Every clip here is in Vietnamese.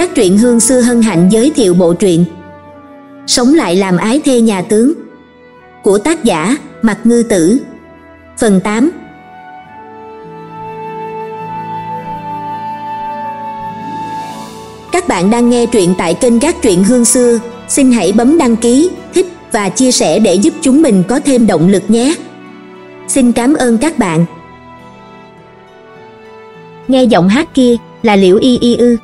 các truyện hương xưa hân hạnh giới thiệu bộ truyện Sống lại làm ái thê nhà tướng của tác giả mặt Ngư Tử Phần 8 Các bạn đang nghe truyện tại kênh các truyện hương xưa Xin hãy bấm đăng ký, thích và chia sẻ để giúp chúng mình có thêm động lực nhé Xin cảm ơn các bạn Nghe giọng hát kia là Liễu Y Y Ư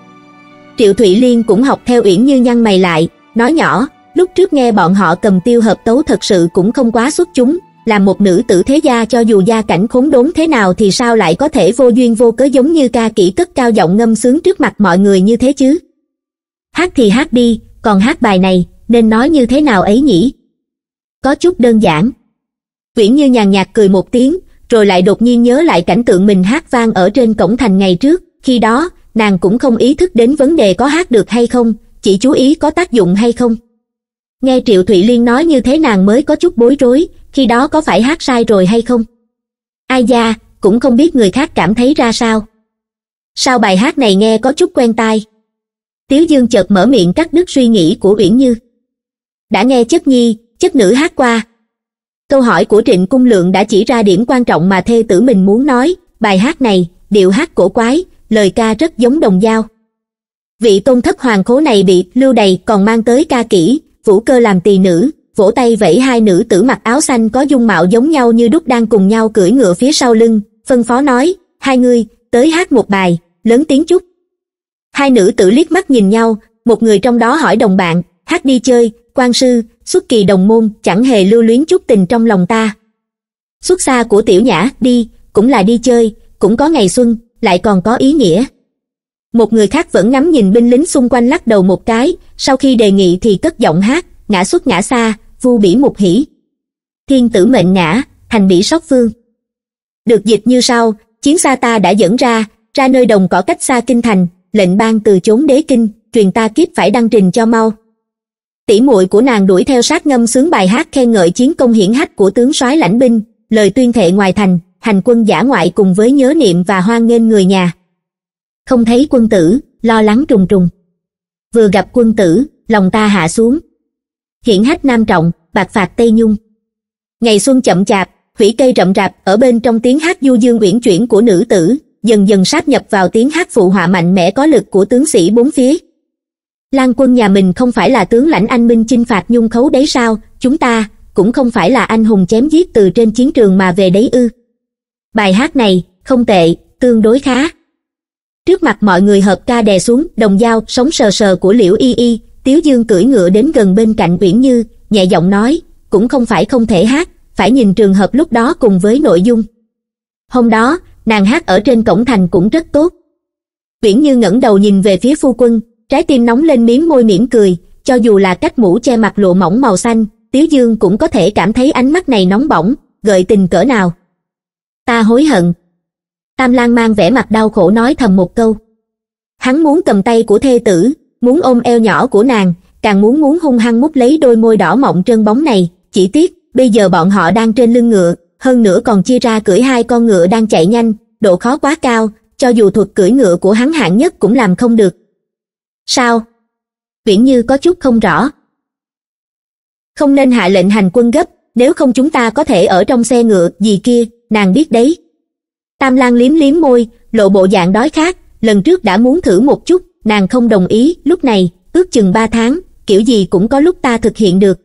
Triệu Thụy Liên cũng học theo Uyển Như nhăn mày lại, nói nhỏ, lúc trước nghe bọn họ cầm tiêu hợp tấu thật sự cũng không quá xuất chúng, Làm một nữ tử thế gia cho dù gia cảnh khốn đốn thế nào thì sao lại có thể vô duyên vô cớ giống như ca kỹ cất cao giọng ngâm sướng trước mặt mọi người như thế chứ. Hát thì hát đi, còn hát bài này, nên nói như thế nào ấy nhỉ? Có chút đơn giản. Uyển như nhàn nhạt cười một tiếng, rồi lại đột nhiên nhớ lại cảnh tượng mình hát vang ở trên cổng thành ngày trước, khi đó, nàng cũng không ý thức đến vấn đề có hát được hay không, chỉ chú ý có tác dụng hay không. Nghe Triệu Thụy Liên nói như thế nàng mới có chút bối rối, khi đó có phải hát sai rồi hay không? Ai da, cũng không biết người khác cảm thấy ra sao. Sao bài hát này nghe có chút quen tai? Tiếu Dương chợt mở miệng cắt đứt suy nghĩ của Uyển Như. Đã nghe chất nhi, chất nữ hát qua. Câu hỏi của Trịnh Cung Lượng đã chỉ ra điểm quan trọng mà thê tử mình muốn nói, bài hát này, điệu hát cổ quái, lời ca rất giống đồng dao vị tôn thất hoàng khố này bị lưu đầy còn mang tới ca kỹ vũ cơ làm tỳ nữ vỗ tay vẫy hai nữ tử mặc áo xanh có dung mạo giống nhau như đúc đang cùng nhau cưỡi ngựa phía sau lưng phân phó nói hai ngươi tới hát một bài lớn tiếng chút hai nữ tử liếc mắt nhìn nhau một người trong đó hỏi đồng bạn hát đi chơi quan sư xuất kỳ đồng môn chẳng hề lưu luyến chút tình trong lòng ta xuất xa của tiểu nhã đi cũng là đi chơi cũng có ngày xuân lại còn có ý nghĩa một người khác vẫn ngắm nhìn binh lính xung quanh lắc đầu một cái sau khi đề nghị thì cất giọng hát ngã xuất ngã xa vu bỉ mục hỉ thiên tử mệnh ngã thành bỉ sóc phương được dịch như sau chiến xa ta đã dẫn ra ra nơi đồng cỏ cách xa kinh thành lệnh ban từ chốn đế kinh truyền ta kiếp phải đăng trình cho mau tỷ muội của nàng đuổi theo sát ngâm sướng bài hát khen ngợi chiến công hiển hách của tướng soái lãnh binh lời tuyên thệ ngoài thành hành quân giả ngoại cùng với nhớ niệm và hoan nghênh người nhà. Không thấy quân tử, lo lắng trùng trùng. Vừa gặp quân tử, lòng ta hạ xuống. Hiển hách Nam Trọng, bạc phạt Tây Nhung. Ngày xuân chậm chạp, hủy cây rậm rạp ở bên trong tiếng hát du dương uyển chuyển của nữ tử, dần dần sáp nhập vào tiếng hát phụ họa mạnh mẽ có lực của tướng sĩ bốn phía. Lan quân nhà mình không phải là tướng lãnh anh minh chinh phạt nhung khấu đấy sao, chúng ta, cũng không phải là anh hùng chém giết từ trên chiến trường mà về đấy ư bài hát này không tệ, tương đối khá. Trước mặt mọi người hợp ca đè xuống đồng dao sống sờ sờ của Liễu Y Y, Tiếu Dương cưỡi ngựa đến gần bên cạnh Uyển Như, nhẹ giọng nói, cũng không phải không thể hát, phải nhìn trường hợp lúc đó cùng với nội dung. Hôm đó, nàng hát ở trên cổng thành cũng rất tốt. Uyển Như ngẩng đầu nhìn về phía phu quân, trái tim nóng lên miếng môi mỉm cười, cho dù là cách mũ che mặt lụa mỏng màu xanh, Tiếu Dương cũng có thể cảm thấy ánh mắt này nóng bỏng, gợi tình cỡ nào ta hối hận tam lang mang vẻ mặt đau khổ nói thầm một câu hắn muốn cầm tay của thê tử muốn ôm eo nhỏ của nàng càng muốn muốn hung hăng mút lấy đôi môi đỏ mọng trơn bóng này chỉ tiếc bây giờ bọn họ đang trên lưng ngựa hơn nữa còn chia ra cưỡi hai con ngựa đang chạy nhanh độ khó quá cao cho dù thuật cưỡi ngựa của hắn hạng nhất cũng làm không được sao viễn như có chút không rõ không nên hạ lệnh hành quân gấp nếu không chúng ta có thể ở trong xe ngựa gì kia nàng biết đấy tam lan liếm liếm môi lộ bộ dạng đói khát lần trước đã muốn thử một chút nàng không đồng ý lúc này ước chừng ba tháng kiểu gì cũng có lúc ta thực hiện được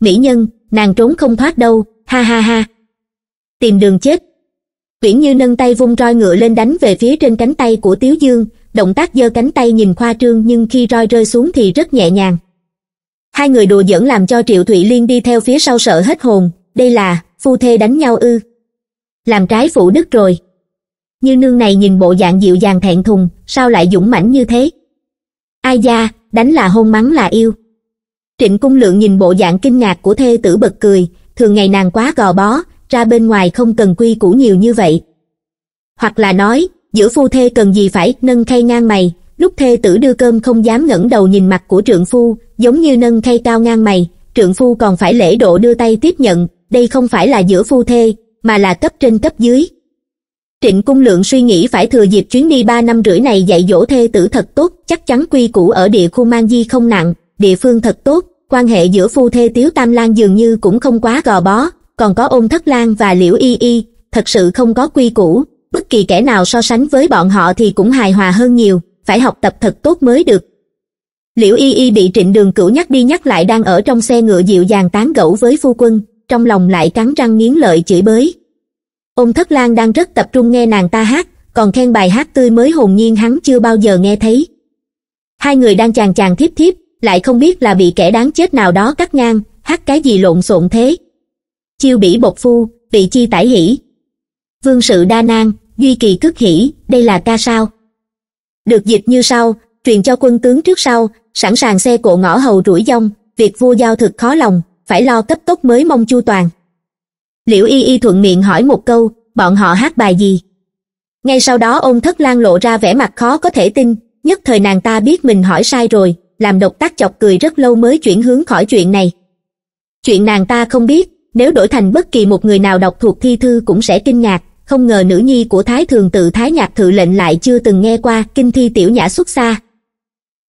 mỹ nhân nàng trốn không thoát đâu ha ha ha tìm đường chết quyển như nâng tay vung roi ngựa lên đánh về phía trên cánh tay của tiếu dương động tác giơ cánh tay nhìn khoa trương nhưng khi roi rơi xuống thì rất nhẹ nhàng hai người đùa giỡn làm cho triệu thụy liên đi theo phía sau sợ hết hồn đây là phu thê đánh nhau ư làm trái phụ đức rồi. Như nương này nhìn bộ dạng dịu dàng thẹn thùng, sao lại dũng mãnh như thế? Ai da, đánh là hôn mắng là yêu. Trịnh cung lượng nhìn bộ dạng kinh ngạc của thê tử bật cười, thường ngày nàng quá gò bó, ra bên ngoài không cần quy củ nhiều như vậy. Hoặc là nói, giữa phu thê cần gì phải nâng khay ngang mày, lúc thê tử đưa cơm không dám ngẩng đầu nhìn mặt của trượng phu, giống như nâng khay cao ngang mày, trượng phu còn phải lễ độ đưa tay tiếp nhận, đây không phải là giữa phu thê, mà là cấp trên cấp dưới trịnh cung lượng suy nghĩ phải thừa dịp chuyến đi ba năm rưỡi này dạy dỗ thê tử thật tốt chắc chắn quy củ ở địa khu mang di không nặng địa phương thật tốt quan hệ giữa phu thê tiếu tam lang dường như cũng không quá gò bó còn có ôn thất lang và liễu y y thật sự không có quy củ bất kỳ kẻ nào so sánh với bọn họ thì cũng hài hòa hơn nhiều phải học tập thật tốt mới được liễu y y bị trịnh đường cửu nhắc đi nhắc lại đang ở trong xe ngựa dịu dàng tán gẫu với phu quân trong lòng lại cắn răng nghiến lợi chửi bới ông thất lan đang rất tập trung nghe nàng ta hát còn khen bài hát tươi mới hồn nhiên hắn chưa bao giờ nghe thấy hai người đang chàng chàng thiếp thiếp lại không biết là bị kẻ đáng chết nào đó cắt ngang hát cái gì lộn xộn thế chiêu bỉ bột phu vị chi tải hỉ vương sự đa nan duy kỳ cức hỉ đây là ca sao được dịch như sau truyền cho quân tướng trước sau sẵn sàng xe cộ ngõ hầu rủi dông việc vua giao thực khó lòng phải lo cấp tốc mới mong chu toàn liễu y y thuận miệng hỏi một câu bọn họ hát bài gì ngay sau đó ôn thất lan lộ ra vẻ mặt khó có thể tin nhất thời nàng ta biết mình hỏi sai rồi làm độc tác chọc cười rất lâu mới chuyển hướng khỏi chuyện này chuyện nàng ta không biết nếu đổi thành bất kỳ một người nào đọc thuộc thi thư cũng sẽ kinh ngạc không ngờ nữ nhi của thái thường tự thái nhạc thự lệnh lại chưa từng nghe qua kinh thi tiểu nhã xuất xa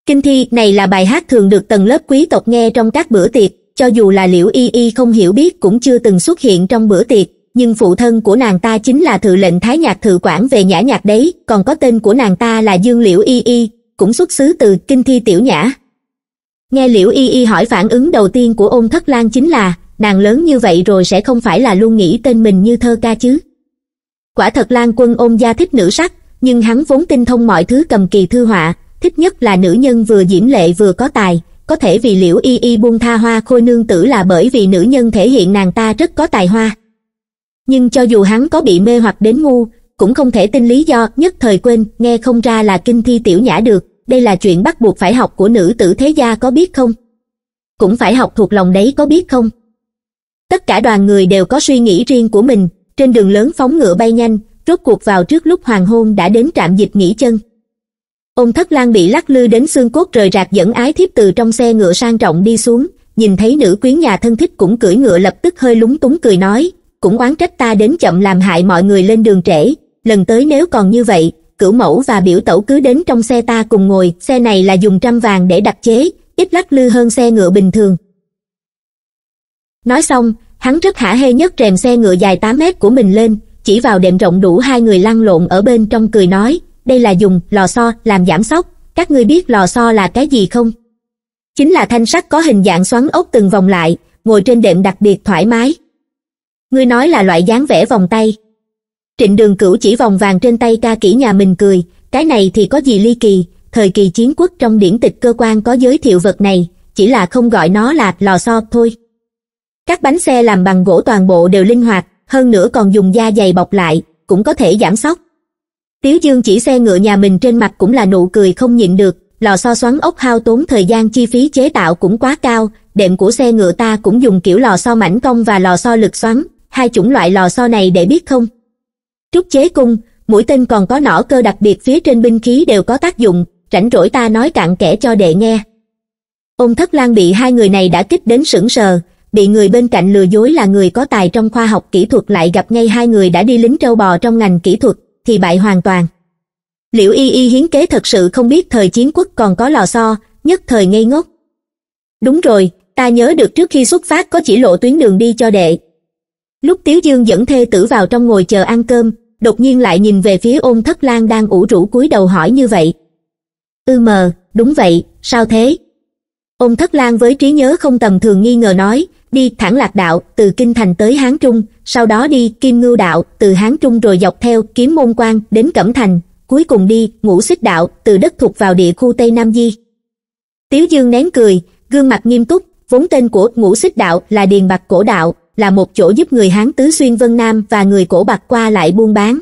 kinh thi này là bài hát thường được tầng lớp quý tộc nghe trong các bữa tiệc cho dù là liễu y y không hiểu biết cũng chưa từng xuất hiện trong bữa tiệc nhưng phụ thân của nàng ta chính là thự lệnh thái nhạc thự quản về nhã nhạc đấy còn có tên của nàng ta là dương liễu y y cũng xuất xứ từ kinh thi tiểu nhã nghe liễu y y hỏi phản ứng đầu tiên của ôn thất lan chính là nàng lớn như vậy rồi sẽ không phải là luôn nghĩ tên mình như thơ ca chứ quả thật lan quân ôn gia thích nữ sắc nhưng hắn vốn tinh thông mọi thứ cầm kỳ thư họa thích nhất là nữ nhân vừa diễm lệ vừa có tài có thể vì liễu y y buông tha hoa khôi nương tử là bởi vì nữ nhân thể hiện nàng ta rất có tài hoa nhưng cho dù hắn có bị mê hoặc đến ngu cũng không thể tin lý do nhất thời quên nghe không ra là kinh thi tiểu nhã được đây là chuyện bắt buộc phải học của nữ tử thế gia có biết không cũng phải học thuộc lòng đấy có biết không tất cả đoàn người đều có suy nghĩ riêng của mình trên đường lớn phóng ngựa bay nhanh rốt cuộc vào trước lúc hoàng hôn đã đến trạm dịch nghỉ chân ông thất lan bị lắc lư đến xương cốt rời rạc dẫn ái thiếp từ trong xe ngựa sang trọng đi xuống nhìn thấy nữ quyến nhà thân thích cũng cưỡi ngựa lập tức hơi lúng túng cười nói cũng oán trách ta đến chậm làm hại mọi người lên đường trễ lần tới nếu còn như vậy cửu mẫu và biểu tẩu cứ đến trong xe ta cùng ngồi xe này là dùng trăm vàng để đặt chế ít lắc lư hơn xe ngựa bình thường nói xong hắn rất hả hê nhất rèm xe ngựa dài tám mét của mình lên chỉ vào đệm rộng đủ hai người lăn lộn ở bên trong cười nói đây là dùng lò xo làm giảm sóc. Các ngươi biết lò xo là cái gì không? Chính là thanh sắt có hình dạng xoắn ốc từng vòng lại, ngồi trên đệm đặc biệt thoải mái. Ngươi nói là loại dáng vẽ vòng tay. Trịnh đường cửu chỉ vòng vàng trên tay ca kỹ nhà mình cười, cái này thì có gì ly kỳ, thời kỳ chiến quốc trong điển tịch cơ quan có giới thiệu vật này, chỉ là không gọi nó là lò xo thôi. Các bánh xe làm bằng gỗ toàn bộ đều linh hoạt, hơn nữa còn dùng da dày bọc lại, cũng có thể giảm sóc tiếu dương chỉ xe ngựa nhà mình trên mặt cũng là nụ cười không nhịn được lò xo xoắn ốc hao tốn thời gian chi phí chế tạo cũng quá cao đệm của xe ngựa ta cũng dùng kiểu lò xo mảnh cong và lò xo lực xoắn hai chủng loại lò xo này để biết không trúc chế cung mũi tên còn có nỏ cơ đặc biệt phía trên binh khí đều có tác dụng rảnh rỗi ta nói cạn kẽ cho đệ nghe ông thất lan bị hai người này đã kích đến sững sờ bị người bên cạnh lừa dối là người có tài trong khoa học kỹ thuật lại gặp ngay hai người đã đi lính trâu bò trong ngành kỹ thuật thì bại hoàn toàn. Liễu y y hiến kế thật sự không biết thời chiến quốc còn có lò so, nhất thời ngây ngốc. Đúng rồi, ta nhớ được trước khi xuất phát có chỉ lộ tuyến đường đi cho đệ. Lúc Tiếu Dương dẫn thê tử vào trong ngồi chờ ăn cơm, đột nhiên lại nhìn về phía ôn thất lan đang ủ rũ cúi đầu hỏi như vậy. Ư mờ, đúng vậy, sao thế? Ôn thất lan với trí nhớ không tầm thường nghi ngờ nói, đi thẳng lạc đạo từ Kinh Thành tới Hán Trung, sau đó đi Kim Ngưu đạo từ Hán Trung rồi dọc theo Kiếm Môn Quan đến Cẩm Thành, cuối cùng đi Ngũ Xích đạo từ đất thuộc vào địa khu Tây Nam Di. Tiếu Dương nén cười, gương mặt nghiêm túc, vốn tên của Ngũ Xích đạo là Điền Bạc Cổ đạo, là một chỗ giúp người Hán tứ xuyên Vân Nam và người Cổ Bạc qua lại buôn bán.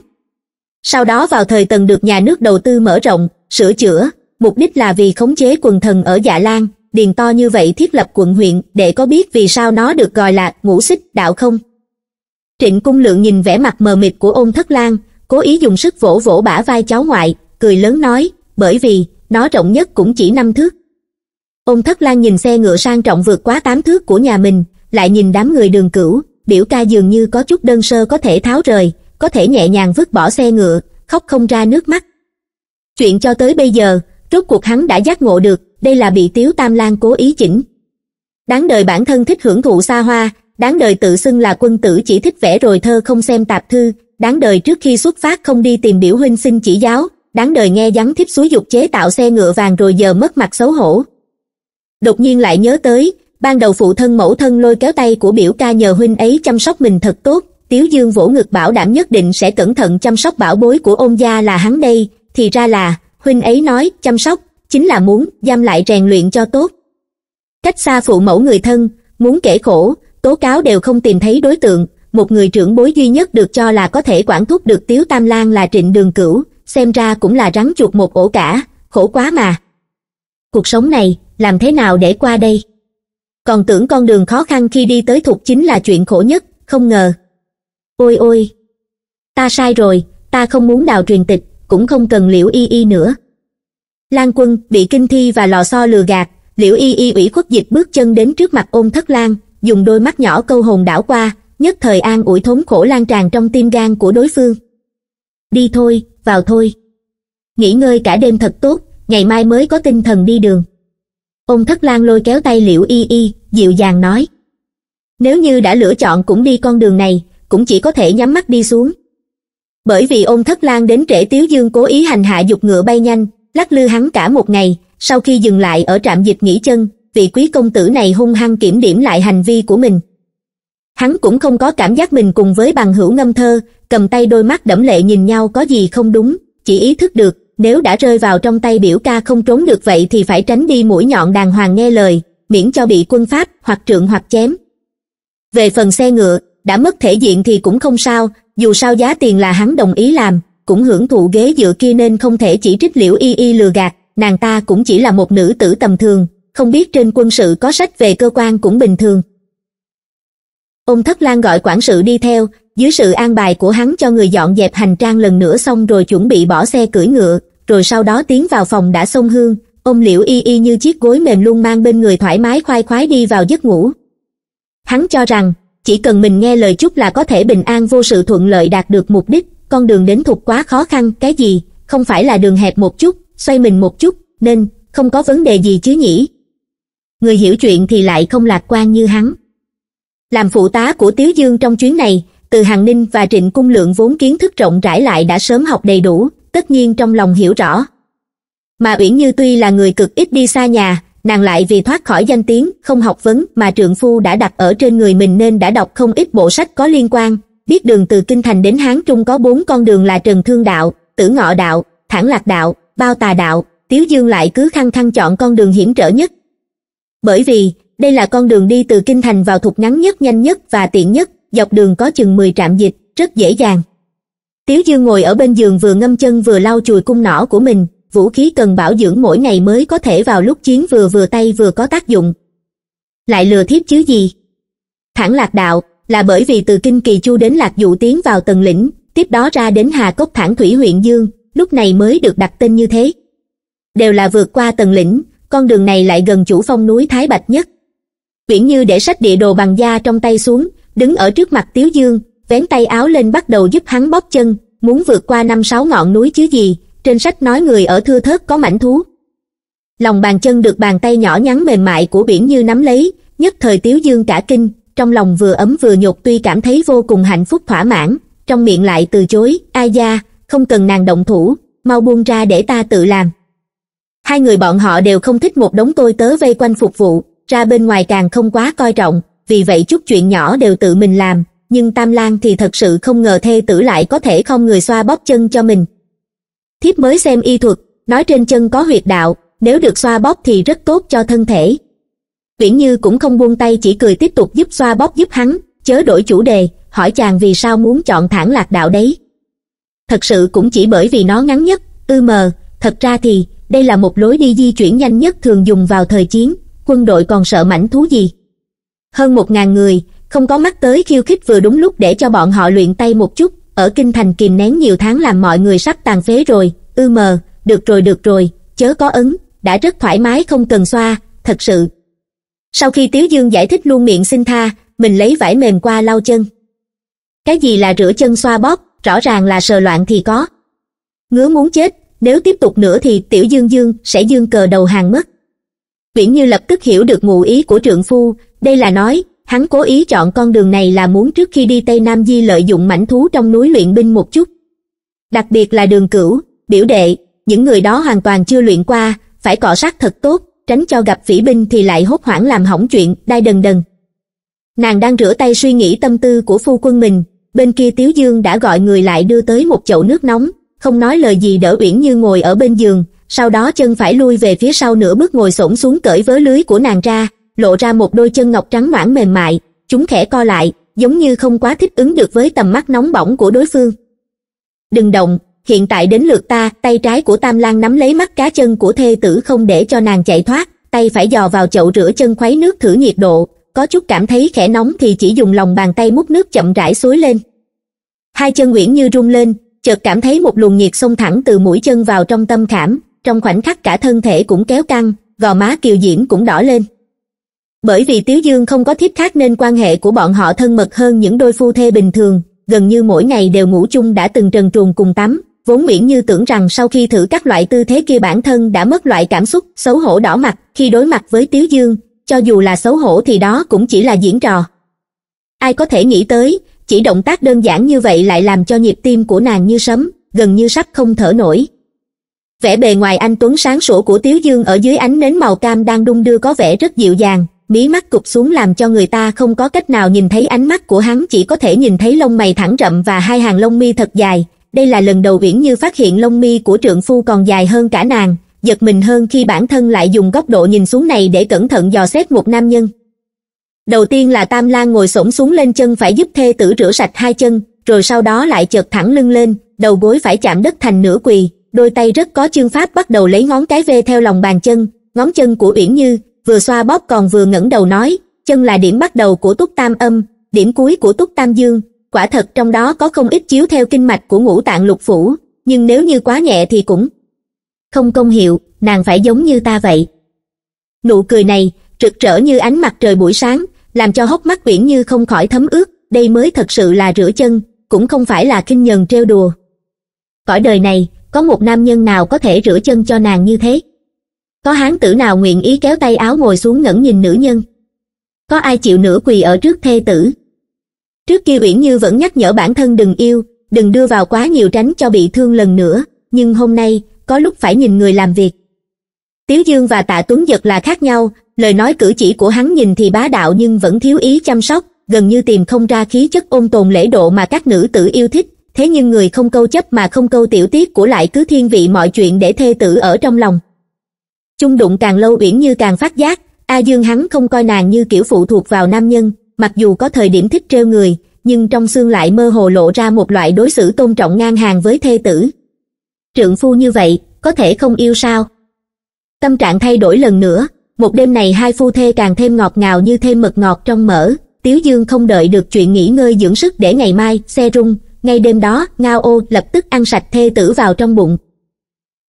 Sau đó vào thời tần được nhà nước đầu tư mở rộng, sửa chữa, mục đích là vì khống chế quần thần ở Dạ Lan, điền to như vậy thiết lập quận huyện để có biết vì sao nó được gọi là ngũ xích đạo không? Trịnh Cung Lượng nhìn vẻ mặt mờ mịt của ôn thất lan, cố ý dùng sức vỗ vỗ bả vai cháu ngoại, cười lớn nói, bởi vì, nó rộng nhất cũng chỉ năm thước. Ôn thất lan nhìn xe ngựa sang trọng vượt quá tám thước của nhà mình, lại nhìn đám người đường cửu, biểu ca dường như có chút đơn sơ có thể tháo rời, có thể nhẹ nhàng vứt bỏ xe ngựa, khóc không ra nước mắt. Chuyện cho tới bây giờ, rốt cuộc hắn đã giác ngộ được, đây là bị Tiếu Tam Lan cố ý chỉnh. Đáng đời bản thân thích hưởng thụ xa hoa, đáng đời tự xưng là quân tử chỉ thích vẽ rồi thơ không xem tạp thư, đáng đời trước khi xuất phát không đi tìm biểu huynh xin chỉ giáo, đáng đời nghe rắn thiếp xúi dục chế tạo xe ngựa vàng rồi giờ mất mặt xấu hổ. Đột nhiên lại nhớ tới, ban đầu phụ thân mẫu thân lôi kéo tay của biểu ca nhờ huynh ấy chăm sóc mình thật tốt, Tiếu Dương vỗ ngực bảo đảm nhất định sẽ cẩn thận chăm sóc bảo bối của ôn gia là hắn đây, thì ra là, huynh ấy nói, chăm sóc, chính là muốn giam lại rèn luyện cho tốt cách xa phụ mẫu người thân muốn kể khổ tố cáo đều không tìm thấy đối tượng một người trưởng bối duy nhất được cho là có thể quản thúc được tiếu tam lan là trịnh đường cửu xem ra cũng là rắn chuột một ổ cả khổ quá mà cuộc sống này làm thế nào để qua đây còn tưởng con đường khó khăn khi đi tới thục chính là chuyện khổ nhất không ngờ ôi ôi ta sai rồi ta không muốn đào truyền tịch cũng không cần liễu y y nữa Lan quân bị kinh thi và lò xo lừa gạt, liễu y y ủy khuất dịch bước chân đến trước mặt ôn thất lan, dùng đôi mắt nhỏ câu hồn đảo qua, nhất thời an ủi thống khổ lan tràn trong tim gan của đối phương. Đi thôi, vào thôi. Nghỉ ngơi cả đêm thật tốt, ngày mai mới có tinh thần đi đường. Ôn thất lan lôi kéo tay liễu y y, dịu dàng nói. Nếu như đã lựa chọn cũng đi con đường này, cũng chỉ có thể nhắm mắt đi xuống. Bởi vì ôn thất lan đến trễ tiếu dương cố ý hành hạ dục ngựa bay nhanh, lắc lư hắn cả một ngày sau khi dừng lại ở trạm dịch nghỉ chân vị quý công tử này hung hăng kiểm điểm lại hành vi của mình hắn cũng không có cảm giác mình cùng với bằng hữu ngâm thơ cầm tay đôi mắt đẫm lệ nhìn nhau có gì không đúng chỉ ý thức được nếu đã rơi vào trong tay biểu ca không trốn được vậy thì phải tránh đi mũi nhọn đàng hoàng nghe lời miễn cho bị quân pháp hoặc trượng hoặc chém về phần xe ngựa đã mất thể diện thì cũng không sao dù sao giá tiền là hắn đồng ý làm cũng hưởng thụ ghế dựa kia nên không thể chỉ trích liễu y y lừa gạt, nàng ta cũng chỉ là một nữ tử tầm thường, không biết trên quân sự có sách về cơ quan cũng bình thường. Ông Thất Lan gọi quản sự đi theo, dưới sự an bài của hắn cho người dọn dẹp hành trang lần nữa xong rồi chuẩn bị bỏ xe cưỡi ngựa, rồi sau đó tiến vào phòng đã xông hương, ôm liễu y y như chiếc gối mềm luôn mang bên người thoải mái khoai khoái đi vào giấc ngủ. Hắn cho rằng, chỉ cần mình nghe lời chút là có thể bình an vô sự thuận lợi đạt được mục đích, con đường đến thục quá khó khăn, cái gì, không phải là đường hẹp một chút, xoay mình một chút, nên, không có vấn đề gì chứ nhỉ. Người hiểu chuyện thì lại không lạc quan như hắn. Làm phụ tá của Tiếu Dương trong chuyến này, từ Hàng Ninh và Trịnh Cung Lượng vốn kiến thức rộng rãi lại đã sớm học đầy đủ, tất nhiên trong lòng hiểu rõ. Mà Uyển Như tuy là người cực ít đi xa nhà, nàng lại vì thoát khỏi danh tiếng, không học vấn mà trượng phu đã đặt ở trên người mình nên đã đọc không ít bộ sách có liên quan, biết đường từ kinh thành đến hán trung có bốn con đường là trần thương đạo tử ngọ đạo thản lạc đạo bao tà đạo tiếu dương lại cứ khăng khăng chọn con đường hiểm trở nhất bởi vì đây là con đường đi từ kinh thành vào thục ngắn nhất nhanh nhất và tiện nhất dọc đường có chừng mười trạm dịch rất dễ dàng tiếu dương ngồi ở bên giường vừa ngâm chân vừa lau chùi cung nỏ của mình vũ khí cần bảo dưỡng mỗi ngày mới có thể vào lúc chiến vừa vừa tay vừa có tác dụng lại lừa thiếp chứ gì thẳng lạc đạo là bởi vì từ kinh kỳ chu đến lạc dụ tiến vào tầng lĩnh tiếp đó ra đến hà cốc thẳng thủy huyện dương lúc này mới được đặt tên như thế đều là vượt qua tầng lĩnh con đường này lại gần chủ phong núi thái bạch nhất uyển như để sách địa đồ bằng da trong tay xuống đứng ở trước mặt tiếu dương vén tay áo lên bắt đầu giúp hắn bóp chân muốn vượt qua năm sáu ngọn núi chứ gì trên sách nói người ở thưa thớt có mảnh thú lòng bàn chân được bàn tay nhỏ nhắn mềm mại của biển như nắm lấy nhất thời tiếu dương cả kinh trong lòng vừa ấm vừa nhục tuy cảm thấy vô cùng hạnh phúc thỏa mãn trong miệng lại từ chối ai da không cần nàng động thủ mau buông ra để ta tự làm hai người bọn họ đều không thích một đống tôi tớ vây quanh phục vụ ra bên ngoài càng không quá coi trọng vì vậy chút chuyện nhỏ đều tự mình làm nhưng tam lan thì thật sự không ngờ thê tử lại có thể không người xoa bóp chân cho mình thiếp mới xem y thuật nói trên chân có huyệt đạo nếu được xoa bóp thì rất tốt cho thân thể viễn như cũng không buông tay chỉ cười tiếp tục giúp xoa bóp giúp hắn chớ đổi chủ đề hỏi chàng vì sao muốn chọn thản lạc đạo đấy thật sự cũng chỉ bởi vì nó ngắn nhất ư mờ thật ra thì đây là một lối đi di chuyển nhanh nhất thường dùng vào thời chiến quân đội còn sợ mảnh thú gì hơn một ngàn người không có mắt tới khiêu khích vừa đúng lúc để cho bọn họ luyện tay một chút ở kinh thành kìm nén nhiều tháng làm mọi người sắp tàn phế rồi ư mờ được rồi được rồi chớ có ấn đã rất thoải mái không cần xoa thật sự sau khi tiếu dương giải thích luôn miệng xin tha mình lấy vải mềm qua lau chân cái gì là rửa chân xoa bóp rõ ràng là sờ loạn thì có ngứa muốn chết nếu tiếp tục nữa thì tiểu dương dương sẽ dương cờ đầu hàng mất viễn như lập tức hiểu được ngụ ý của trượng phu đây là nói hắn cố ý chọn con đường này là muốn trước khi đi tây nam di lợi dụng mảnh thú trong núi luyện binh một chút đặc biệt là đường cửu biểu đệ những người đó hoàn toàn chưa luyện qua phải cọ sát thật tốt tránh cho gặp phỉ binh thì lại hốt hoảng làm hỏng chuyện, đai đần đần. Nàng đang rửa tay suy nghĩ tâm tư của phu quân mình, bên kia Tiếu Dương đã gọi người lại đưa tới một chậu nước nóng, không nói lời gì đỡ Uyển Như ngồi ở bên giường, sau đó chân phải lui về phía sau nửa bước ngồi xổm xuống cởi vớ lưới của nàng ra, lộ ra một đôi chân ngọc trắng noãn mềm mại, chúng khẽ co lại, giống như không quá thích ứng được với tầm mắt nóng bỏng của đối phương. Đừng động, hiện tại đến lượt ta tay trái của tam lang nắm lấy mắt cá chân của thê tử không để cho nàng chạy thoát tay phải dò vào chậu rửa chân khuấy nước thử nhiệt độ có chút cảm thấy khẽ nóng thì chỉ dùng lòng bàn tay múc nước chậm rãi suối lên hai chân nguyễn như rung lên chợt cảm thấy một luồng nhiệt xông thẳng từ mũi chân vào trong tâm khảm trong khoảnh khắc cả thân thể cũng kéo căng gò má kiều diễm cũng đỏ lên bởi vì tiếu dương không có thiếp khác nên quan hệ của bọn họ thân mật hơn những đôi phu thê bình thường gần như mỗi ngày đều ngủ chung đã từng trần truồng cùng tắm vốn miễn như tưởng rằng sau khi thử các loại tư thế kia bản thân đã mất loại cảm xúc xấu hổ đỏ mặt khi đối mặt với tiếu dương cho dù là xấu hổ thì đó cũng chỉ là diễn trò ai có thể nghĩ tới chỉ động tác đơn giản như vậy lại làm cho nhịp tim của nàng như sấm gần như sắp không thở nổi vẻ bề ngoài anh tuấn sáng sủa của tiếu dương ở dưới ánh nến màu cam đang đung đưa có vẻ rất dịu dàng mí mắt cụp xuống làm cho người ta không có cách nào nhìn thấy ánh mắt của hắn chỉ có thể nhìn thấy lông mày thẳng rậm và hai hàng lông mi thật dài đây là lần đầu uyển như phát hiện lông mi của trượng phu còn dài hơn cả nàng giật mình hơn khi bản thân lại dùng góc độ nhìn xuống này để cẩn thận dò xét một nam nhân đầu tiên là tam lan ngồi xổm xuống lên chân phải giúp thê tử rửa sạch hai chân rồi sau đó lại chợt thẳng lưng lên đầu gối phải chạm đất thành nửa quỳ đôi tay rất có chương pháp bắt đầu lấy ngón cái vê theo lòng bàn chân ngón chân của uyển như vừa xoa bóp còn vừa ngẩng đầu nói chân là điểm bắt đầu của túc tam âm điểm cuối của túc tam dương quả thật trong đó có không ít chiếu theo kinh mạch của ngũ tạng lục phủ nhưng nếu như quá nhẹ thì cũng không công hiệu nàng phải giống như ta vậy nụ cười này rực rỡ như ánh mặt trời buổi sáng làm cho hốc mắt biển như không khỏi thấm ướt đây mới thật sự là rửa chân cũng không phải là kinh nhần trêu đùa cõi đời này có một nam nhân nào có thể rửa chân cho nàng như thế có hán tử nào nguyện ý kéo tay áo ngồi xuống ngẩn nhìn nữ nhân có ai chịu nửa quỳ ở trước thê tử trước kia uyển như vẫn nhắc nhở bản thân đừng yêu đừng đưa vào quá nhiều tránh cho bị thương lần nữa nhưng hôm nay có lúc phải nhìn người làm việc tiếu dương và tạ tuấn giật là khác nhau lời nói cử chỉ của hắn nhìn thì bá đạo nhưng vẫn thiếu ý chăm sóc gần như tìm không ra khí chất ôn tồn lễ độ mà các nữ tử yêu thích thế nhưng người không câu chấp mà không câu tiểu tiết của lại cứ thiên vị mọi chuyện để thê tử ở trong lòng chung đụng càng lâu uyển như càng phát giác a dương hắn không coi nàng như kiểu phụ thuộc vào nam nhân mặc dù có thời điểm thích trêu người, nhưng trong xương lại mơ hồ lộ ra một loại đối xử tôn trọng ngang hàng với thê tử. Trượng phu như vậy, có thể không yêu sao? Tâm trạng thay đổi lần nữa, một đêm này hai phu thê càng thêm ngọt ngào như thêm mật ngọt trong mỡ, Tiếu Dương không đợi được chuyện nghỉ ngơi dưỡng sức để ngày mai, xe rung, ngay đêm đó, Ngao ô lập tức ăn sạch thê tử vào trong bụng.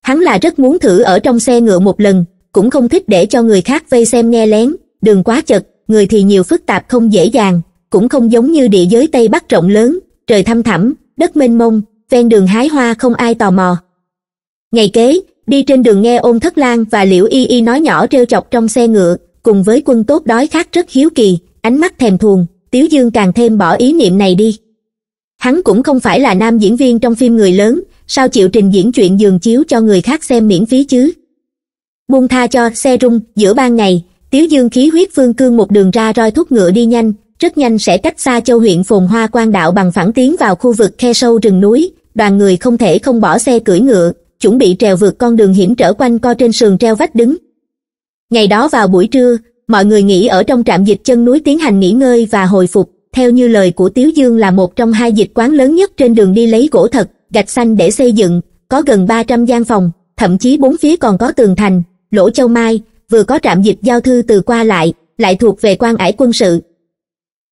Hắn là rất muốn thử ở trong xe ngựa một lần, cũng không thích để cho người khác vây xem nghe lén, đừng quá chật, người thì nhiều phức tạp không dễ dàng, cũng không giống như địa giới Tây Bắc rộng lớn, trời thăm thẳm, đất mênh mông, ven đường hái hoa không ai tò mò. Ngày kế, đi trên đường nghe ôn thất lan và liễu y y nói nhỏ trêu chọc trong xe ngựa, cùng với quân tốt đói khát rất hiếu kỳ, ánh mắt thèm thuồng, Tiếu Dương càng thêm bỏ ý niệm này đi. Hắn cũng không phải là nam diễn viên trong phim người lớn, sao chịu trình diễn chuyện giường chiếu cho người khác xem miễn phí chứ. Buông tha cho xe rung giữa ban ngày, tiếu dương khí huyết phương cương một đường ra roi thúc ngựa đi nhanh rất nhanh sẽ cách xa châu huyện phồn hoa quan đạo bằng phẳng tiến vào khu vực khe sâu rừng núi đoàn người không thể không bỏ xe cưỡi ngựa chuẩn bị trèo vượt con đường hiểm trở quanh co trên sườn treo vách đứng ngày đó vào buổi trưa mọi người nghỉ ở trong trạm dịch chân núi tiến hành nghỉ ngơi và hồi phục theo như lời của tiếu dương là một trong hai dịch quán lớn nhất trên đường đi lấy gỗ thật gạch xanh để xây dựng có gần ba trăm gian phòng thậm chí bốn phía còn có tường thành lỗ châu mai vừa có trạm dịch giao thư từ qua lại, lại thuộc về quan ải quân sự.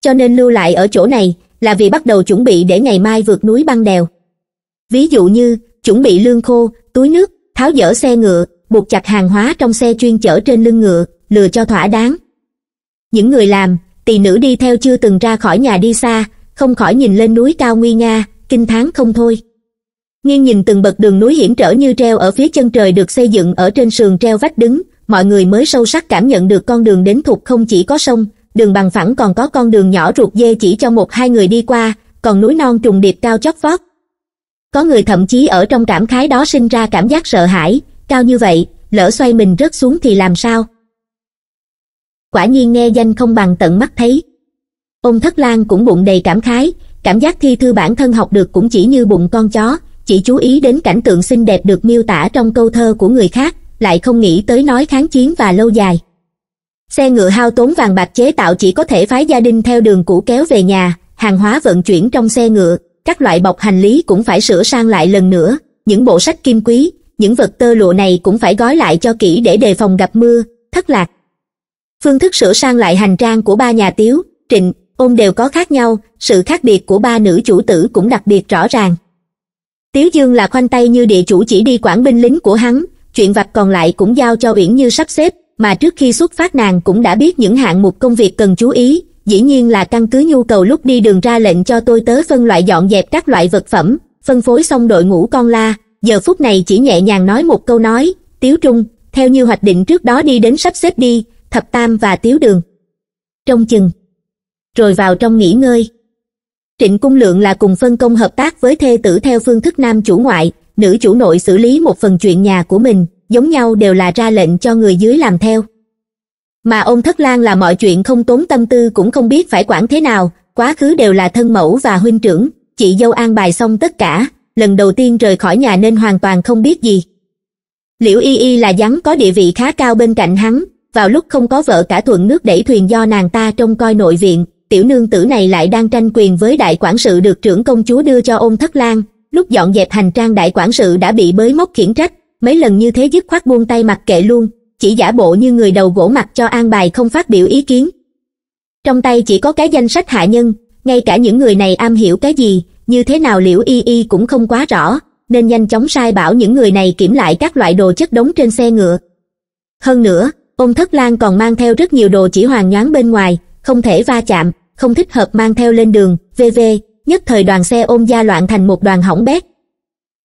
Cho nên lưu lại ở chỗ này là vì bắt đầu chuẩn bị để ngày mai vượt núi băng đèo. Ví dụ như, chuẩn bị lương khô, túi nước, tháo dỡ xe ngựa, buộc chặt hàng hóa trong xe chuyên chở trên lưng ngựa, lừa cho thỏa đáng. Những người làm, tỳ nữ đi theo chưa từng ra khỏi nhà đi xa, không khỏi nhìn lên núi cao nguy nga, kinh thán không thôi. Nghiêng nhìn từng bậc đường núi hiểm trở như treo ở phía chân trời được xây dựng ở trên sườn treo vách đứng, mọi người mới sâu sắc cảm nhận được con đường đến thục không chỉ có sông, đường bằng phẳng còn có con đường nhỏ ruột dê chỉ cho một hai người đi qua, còn núi non trùng điệp cao chót vót. Có người thậm chí ở trong cảm khái đó sinh ra cảm giác sợ hãi, cao như vậy, lỡ xoay mình rớt xuống thì làm sao? Quả nhiên nghe danh không bằng tận mắt thấy. Ông Thất Lan cũng bụng đầy cảm khái, cảm giác thi thư bản thân học được cũng chỉ như bụng con chó, chỉ chú ý đến cảnh tượng xinh đẹp được miêu tả trong câu thơ của người khác, lại không nghĩ tới nói kháng chiến và lâu dài. Xe ngựa hao tốn vàng bạc chế tạo chỉ có thể phái gia đình theo đường cũ kéo về nhà, hàng hóa vận chuyển trong xe ngựa, các loại bọc hành lý cũng phải sửa sang lại lần nữa, những bộ sách kim quý, những vật tơ lụa này cũng phải gói lại cho kỹ để đề phòng gặp mưa, thất lạc. Phương thức sửa sang lại hành trang của ba nhà Tiếu, Trịnh, Ôn đều có khác nhau, sự khác biệt của ba nữ chủ tử cũng đặc biệt rõ ràng. Tiếu Dương là khoanh tay như địa chủ chỉ đi quản binh lính của hắn, chuyện vặt còn lại cũng giao cho uyển như sắp xếp mà trước khi xuất phát nàng cũng đã biết những hạng mục công việc cần chú ý dĩ nhiên là căn cứ nhu cầu lúc đi đường ra lệnh cho tôi tớ phân loại dọn dẹp các loại vật phẩm phân phối xong đội ngũ con la giờ phút này chỉ nhẹ nhàng nói một câu nói tiếu trung theo như hoạch định trước đó đi đến sắp xếp đi thập tam và tiếu đường trong chừng rồi vào trong nghỉ ngơi trịnh cung lượng là cùng phân công hợp tác với thê tử theo phương thức nam chủ ngoại nữ chủ nội xử lý một phần chuyện nhà của mình, giống nhau đều là ra lệnh cho người dưới làm theo. Mà ông Thất Lan là mọi chuyện không tốn tâm tư cũng không biết phải quản thế nào, quá khứ đều là thân mẫu và huynh trưởng, chị dâu an bài xong tất cả, lần đầu tiên rời khỏi nhà nên hoàn toàn không biết gì. Liễu Y Y là rắn có địa vị khá cao bên cạnh hắn, vào lúc không có vợ cả thuận nước đẩy thuyền do nàng ta trông coi nội viện, tiểu nương tử này lại đang tranh quyền với đại quản sự được trưởng công chúa đưa cho ôn thất lan, lúc dọn dẹp hành trang đại quản sự đã bị bới móc khiển trách mấy lần như thế dứt khoát buông tay mặc kệ luôn chỉ giả bộ như người đầu gỗ mặt cho an bài không phát biểu ý kiến trong tay chỉ có cái danh sách hạ nhân ngay cả những người này am hiểu cái gì như thế nào liễu y y cũng không quá rõ nên nhanh chóng sai bảo những người này kiểm lại các loại đồ chất đống trên xe ngựa hơn nữa ôn thất lan còn mang theo rất nhiều đồ chỉ hoàng nhoáng bên ngoài không thể va chạm không thích hợp mang theo lên đường vv nhất thời đoàn xe ôm gia loạn thành một đoàn hỏng bét.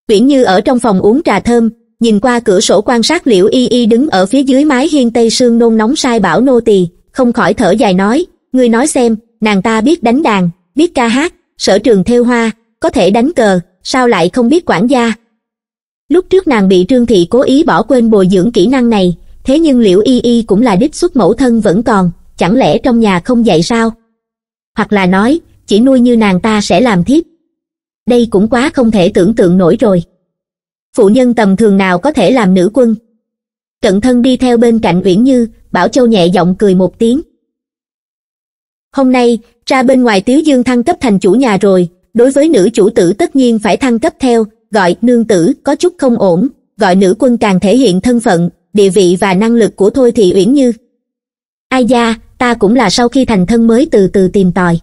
Viễn Như ở trong phòng uống trà thơm, nhìn qua cửa sổ quan sát liễu y y đứng ở phía dưới mái hiên tây sương nôn nóng sai bảo nô tỳ không khỏi thở dài nói, ngươi nói xem, nàng ta biết đánh đàn, biết ca hát, sở trường theo hoa, có thể đánh cờ, sao lại không biết quản gia. Lúc trước nàng bị trương thị cố ý bỏ quên bồi dưỡng kỹ năng này, thế nhưng liễu y y cũng là đích xuất mẫu thân vẫn còn, chẳng lẽ trong nhà không dạy sao? Hoặc là nói, chỉ nuôi như nàng ta sẽ làm thiếp. Đây cũng quá không thể tưởng tượng nổi rồi. Phụ nhân tầm thường nào có thể làm nữ quân. Cận thân đi theo bên cạnh Uyển Như, Bảo Châu nhẹ giọng cười một tiếng. Hôm nay, ra bên ngoài Tiếu Dương thăng cấp thành chủ nhà rồi, đối với nữ chủ tử tất nhiên phải thăng cấp theo, gọi nương tử có chút không ổn, gọi nữ quân càng thể hiện thân phận, địa vị và năng lực của Thôi thì Uyển Như. Ai da, ta cũng là sau khi thành thân mới từ từ tìm tòi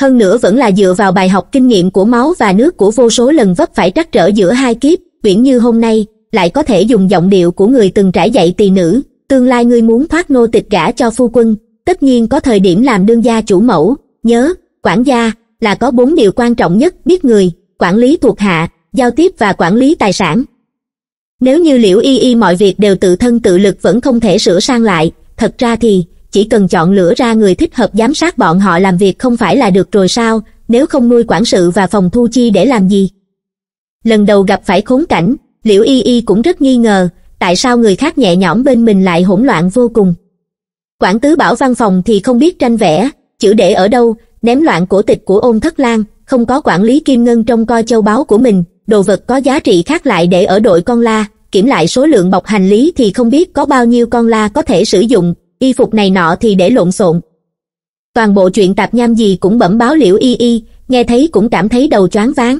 hơn nữa vẫn là dựa vào bài học kinh nghiệm của máu và nước của vô số lần vấp phải trắc trở giữa hai kiếp uyển như hôm nay lại có thể dùng giọng điệu của người từng trải dạy tỳ nữ tương lai ngươi muốn thoát nô tịch gả cho phu quân tất nhiên có thời điểm làm đương gia chủ mẫu nhớ quản gia là có bốn điều quan trọng nhất biết người quản lý thuộc hạ giao tiếp và quản lý tài sản nếu như liễu y y mọi việc đều tự thân tự lực vẫn không thể sửa sang lại thật ra thì chỉ cần chọn lựa ra người thích hợp giám sát bọn họ làm việc không phải là được rồi sao, nếu không nuôi quản sự và phòng thu chi để làm gì. Lần đầu gặp phải khốn cảnh, Liễu Y Y cũng rất nghi ngờ, tại sao người khác nhẹ nhõm bên mình lại hỗn loạn vô cùng. Quản tứ bảo văn phòng thì không biết tranh vẽ, chữ để ở đâu, ném loạn cổ tịch của ôn thất lan, không có quản lý kim ngân trong coi châu báu của mình, đồ vật có giá trị khác lại để ở đội con la, kiểm lại số lượng bọc hành lý thì không biết có bao nhiêu con la có thể sử dụng, y phục này nọ thì để lộn xộn. Toàn bộ chuyện tạp nham gì cũng bẩm báo liễu y y, nghe thấy cũng cảm thấy đầu choáng váng.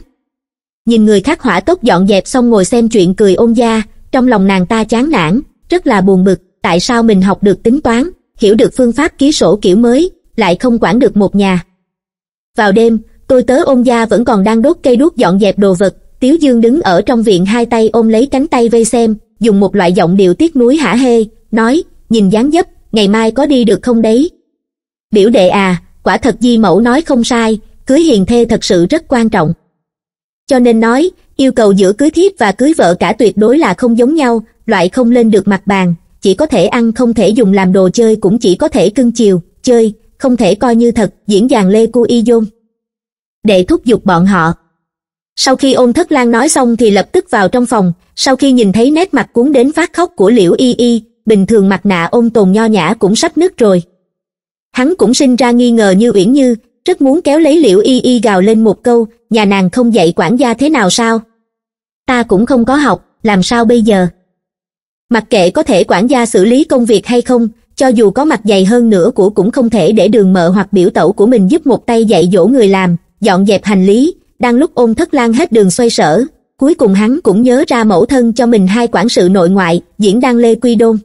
Nhìn người khác hỏa tốc dọn dẹp xong ngồi xem chuyện cười ôn gia, trong lòng nàng ta chán nản, rất là buồn bực, tại sao mình học được tính toán, hiểu được phương pháp ký sổ kiểu mới, lại không quản được một nhà. Vào đêm, tôi tớ ôn gia vẫn còn đang đốt cây đuốc dọn dẹp đồ vật, Tiếu Dương đứng ở trong viện hai tay ôm lấy cánh tay vây xem, dùng một loại giọng điệu tiếc nuối hả hê, nói, nhìn dáng dấp ngày mai có đi được không đấy? Biểu đệ à, quả thật di mẫu nói không sai, cưới hiền thê thật sự rất quan trọng. Cho nên nói, yêu cầu giữa cưới thiếp và cưới vợ cả tuyệt đối là không giống nhau, loại không lên được mặt bàn, chỉ có thể ăn không thể dùng làm đồ chơi cũng chỉ có thể cưng chiều, chơi, không thể coi như thật, diễn dàng Lê cu Y Dung. Để thúc giục bọn họ. Sau khi ôn thất lan nói xong thì lập tức vào trong phòng, sau khi nhìn thấy nét mặt cuốn đến phát khóc của Liễu Y Y, bình thường mặt nạ ôn tồn nho nhã cũng sắp nứt rồi. Hắn cũng sinh ra nghi ngờ như Uyển Như, rất muốn kéo lấy liễu y y gào lên một câu, nhà nàng không dạy quản gia thế nào sao? Ta cũng không có học, làm sao bây giờ? Mặc kệ có thể quản gia xử lý công việc hay không, cho dù có mặt dày hơn nữa của cũng không thể để đường mợ hoặc biểu tẩu của mình giúp một tay dạy dỗ người làm, dọn dẹp hành lý, đang lúc ôn thất lan hết đường xoay sở, cuối cùng hắn cũng nhớ ra mẫu thân cho mình hai quản sự nội ngoại, diễn đang Lê Quy Đôn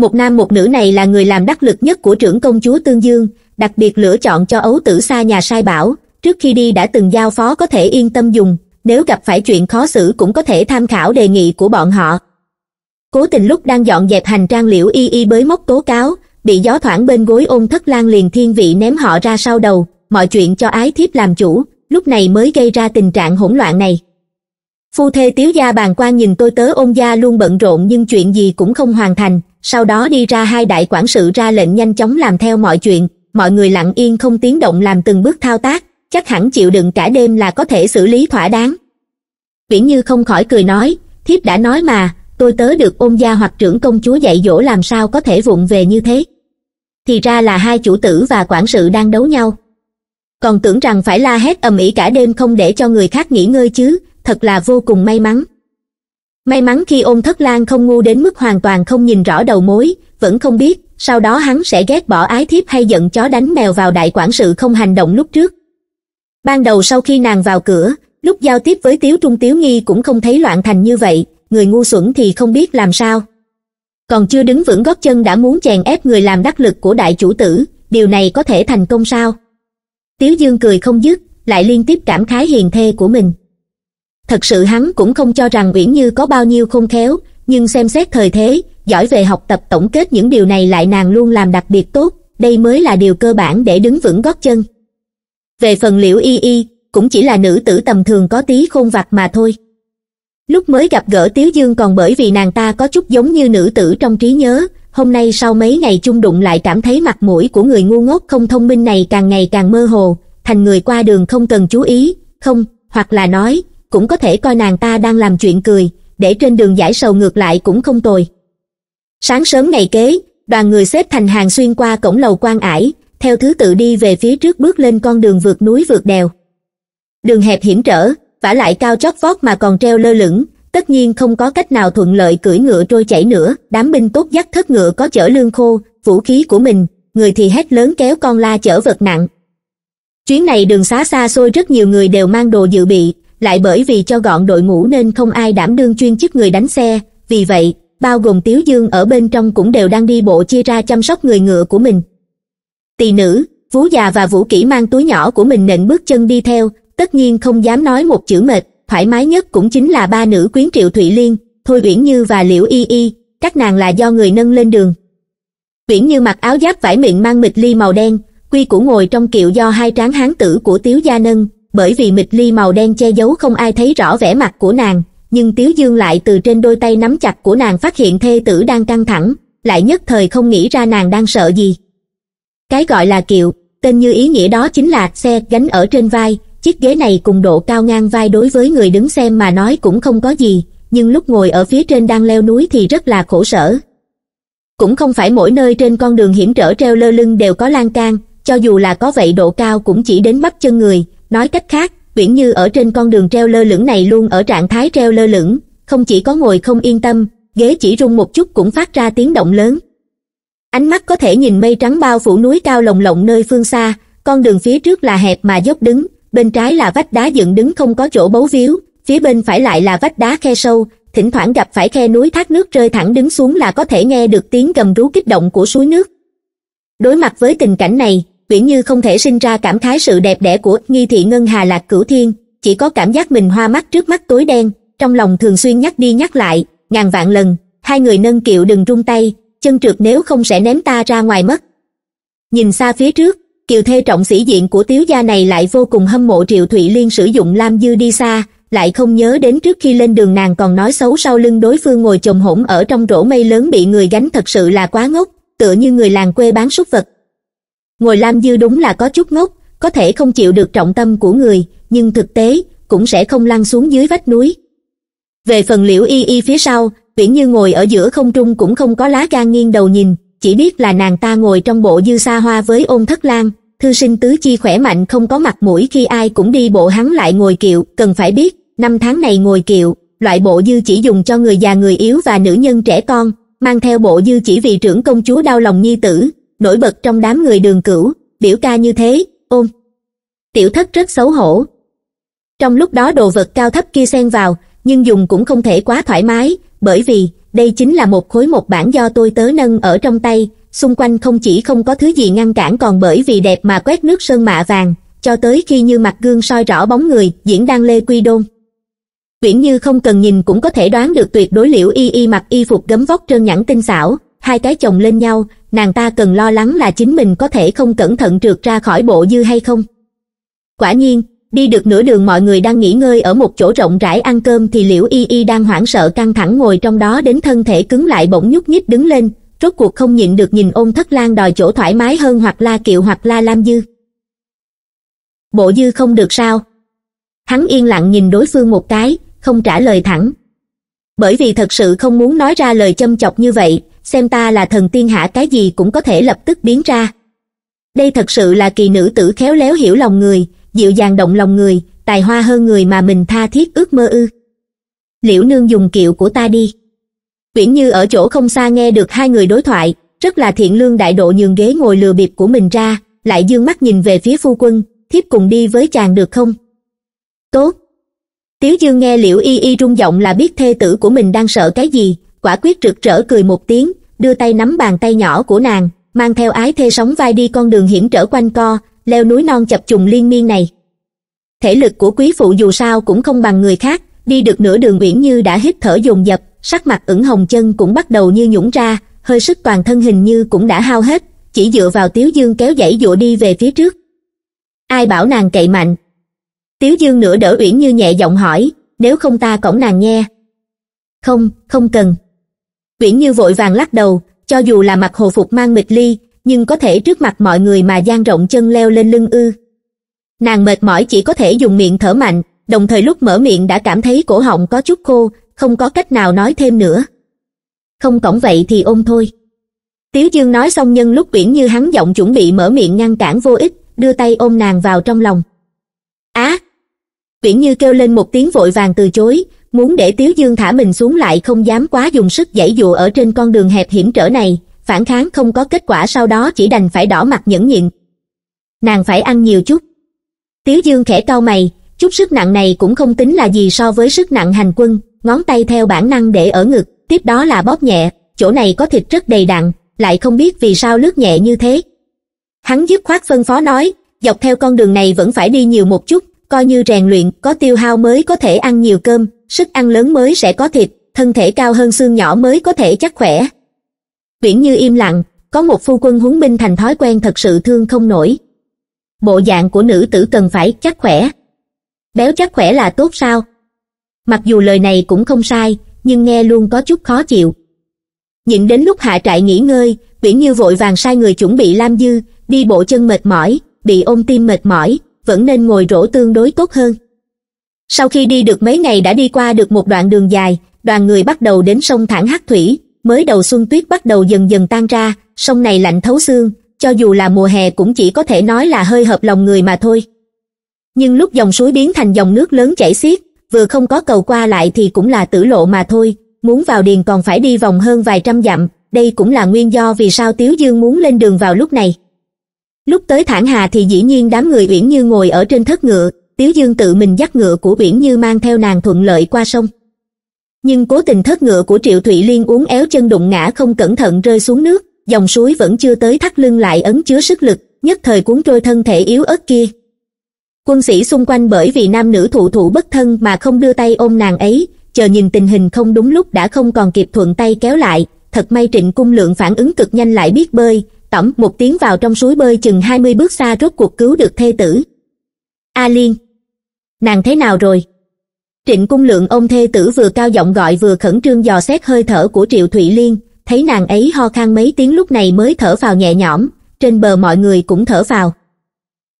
một nam một nữ này là người làm đắc lực nhất của trưởng công chúa tương dương đặc biệt lựa chọn cho ấu tử xa nhà sai bảo trước khi đi đã từng giao phó có thể yên tâm dùng nếu gặp phải chuyện khó xử cũng có thể tham khảo đề nghị của bọn họ cố tình lúc đang dọn dẹp hành trang liễu y y bới móc tố cáo bị gió thoảng bên gối ôn thất lan liền thiên vị ném họ ra sau đầu mọi chuyện cho ái thiếp làm chủ lúc này mới gây ra tình trạng hỗn loạn này phu thê tiếu gia bàn quan nhìn tôi tớ ôn gia luôn bận rộn nhưng chuyện gì cũng không hoàn thành sau đó đi ra hai đại quản sự ra lệnh nhanh chóng làm theo mọi chuyện mọi người lặng yên không tiếng động làm từng bước thao tác chắc hẳn chịu đựng cả đêm là có thể xử lý thỏa đáng viễn như không khỏi cười nói thiếp đã nói mà tôi tớ được ôn gia hoặc trưởng công chúa dạy dỗ làm sao có thể vụng về như thế thì ra là hai chủ tử và quản sự đang đấu nhau còn tưởng rằng phải la hét ầm ĩ cả đêm không để cho người khác nghỉ ngơi chứ thật là vô cùng may mắn may mắn khi ôn thất lang không ngu đến mức hoàn toàn không nhìn rõ đầu mối vẫn không biết sau đó hắn sẽ ghét bỏ ái thiếp hay giận chó đánh mèo vào đại quản sự không hành động lúc trước ban đầu sau khi nàng vào cửa lúc giao tiếp với tiếu trung tiếu nghi cũng không thấy loạn thành như vậy người ngu xuẩn thì không biết làm sao còn chưa đứng vững gót chân đã muốn chèn ép người làm đắc lực của đại chủ tử điều này có thể thành công sao tiếu dương cười không dứt lại liên tiếp cảm khái hiền thê của mình thật sự hắn cũng không cho rằng uyển như có bao nhiêu khôn khéo nhưng xem xét thời thế giỏi về học tập tổng kết những điều này lại nàng luôn làm đặc biệt tốt đây mới là điều cơ bản để đứng vững gót chân về phần liễu y y cũng chỉ là nữ tử tầm thường có tí khôn vặt mà thôi lúc mới gặp gỡ tiếu dương còn bởi vì nàng ta có chút giống như nữ tử trong trí nhớ hôm nay sau mấy ngày chung đụng lại cảm thấy mặt mũi của người ngu ngốc không thông minh này càng ngày càng mơ hồ thành người qua đường không cần chú ý không hoặc là nói cũng có thể coi nàng ta đang làm chuyện cười, để trên đường giải sầu ngược lại cũng không tồi. Sáng sớm ngày kế, đoàn người xếp thành hàng xuyên qua cổng lầu quan ải, theo thứ tự đi về phía trước bước lên con đường vượt núi vượt đèo. Đường hẹp hiểm trở, vả lại cao chót vót mà còn treo lơ lửng, tất nhiên không có cách nào thuận lợi cưỡi ngựa trôi chảy nữa, đám binh tốt dắt thất ngựa có chở lương khô, vũ khí của mình, người thì hét lớn kéo con la chở vật nặng. Chuyến này đường xá xa xôi rất nhiều người đều mang đồ dự bị, lại bởi vì cho gọn đội ngũ nên không ai đảm đương chuyên chức người đánh xe, vì vậy, bao gồm Tiếu Dương ở bên trong cũng đều đang đi bộ chia ra chăm sóc người ngựa của mình. Tỳ nữ, Vú già và Vũ kỹ mang túi nhỏ của mình nện bước chân đi theo, tất nhiên không dám nói một chữ mệt, thoải mái nhất cũng chính là ba nữ quyến Triệu Thụy Liên, Thôi Uyển Như và Liễu Y Y, các nàng là do người nâng lên đường. Uyển Như mặc áo giáp vải miệng mang mịch ly màu đen, quy củ ngồi trong kiệu do hai tráng hán tử của Tiếu Gia nâng, bởi vì mịch ly màu đen che giấu không ai thấy rõ vẻ mặt của nàng, nhưng Tiếu Dương lại từ trên đôi tay nắm chặt của nàng phát hiện thê tử đang căng thẳng, lại nhất thời không nghĩ ra nàng đang sợ gì. Cái gọi là kiệu, tên như ý nghĩa đó chính là xe gánh ở trên vai, chiếc ghế này cùng độ cao ngang vai đối với người đứng xem mà nói cũng không có gì, nhưng lúc ngồi ở phía trên đang leo núi thì rất là khổ sở. Cũng không phải mỗi nơi trên con đường hiểm trở treo lơ lưng đều có lan can, cho dù là có vậy độ cao cũng chỉ đến bắp chân người, nói cách khác uyển như ở trên con đường treo lơ lửng này luôn ở trạng thái treo lơ lửng không chỉ có ngồi không yên tâm ghế chỉ rung một chút cũng phát ra tiếng động lớn ánh mắt có thể nhìn mây trắng bao phủ núi cao lồng lộng nơi phương xa con đường phía trước là hẹp mà dốc đứng bên trái là vách đá dựng đứng không có chỗ bấu víu phía bên phải lại là vách đá khe sâu thỉnh thoảng gặp phải khe núi thác nước rơi thẳng đứng xuống là có thể nghe được tiếng gầm rú kích động của suối nước đối mặt với tình cảnh này uyển như không thể sinh ra cảm khái sự đẹp đẽ của nghi thị ngân hà lạc cửu thiên chỉ có cảm giác mình hoa mắt trước mắt tối đen trong lòng thường xuyên nhắc đi nhắc lại ngàn vạn lần hai người nâng kiệu đừng rung tay chân trượt nếu không sẽ ném ta ra ngoài mất nhìn xa phía trước kiều thê trọng sĩ diện của tiếu gia này lại vô cùng hâm mộ triệu thụy liên sử dụng lam dư đi xa lại không nhớ đến trước khi lên đường nàng còn nói xấu sau lưng đối phương ngồi chồng hổm ở trong rổ mây lớn bị người gánh thật sự là quá ngốc tựa như người làng quê bán súc vật ngồi lam dư đúng là có chút ngốc có thể không chịu được trọng tâm của người nhưng thực tế cũng sẽ không lăn xuống dưới vách núi về phần liễu y y phía sau viễn như ngồi ở giữa không trung cũng không có lá gan nghiêng đầu nhìn chỉ biết là nàng ta ngồi trong bộ dư xa hoa với ôn thất lan thư sinh tứ chi khỏe mạnh không có mặt mũi khi ai cũng đi bộ hắn lại ngồi kiệu cần phải biết năm tháng này ngồi kiệu loại bộ dư chỉ dùng cho người già người yếu và nữ nhân trẻ con mang theo bộ dư chỉ vì trưởng công chúa đau lòng nhi tử nổi bật trong đám người đường cửu, biểu ca như thế, ôm. Tiểu thất rất xấu hổ. Trong lúc đó đồ vật cao thấp kia xen vào, nhưng dùng cũng không thể quá thoải mái, bởi vì đây chính là một khối một bản do tôi tớ nâng ở trong tay, xung quanh không chỉ không có thứ gì ngăn cản còn bởi vì đẹp mà quét nước sơn mạ vàng, cho tới khi như mặt gương soi rõ bóng người, diễn đang lê quy đôn. Viễn như không cần nhìn cũng có thể đoán được tuyệt đối liễu y y mặc y phục gấm vóc trơn nhẵn tinh xảo, hai cái chồng lên nhau, nàng ta cần lo lắng là chính mình có thể không cẩn thận trượt ra khỏi bộ dư hay không. Quả nhiên, đi được nửa đường mọi người đang nghỉ ngơi ở một chỗ rộng rãi ăn cơm thì liễu y y đang hoảng sợ căng thẳng ngồi trong đó đến thân thể cứng lại bỗng nhúc nhích đứng lên, rốt cuộc không nhịn được nhìn ôn thất lang đòi chỗ thoải mái hơn hoặc la kiệu hoặc la lam dư. Bộ dư không được sao? Hắn yên lặng nhìn đối phương một cái, không trả lời thẳng. Bởi vì thật sự không muốn nói ra lời châm chọc như vậy, xem ta là thần tiên hả cái gì cũng có thể lập tức biến ra. Đây thật sự là kỳ nữ tử khéo léo hiểu lòng người, dịu dàng động lòng người, tài hoa hơn người mà mình tha thiết ước mơ ư. Liễu nương dùng kiệu của ta đi. Viễn Như ở chỗ không xa nghe được hai người đối thoại, rất là thiện lương đại độ nhường ghế ngồi lừa bịp của mình ra, lại dương mắt nhìn về phía phu quân, thiếp cùng đi với chàng được không? Tốt. Tiếu Dương nghe Liễu Y Y rung giọng là biết thê tử của mình đang sợ cái gì, quả quyết rực rỡ cười một tiếng đưa tay nắm bàn tay nhỏ của nàng mang theo ái thê sóng vai đi con đường hiểm trở quanh co leo núi non chập trùng liên miên này thể lực của quý phụ dù sao cũng không bằng người khác đi được nửa đường uyển như đã hít thở dồn dập sắc mặt ửng hồng chân cũng bắt đầu như nhũng ra hơi sức toàn thân hình như cũng đã hao hết chỉ dựa vào tiếu dương kéo dãy dụa đi về phía trước ai bảo nàng cậy mạnh tiếu dương nửa đỡ uyển như nhẹ giọng hỏi nếu không ta cổng nàng nghe không không cần Viễn Như vội vàng lắc đầu, cho dù là mặc hồ phục mang mịch ly, nhưng có thể trước mặt mọi người mà dang rộng chân leo lên lưng ư. Nàng mệt mỏi chỉ có thể dùng miệng thở mạnh, đồng thời lúc mở miệng đã cảm thấy cổ họng có chút khô, không có cách nào nói thêm nữa. Không cổng vậy thì ôm thôi. Tiếu Dương nói xong nhân lúc Viễn Như hắn giọng chuẩn bị mở miệng ngăn cản vô ích, đưa tay ôm nàng vào trong lòng. Á! À, Viễn Như kêu lên một tiếng vội vàng từ chối, muốn để tiếu dương thả mình xuống lại không dám quá dùng sức dãy dụa ở trên con đường hẹp hiểm trở này phản kháng không có kết quả sau đó chỉ đành phải đỏ mặt nhẫn nhịn nàng phải ăn nhiều chút tiếu dương khẽ cau mày chút sức nặng này cũng không tính là gì so với sức nặng hành quân ngón tay theo bản năng để ở ngực tiếp đó là bóp nhẹ chỗ này có thịt rất đầy đặn lại không biết vì sao lướt nhẹ như thế hắn dứt khoát phân phó nói dọc theo con đường này vẫn phải đi nhiều một chút coi như rèn luyện có tiêu hao mới có thể ăn nhiều cơm sức ăn lớn mới sẽ có thịt thân thể cao hơn xương nhỏ mới có thể chắc khỏe viễn như im lặng có một phu quân huấn binh thành thói quen thật sự thương không nổi bộ dạng của nữ tử cần phải chắc khỏe béo chắc khỏe là tốt sao mặc dù lời này cũng không sai nhưng nghe luôn có chút khó chịu nhịn đến lúc hạ trại nghỉ ngơi viễn như vội vàng sai người chuẩn bị lam dư đi bộ chân mệt mỏi bị ôm tim mệt mỏi vẫn nên ngồi rỗ tương đối tốt hơn sau khi đi được mấy ngày đã đi qua được một đoạn đường dài đoàn người bắt đầu đến sông thẳng hắc thủy mới đầu xuân tuyết bắt đầu dần dần tan ra sông này lạnh thấu xương cho dù là mùa hè cũng chỉ có thể nói là hơi hợp lòng người mà thôi nhưng lúc dòng suối biến thành dòng nước lớn chảy xiết vừa không có cầu qua lại thì cũng là tử lộ mà thôi muốn vào điền còn phải đi vòng hơn vài trăm dặm đây cũng là nguyên do vì sao tiếu dương muốn lên đường vào lúc này lúc tới thản hà thì dĩ nhiên đám người uyển như ngồi ở trên thất ngựa Tiếu Dương tự mình dắt ngựa của biển như mang theo nàng thuận lợi qua sông. Nhưng cố tình thất ngựa của Triệu Thụy Liên uốn éo chân đụng ngã không cẩn thận rơi xuống nước, dòng suối vẫn chưa tới thắt lưng lại ấn chứa sức lực, nhất thời cuốn trôi thân thể yếu ớt kia. Quân sĩ xung quanh bởi vì nam nữ thụ thụ bất thân mà không đưa tay ôm nàng ấy, chờ nhìn tình hình không đúng lúc đã không còn kịp thuận tay kéo lại, thật may trịnh cung lượng phản ứng cực nhanh lại biết bơi, tẩm một tiếng vào trong suối bơi chừng hai mươi bước xa rốt cuộc cứu được thê tử. A Liên nàng thế nào rồi trịnh cung lượng ông thê tử vừa cao giọng gọi vừa khẩn trương dò xét hơi thở của triệu thụy liên thấy nàng ấy ho khan mấy tiếng lúc này mới thở vào nhẹ nhõm trên bờ mọi người cũng thở vào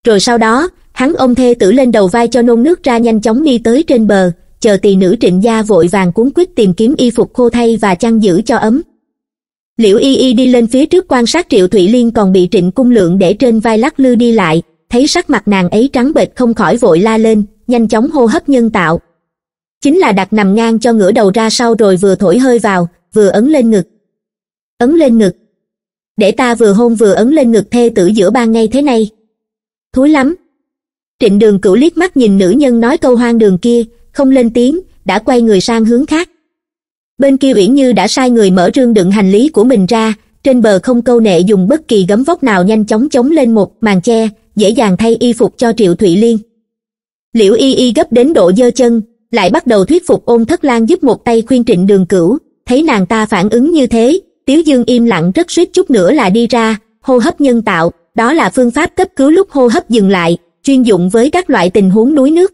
rồi sau đó hắn ông thê tử lên đầu vai cho nôn nước ra nhanh chóng đi tới trên bờ chờ tỳ nữ trịnh gia vội vàng cuốn quýt tìm kiếm y phục khô thay và chăn giữ cho ấm liễu y y đi lên phía trước quan sát triệu thụy liên còn bị trịnh cung lượng để trên vai lắc lư đi lại thấy sắc mặt nàng ấy trắng bệch không khỏi vội la lên nhanh chóng hô hấp nhân tạo chính là đặt nằm ngang cho ngửa đầu ra sau rồi vừa thổi hơi vào vừa ấn lên ngực ấn lên ngực để ta vừa hôn vừa ấn lên ngực thê tử giữa ban ngay thế này thúi lắm trịnh đường cửu liếc mắt nhìn nữ nhân nói câu hoang đường kia không lên tiếng đã quay người sang hướng khác bên kia uyển như đã sai người mở rương đựng hành lý của mình ra trên bờ không câu nệ dùng bất kỳ gấm vóc nào nhanh chóng chống lên một màn che dễ dàng thay y phục cho triệu thụy liên liễu y y gấp đến độ dơ chân lại bắt đầu thuyết phục ôn thất lan giúp một tay khuyên trịnh đường cửu thấy nàng ta phản ứng như thế tiếu dương im lặng rất suýt chút nữa là đi ra hô hấp nhân tạo đó là phương pháp cấp cứu lúc hô hấp dừng lại chuyên dụng với các loại tình huống đuối nước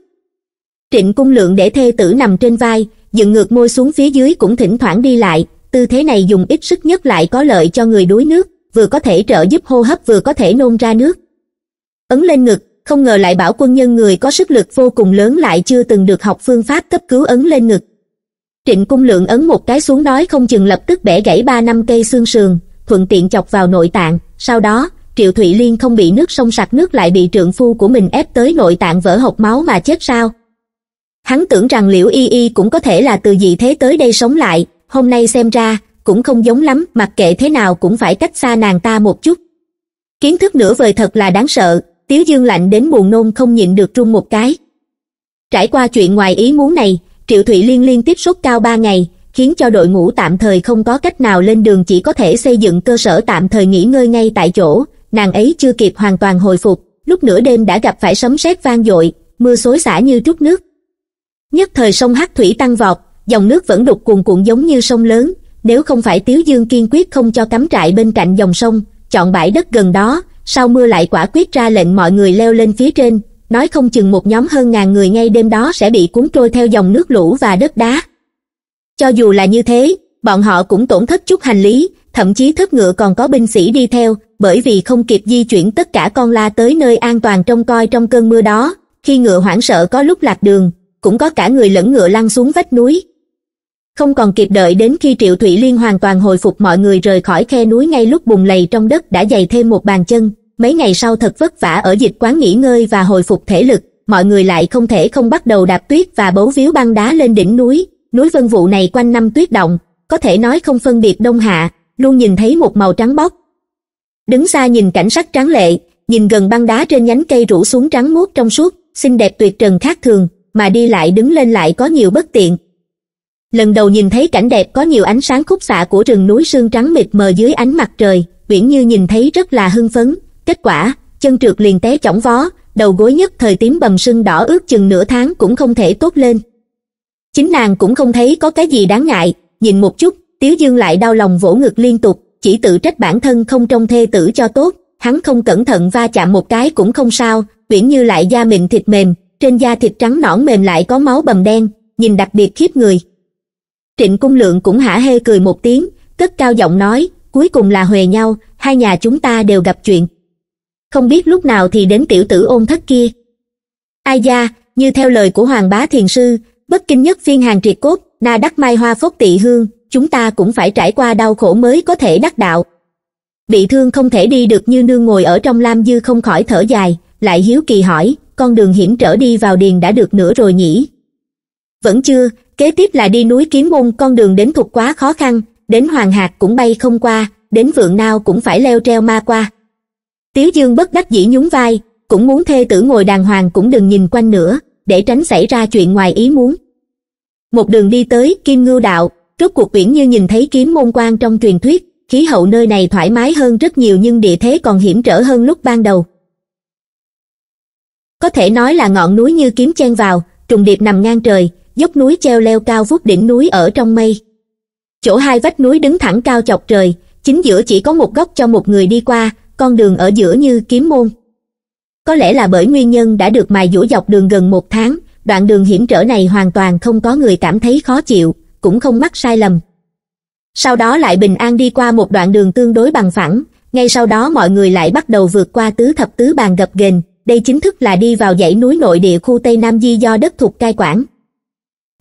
trịnh cung lượng để thê tử nằm trên vai dựng ngược môi xuống phía dưới cũng thỉnh thoảng đi lại tư thế này dùng ít sức nhất lại có lợi cho người đuối nước vừa có thể trợ giúp hô hấp vừa có thể nôn ra nước ấn lên ngực không ngờ lại bảo quân nhân người có sức lực vô cùng lớn lại chưa từng được học phương pháp cấp cứu ấn lên ngực trịnh cung lượng ấn một cái xuống nói không chừng lập tức bẻ gãy ba năm cây xương sườn thuận tiện chọc vào nội tạng sau đó triệu thụy liên không bị nước sông sặc nước lại bị trượng phu của mình ép tới nội tạng vỡ hộc máu mà chết sao hắn tưởng rằng liễu y y cũng có thể là từ gì thế tới đây sống lại hôm nay xem ra cũng không giống lắm mặc kệ thế nào cũng phải cách xa nàng ta một chút kiến thức nửa vời thật là đáng sợ tiếu dương lạnh đến buồn nôn không nhịn được trung một cái trải qua chuyện ngoài ý muốn này triệu thụy liên liên tiếp sốt cao ba ngày khiến cho đội ngũ tạm thời không có cách nào lên đường chỉ có thể xây dựng cơ sở tạm thời nghỉ ngơi ngay tại chỗ nàng ấy chưa kịp hoàn toàn hồi phục lúc nửa đêm đã gặp phải sấm sét vang dội mưa xối xả như trút nước nhất thời sông hắc thủy tăng vọt dòng nước vẫn đục cuồn cuộn giống như sông lớn nếu không phải tiếu dương kiên quyết không cho cắm trại bên cạnh dòng sông chọn bãi đất gần đó sau mưa lại quả quyết ra lệnh mọi người leo lên phía trên, nói không chừng một nhóm hơn ngàn người ngay đêm đó sẽ bị cuốn trôi theo dòng nước lũ và đất đá. Cho dù là như thế, bọn họ cũng tổn thất chút hành lý, thậm chí thất ngựa còn có binh sĩ đi theo, bởi vì không kịp di chuyển tất cả con la tới nơi an toàn trông coi trong cơn mưa đó, khi ngựa hoảng sợ có lúc lạc đường, cũng có cả người lẫn ngựa lăn xuống vách núi, không còn kịp đợi đến khi Triệu thủy Liên hoàn toàn hồi phục mọi người rời khỏi khe núi ngay lúc bùng lầy trong đất đã dày thêm một bàn chân. Mấy ngày sau thật vất vả ở dịch quán nghỉ ngơi và hồi phục thể lực, mọi người lại không thể không bắt đầu đạp tuyết và bấu víu băng đá lên đỉnh núi. Núi vân vũ này quanh năm tuyết động, có thể nói không phân biệt đông hạ, luôn nhìn thấy một màu trắng bóc. Đứng xa nhìn cảnh sắc trắng lệ, nhìn gần băng đá trên nhánh cây rủ xuống trắng muốt trong suốt, xinh đẹp tuyệt trần khác thường, mà đi lại đứng lên lại có nhiều bất tiện, lần đầu nhìn thấy cảnh đẹp có nhiều ánh sáng khúc xạ của rừng núi sương trắng mịt mờ dưới ánh mặt trời viễn như nhìn thấy rất là hưng phấn kết quả chân trượt liền té chỏng vó đầu gối nhất thời tím bầm sưng đỏ ướt chừng nửa tháng cũng không thể tốt lên chính nàng cũng không thấy có cái gì đáng ngại nhìn một chút tiếu dương lại đau lòng vỗ ngực liên tục chỉ tự trách bản thân không trông thê tử cho tốt hắn không cẩn thận va chạm một cái cũng không sao viễn như lại da mịn thịt mềm trên da thịt trắng nõn mềm lại có máu bầm đen nhìn đặc biệt khiếp người Trịnh Cung Lượng cũng hả hê cười một tiếng, cất cao giọng nói, cuối cùng là huề nhau, hai nhà chúng ta đều gặp chuyện. Không biết lúc nào thì đến tiểu tử ôn thất kia. Ai da, như theo lời của Hoàng Bá Thiền Sư, bất kinh nhất phiên hàng triệt cốt, na đắc mai hoa phốc tị hương, chúng ta cũng phải trải qua đau khổ mới có thể đắc đạo. Bị thương không thể đi được như nương ngồi ở trong lam dư không khỏi thở dài, lại hiếu kỳ hỏi, con đường hiểm trở đi vào điền đã được nữa rồi nhỉ? Vẫn chưa, kế tiếp là đi núi kiếm môn con đường đến thuộc quá khó khăn đến hoàng hạt cũng bay không qua đến vượng nao cũng phải leo treo ma qua tiếu dương bất đắc dĩ nhún vai cũng muốn thê tử ngồi đàng hoàng cũng đừng nhìn quanh nữa để tránh xảy ra chuyện ngoài ý muốn một đường đi tới kim ngưu đạo rốt cuộc biển như nhìn thấy kiếm môn quan trong truyền thuyết khí hậu nơi này thoải mái hơn rất nhiều nhưng địa thế còn hiểm trở hơn lúc ban đầu có thể nói là ngọn núi như kiếm chen vào trùng điệp nằm ngang trời dốc núi treo leo cao vút đỉnh núi ở trong mây. Chỗ hai vách núi đứng thẳng cao chọc trời, chính giữa chỉ có một góc cho một người đi qua, con đường ở giữa như kiếm môn. Có lẽ là bởi nguyên nhân đã được mài dũa dọc đường gần một tháng, đoạn đường hiểm trở này hoàn toàn không có người cảm thấy khó chịu, cũng không mắc sai lầm. Sau đó lại bình an đi qua một đoạn đường tương đối bằng phẳng, ngay sau đó mọi người lại bắt đầu vượt qua tứ thập tứ bàn gập ghềnh, đây chính thức là đi vào dãy núi nội địa khu Tây Nam Di do đất thuộc cai quản.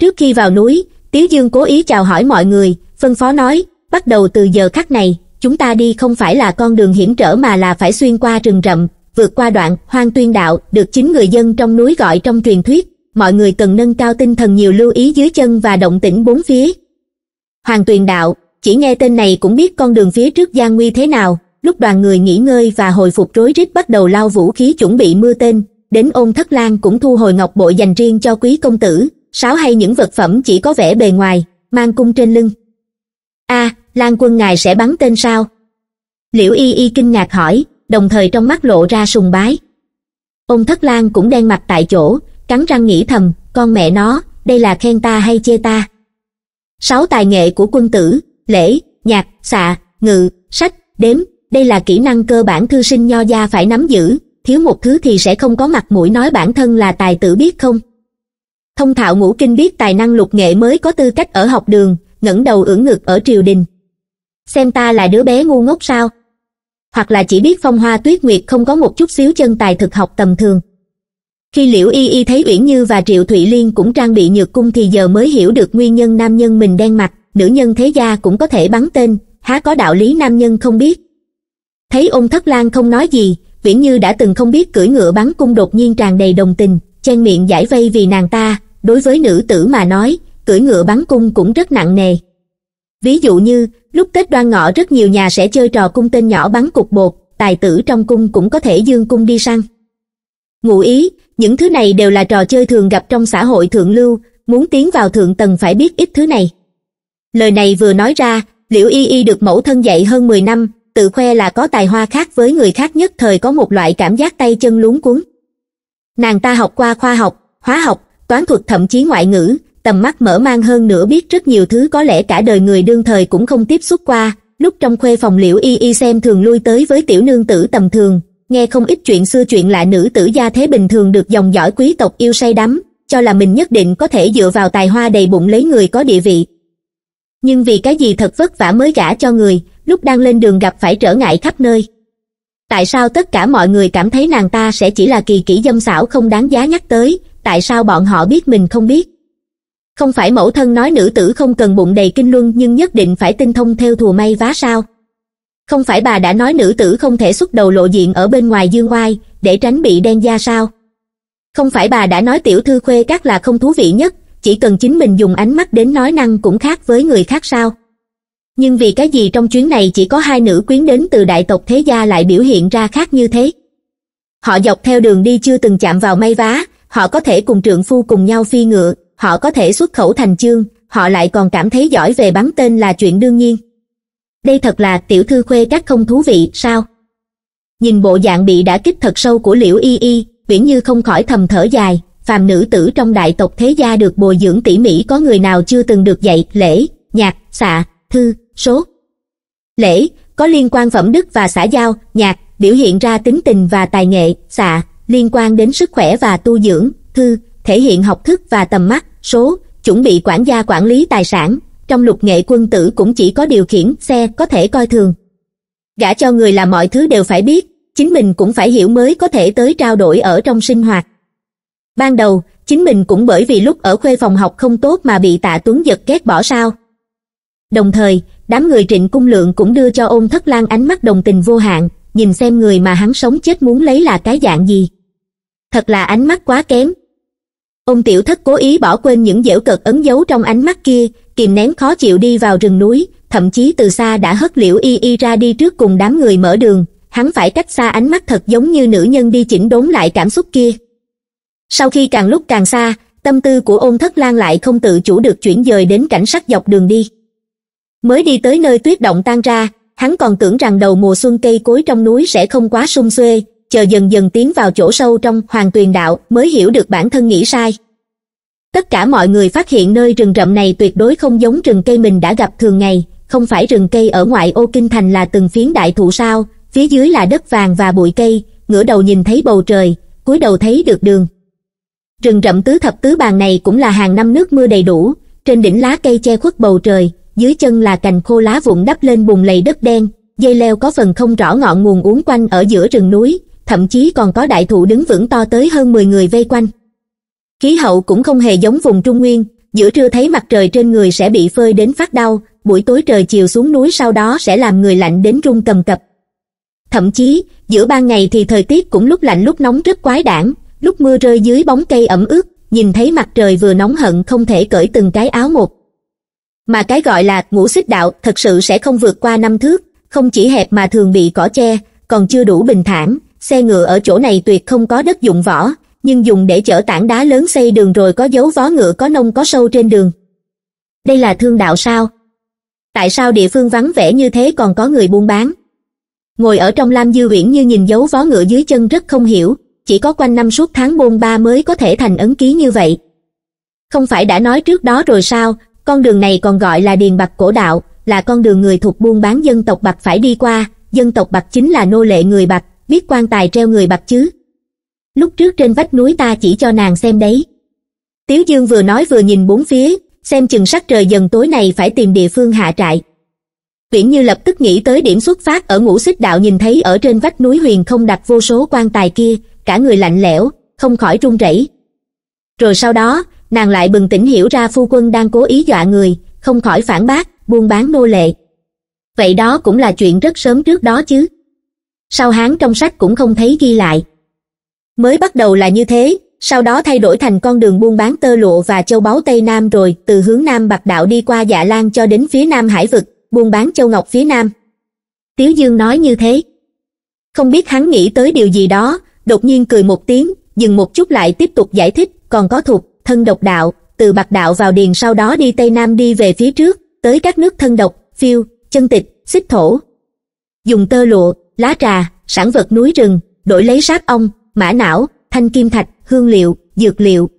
Trước khi vào núi, Tiếu Dương cố ý chào hỏi mọi người, phân phó nói, bắt đầu từ giờ khắc này, chúng ta đi không phải là con đường hiểm trở mà là phải xuyên qua rừng rậm, vượt qua đoạn hoang tuyên đạo được chính người dân trong núi gọi trong truyền thuyết. Mọi người cần nâng cao tinh thần nhiều lưu ý dưới chân và động tĩnh bốn phía. Hoàng tuyền đạo, chỉ nghe tên này cũng biết con đường phía trước gian nguy thế nào, lúc đoàn người nghỉ ngơi và hồi phục rối rít bắt đầu lao vũ khí chuẩn bị mưa tên, đến ôn thất lan cũng thu hồi ngọc bội dành riêng cho quý công tử, sáo hay những vật phẩm chỉ có vẻ bề ngoài mang cung trên lưng a à, lan quân ngài sẽ bắn tên sao liễu y y kinh ngạc hỏi đồng thời trong mắt lộ ra sùng bái ông thất lan cũng đen mặt tại chỗ cắn răng nghĩ thầm con mẹ nó đây là khen ta hay chê ta sáu tài nghệ của quân tử lễ nhạc xạ ngự sách đếm đây là kỹ năng cơ bản thư sinh nho gia phải nắm giữ thiếu một thứ thì sẽ không có mặt mũi nói bản thân là tài tử biết không thông thạo ngũ kinh biết tài năng lục nghệ mới có tư cách ở học đường ngẩng đầu ưỡn ngực ở triều đình xem ta là đứa bé ngu ngốc sao hoặc là chỉ biết phong hoa tuyết nguyệt không có một chút xíu chân tài thực học tầm thường khi liễu y y thấy uyển như và triệu thụy liên cũng trang bị nhược cung thì giờ mới hiểu được nguyên nhân nam nhân mình đen mặt nữ nhân thế gia cũng có thể bắn tên há có đạo lý nam nhân không biết thấy ôn thất lan không nói gì uyển như đã từng không biết cưỡi ngựa bắn cung đột nhiên tràn đầy đồng tình chen miệng giải vây vì nàng ta, đối với nữ tử mà nói, cưỡi ngựa bắn cung cũng rất nặng nề. Ví dụ như, lúc Tết đoan ngọ rất nhiều nhà sẽ chơi trò cung tên nhỏ bắn cục bột, tài tử trong cung cũng có thể dương cung đi săn. Ngụ ý, những thứ này đều là trò chơi thường gặp trong xã hội thượng lưu, muốn tiến vào thượng tầng phải biết ít thứ này. Lời này vừa nói ra, Liễu Y Y được mẫu thân dạy hơn mười năm, tự khoe là có tài hoa khác với người khác nhất thời có một loại cảm giác tay chân luống cuống nàng ta học qua khoa học hóa học toán thuật thậm chí ngoại ngữ tầm mắt mở mang hơn nữa biết rất nhiều thứ có lẽ cả đời người đương thời cũng không tiếp xúc qua lúc trong khuê phòng liễu y y xem thường lui tới với tiểu nương tử tầm thường nghe không ít chuyện xưa chuyện lạ nữ tử gia thế bình thường được dòng dõi quý tộc yêu say đắm cho là mình nhất định có thể dựa vào tài hoa đầy bụng lấy người có địa vị nhưng vì cái gì thật vất vả mới gả cho người lúc đang lên đường gặp phải trở ngại khắp nơi tại sao tất cả mọi người cảm thấy nàng ta sẽ chỉ là kỳ kỹ dâm xảo không đáng giá nhắc tới tại sao bọn họ biết mình không biết không phải mẫu thân nói nữ tử không cần bụng đầy kinh luân nhưng nhất định phải tinh thông theo thùa may vá sao không phải bà đã nói nữ tử không thể xuất đầu lộ diện ở bên ngoài dương oai để tránh bị đen da sao không phải bà đã nói tiểu thư khuê các là không thú vị nhất chỉ cần chính mình dùng ánh mắt đến nói năng cũng khác với người khác sao nhưng vì cái gì trong chuyến này chỉ có hai nữ quyến đến từ đại tộc thế gia lại biểu hiện ra khác như thế họ dọc theo đường đi chưa từng chạm vào may vá họ có thể cùng trượng phu cùng nhau phi ngựa họ có thể xuất khẩu thành chương họ lại còn cảm thấy giỏi về bắn tên là chuyện đương nhiên đây thật là tiểu thư khuê các không thú vị sao nhìn bộ dạng bị đã kích thật sâu của liễu y y viễn như không khỏi thầm thở dài phàm nữ tử trong đại tộc thế gia được bồi dưỡng tỉ mỉ có người nào chưa từng được dạy lễ nhạc xạ thư số. Lễ có liên quan phẩm đức và xã giao, nhạc, biểu hiện ra tính tình và tài nghệ, xạ, liên quan đến sức khỏe và tu dưỡng, thư, thể hiện học thức và tầm mắt, số, chuẩn bị quản gia quản lý tài sản. Trong lục nghệ quân tử cũng chỉ có điều khiển xe có thể coi thường. gả cho người là mọi thứ đều phải biết, chính mình cũng phải hiểu mới có thể tới trao đổi ở trong sinh hoạt. Ban đầu, chính mình cũng bởi vì lúc ở khuê phòng học không tốt mà bị tạ Tuấn giật ghét bỏ sao. Đồng thời, đám người trịnh cung lượng cũng đưa cho ôn thất lan ánh mắt đồng tình vô hạn nhìn xem người mà hắn sống chết muốn lấy là cái dạng gì thật là ánh mắt quá kém ôn tiểu thất cố ý bỏ quên những dễu cợt ấn dấu trong ánh mắt kia kìm nén khó chịu đi vào rừng núi thậm chí từ xa đã hất liễu y y ra đi trước cùng đám người mở đường hắn phải cách xa ánh mắt thật giống như nữ nhân đi chỉnh đốn lại cảm xúc kia sau khi càng lúc càng xa tâm tư của ôn thất lan lại không tự chủ được chuyển dời đến cảnh sắc dọc đường đi mới đi tới nơi tuyết động tan ra hắn còn tưởng rằng đầu mùa xuân cây cối trong núi sẽ không quá sung xuê chờ dần dần tiến vào chỗ sâu trong hoàng tuyền đạo mới hiểu được bản thân nghĩ sai tất cả mọi người phát hiện nơi rừng rậm này tuyệt đối không giống rừng cây mình đã gặp thường ngày không phải rừng cây ở ngoại ô kinh thành là từng phiến đại thụ sao phía dưới là đất vàng và bụi cây ngửa đầu nhìn thấy bầu trời cúi đầu thấy được đường rừng rậm tứ thập tứ bàn này cũng là hàng năm nước mưa đầy đủ trên đỉnh lá cây che khuất bầu trời dưới chân là cành khô lá vụn đắp lên bùn lầy đất đen, dây leo có phần không rõ ngọn nguồn uốn quanh ở giữa rừng núi, thậm chí còn có đại thụ đứng vững to tới hơn mười người vây quanh. Khí hậu cũng không hề giống vùng Trung Nguyên, giữa trưa thấy mặt trời trên người sẽ bị phơi đến phát đau, buổi tối trời chiều xuống núi sau đó sẽ làm người lạnh đến run cầm cập. Thậm chí, giữa ban ngày thì thời tiết cũng lúc lạnh lúc nóng rất quái đản, lúc mưa rơi dưới bóng cây ẩm ướt, nhìn thấy mặt trời vừa nóng hận không thể cởi từng cái áo một mà cái gọi là ngũ xích đạo thật sự sẽ không vượt qua năm thước không chỉ hẹp mà thường bị cỏ che còn chưa đủ bình thản xe ngựa ở chỗ này tuyệt không có đất dụng vỏ, nhưng dùng để chở tảng đá lớn xây đường rồi có dấu vó ngựa có nông có sâu trên đường đây là thương đạo sao tại sao địa phương vắng vẻ như thế còn có người buôn bán ngồi ở trong lam dư uyển như nhìn dấu vó ngựa dưới chân rất không hiểu chỉ có quanh năm suốt tháng bôn ba mới có thể thành ấn ký như vậy không phải đã nói trước đó rồi sao con đường này còn gọi là điền bạc cổ đạo, là con đường người thuộc buôn bán dân tộc bạc phải đi qua, dân tộc bạc chính là nô lệ người bạc, biết quan tài treo người bạc chứ. Lúc trước trên vách núi ta chỉ cho nàng xem đấy. Tiếu Dương vừa nói vừa nhìn bốn phía, xem chừng sắc trời dần tối này phải tìm địa phương hạ trại. Viễn Như lập tức nghĩ tới điểm xuất phát ở ngũ xích đạo nhìn thấy ở trên vách núi huyền không đặt vô số quan tài kia, cả người lạnh lẽo, không khỏi run rẩy. Rồi sau đó, nàng lại bừng tỉnh hiểu ra phu quân đang cố ý dọa người không khỏi phản bác buôn bán nô lệ vậy đó cũng là chuyện rất sớm trước đó chứ sao hán trong sách cũng không thấy ghi lại mới bắt đầu là như thế sau đó thay đổi thành con đường buôn bán tơ lụa và châu báu tây nam rồi từ hướng nam bạc đạo đi qua dạ lan cho đến phía nam hải vực buôn bán châu ngọc phía nam tiếu dương nói như thế không biết hắn nghĩ tới điều gì đó đột nhiên cười một tiếng dừng một chút lại tiếp tục giải thích còn có thuộc thân độc đạo, từ bạc đạo vào điền sau đó đi Tây Nam đi về phía trước, tới các nước thân độc, phiêu, chân tịch, xích thổ. Dùng tơ lụa, lá trà, sản vật núi rừng, đổi lấy sáp ong, mã não, thanh kim thạch, hương liệu, dược liệu.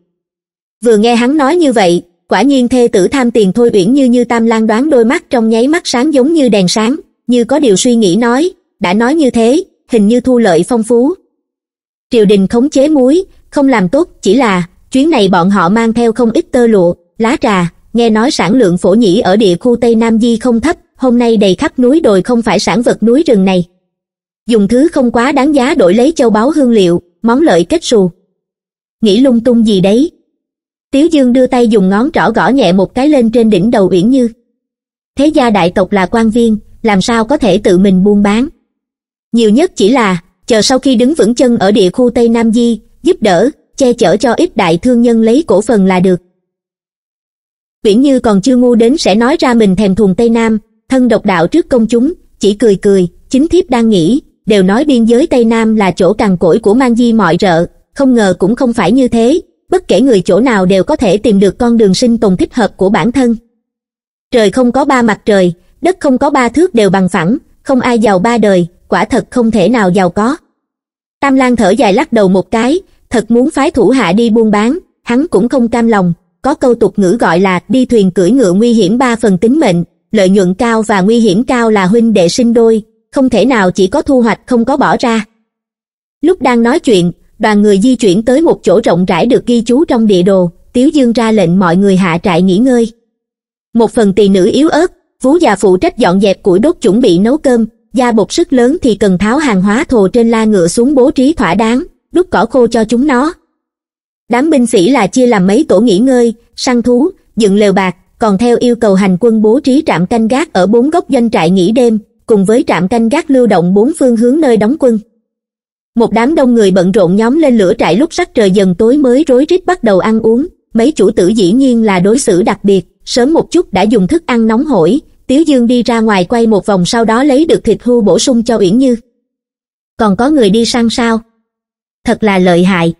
Vừa nghe hắn nói như vậy, quả nhiên thê tử tham tiền thôi uyển như như tam lan đoán đôi mắt trong nháy mắt sáng giống như đèn sáng, như có điều suy nghĩ nói, đã nói như thế, hình như thu lợi phong phú. Triều đình khống chế muối, không làm tốt chỉ là chuyến này bọn họ mang theo không ít tơ lụa lá trà nghe nói sản lượng phổ nhĩ ở địa khu tây nam di không thấp hôm nay đầy khắp núi đồi không phải sản vật núi rừng này dùng thứ không quá đáng giá đổi lấy châu báu hương liệu món lợi kết xù nghĩ lung tung gì đấy tiếu dương đưa tay dùng ngón trỏ gõ nhẹ một cái lên trên đỉnh đầu uyển như thế gia đại tộc là quan viên làm sao có thể tự mình buôn bán nhiều nhất chỉ là chờ sau khi đứng vững chân ở địa khu tây nam di giúp đỡ che chở cho ít đại thương nhân lấy cổ phần là được. Viễn Như còn chưa ngu đến sẽ nói ra mình thèm thuồng Tây Nam, thân độc đạo trước công chúng, chỉ cười cười, chính thiếp đang nghĩ, đều nói biên giới Tây Nam là chỗ càng cỗi của mang di mọi rợ, không ngờ cũng không phải như thế, bất kể người chỗ nào đều có thể tìm được con đường sinh tồn thích hợp của bản thân. Trời không có ba mặt trời, đất không có ba thước đều bằng phẳng, không ai giàu ba đời, quả thật không thể nào giàu có. Tam Lan thở dài lắc đầu một cái, thật muốn phái thủ hạ đi buôn bán hắn cũng không cam lòng có câu tục ngữ gọi là đi thuyền cưỡi ngựa nguy hiểm ba phần tính mệnh lợi nhuận cao và nguy hiểm cao là huynh đệ sinh đôi không thể nào chỉ có thu hoạch không có bỏ ra lúc đang nói chuyện đoàn người di chuyển tới một chỗ rộng rãi được ghi chú trong địa đồ tiếu dương ra lệnh mọi người hạ trại nghỉ ngơi một phần tỳ nữ yếu ớt vú già phụ trách dọn dẹp củi đốt chuẩn bị nấu cơm da bột sức lớn thì cần tháo hàng hóa thồ trên la ngựa xuống bố trí thỏa đáng đút cỏ khô cho chúng nó. Đám binh sĩ là chia làm mấy tổ nghỉ ngơi, săn thú, dựng lều bạc, còn theo yêu cầu hành quân bố trí trạm canh gác ở bốn góc doanh trại nghỉ đêm, cùng với trạm canh gác lưu động bốn phương hướng nơi đóng quân. Một đám đông người bận rộn nhóm lên lửa trại lúc sắc trời dần tối mới rối rít bắt đầu ăn uống, mấy chủ tử dĩ nhiên là đối xử đặc biệt, sớm một chút đã dùng thức ăn nóng hổi, Tiếu Dương đi ra ngoài quay một vòng sau đó lấy được thịt hưu bổ sung cho Uyển Như. Còn có người đi săn sao? thật là lợi hại.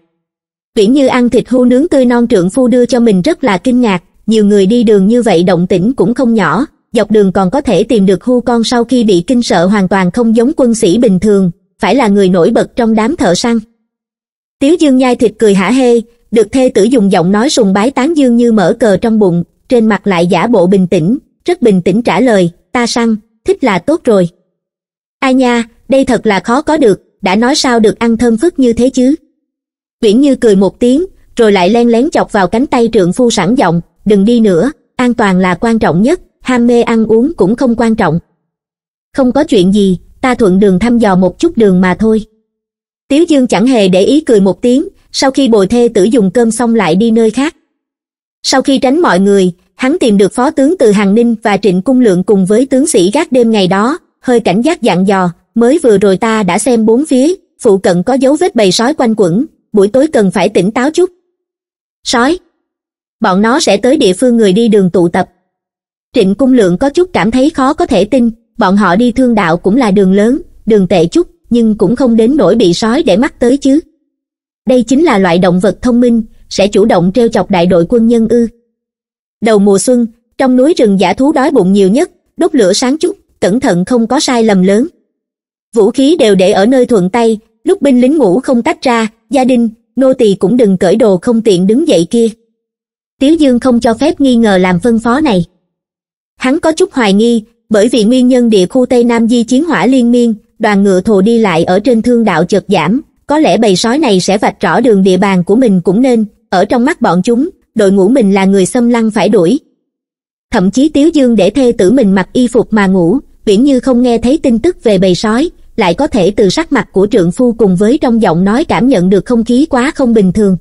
Viễn Như ăn thịt hưu nướng tươi non trượng phu đưa cho mình rất là kinh ngạc, nhiều người đi đường như vậy động tĩnh cũng không nhỏ, dọc đường còn có thể tìm được hưu con sau khi bị kinh sợ hoàn toàn không giống quân sĩ bình thường, phải là người nổi bật trong đám thợ săn. Tiếu Dương nhai thịt cười hả hê, được thê tử dùng giọng nói sùng bái tán dương như mở cờ trong bụng, trên mặt lại giả bộ bình tĩnh, rất bình tĩnh trả lời, ta săn, thích là tốt rồi. Ai nha, đây thật là khó có được, đã nói sao được ăn thơm phức như thế chứ uyển như cười một tiếng rồi lại len lén chọc vào cánh tay trượng phu sẵn giọng đừng đi nữa an toàn là quan trọng nhất ham mê ăn uống cũng không quan trọng không có chuyện gì ta thuận đường thăm dò một chút đường mà thôi tiếu dương chẳng hề để ý cười một tiếng sau khi bồi thê tử dùng cơm xong lại đi nơi khác sau khi tránh mọi người hắn tìm được phó tướng từ Hằng ninh và trịnh cung lượng cùng với tướng sĩ gác đêm ngày đó hơi cảnh giác dặn dò mới vừa rồi ta đã xem bốn phía phụ cận có dấu vết bầy sói quanh quẩn buổi tối cần phải tỉnh táo chút sói bọn nó sẽ tới địa phương người đi đường tụ tập trịnh cung lượng có chút cảm thấy khó có thể tin bọn họ đi thương đạo cũng là đường lớn đường tệ chút nhưng cũng không đến nỗi bị sói để mắt tới chứ đây chính là loại động vật thông minh sẽ chủ động trêu chọc đại đội quân nhân ư đầu mùa xuân trong núi rừng giả thú đói bụng nhiều nhất đốt lửa sáng chút cẩn thận không có sai lầm lớn vũ khí đều để ở nơi thuận tay lúc binh lính ngủ không tách ra gia đình nô tỳ cũng đừng cởi đồ không tiện đứng dậy kia tiếu dương không cho phép nghi ngờ làm phân phó này hắn có chút hoài nghi bởi vì nguyên nhân địa khu tây nam di chiến hỏa liên miên đoàn ngựa thồ đi lại ở trên thương đạo chợt giảm có lẽ bầy sói này sẽ vạch rõ đường địa bàn của mình cũng nên ở trong mắt bọn chúng đội ngũ mình là người xâm lăng phải đuổi thậm chí tiếu dương để thê tử mình mặc y phục mà ngủ viễn như không nghe thấy tin tức về bầy sói lại có thể từ sắc mặt của trượng phu cùng với trong giọng nói cảm nhận được không khí quá không bình thường.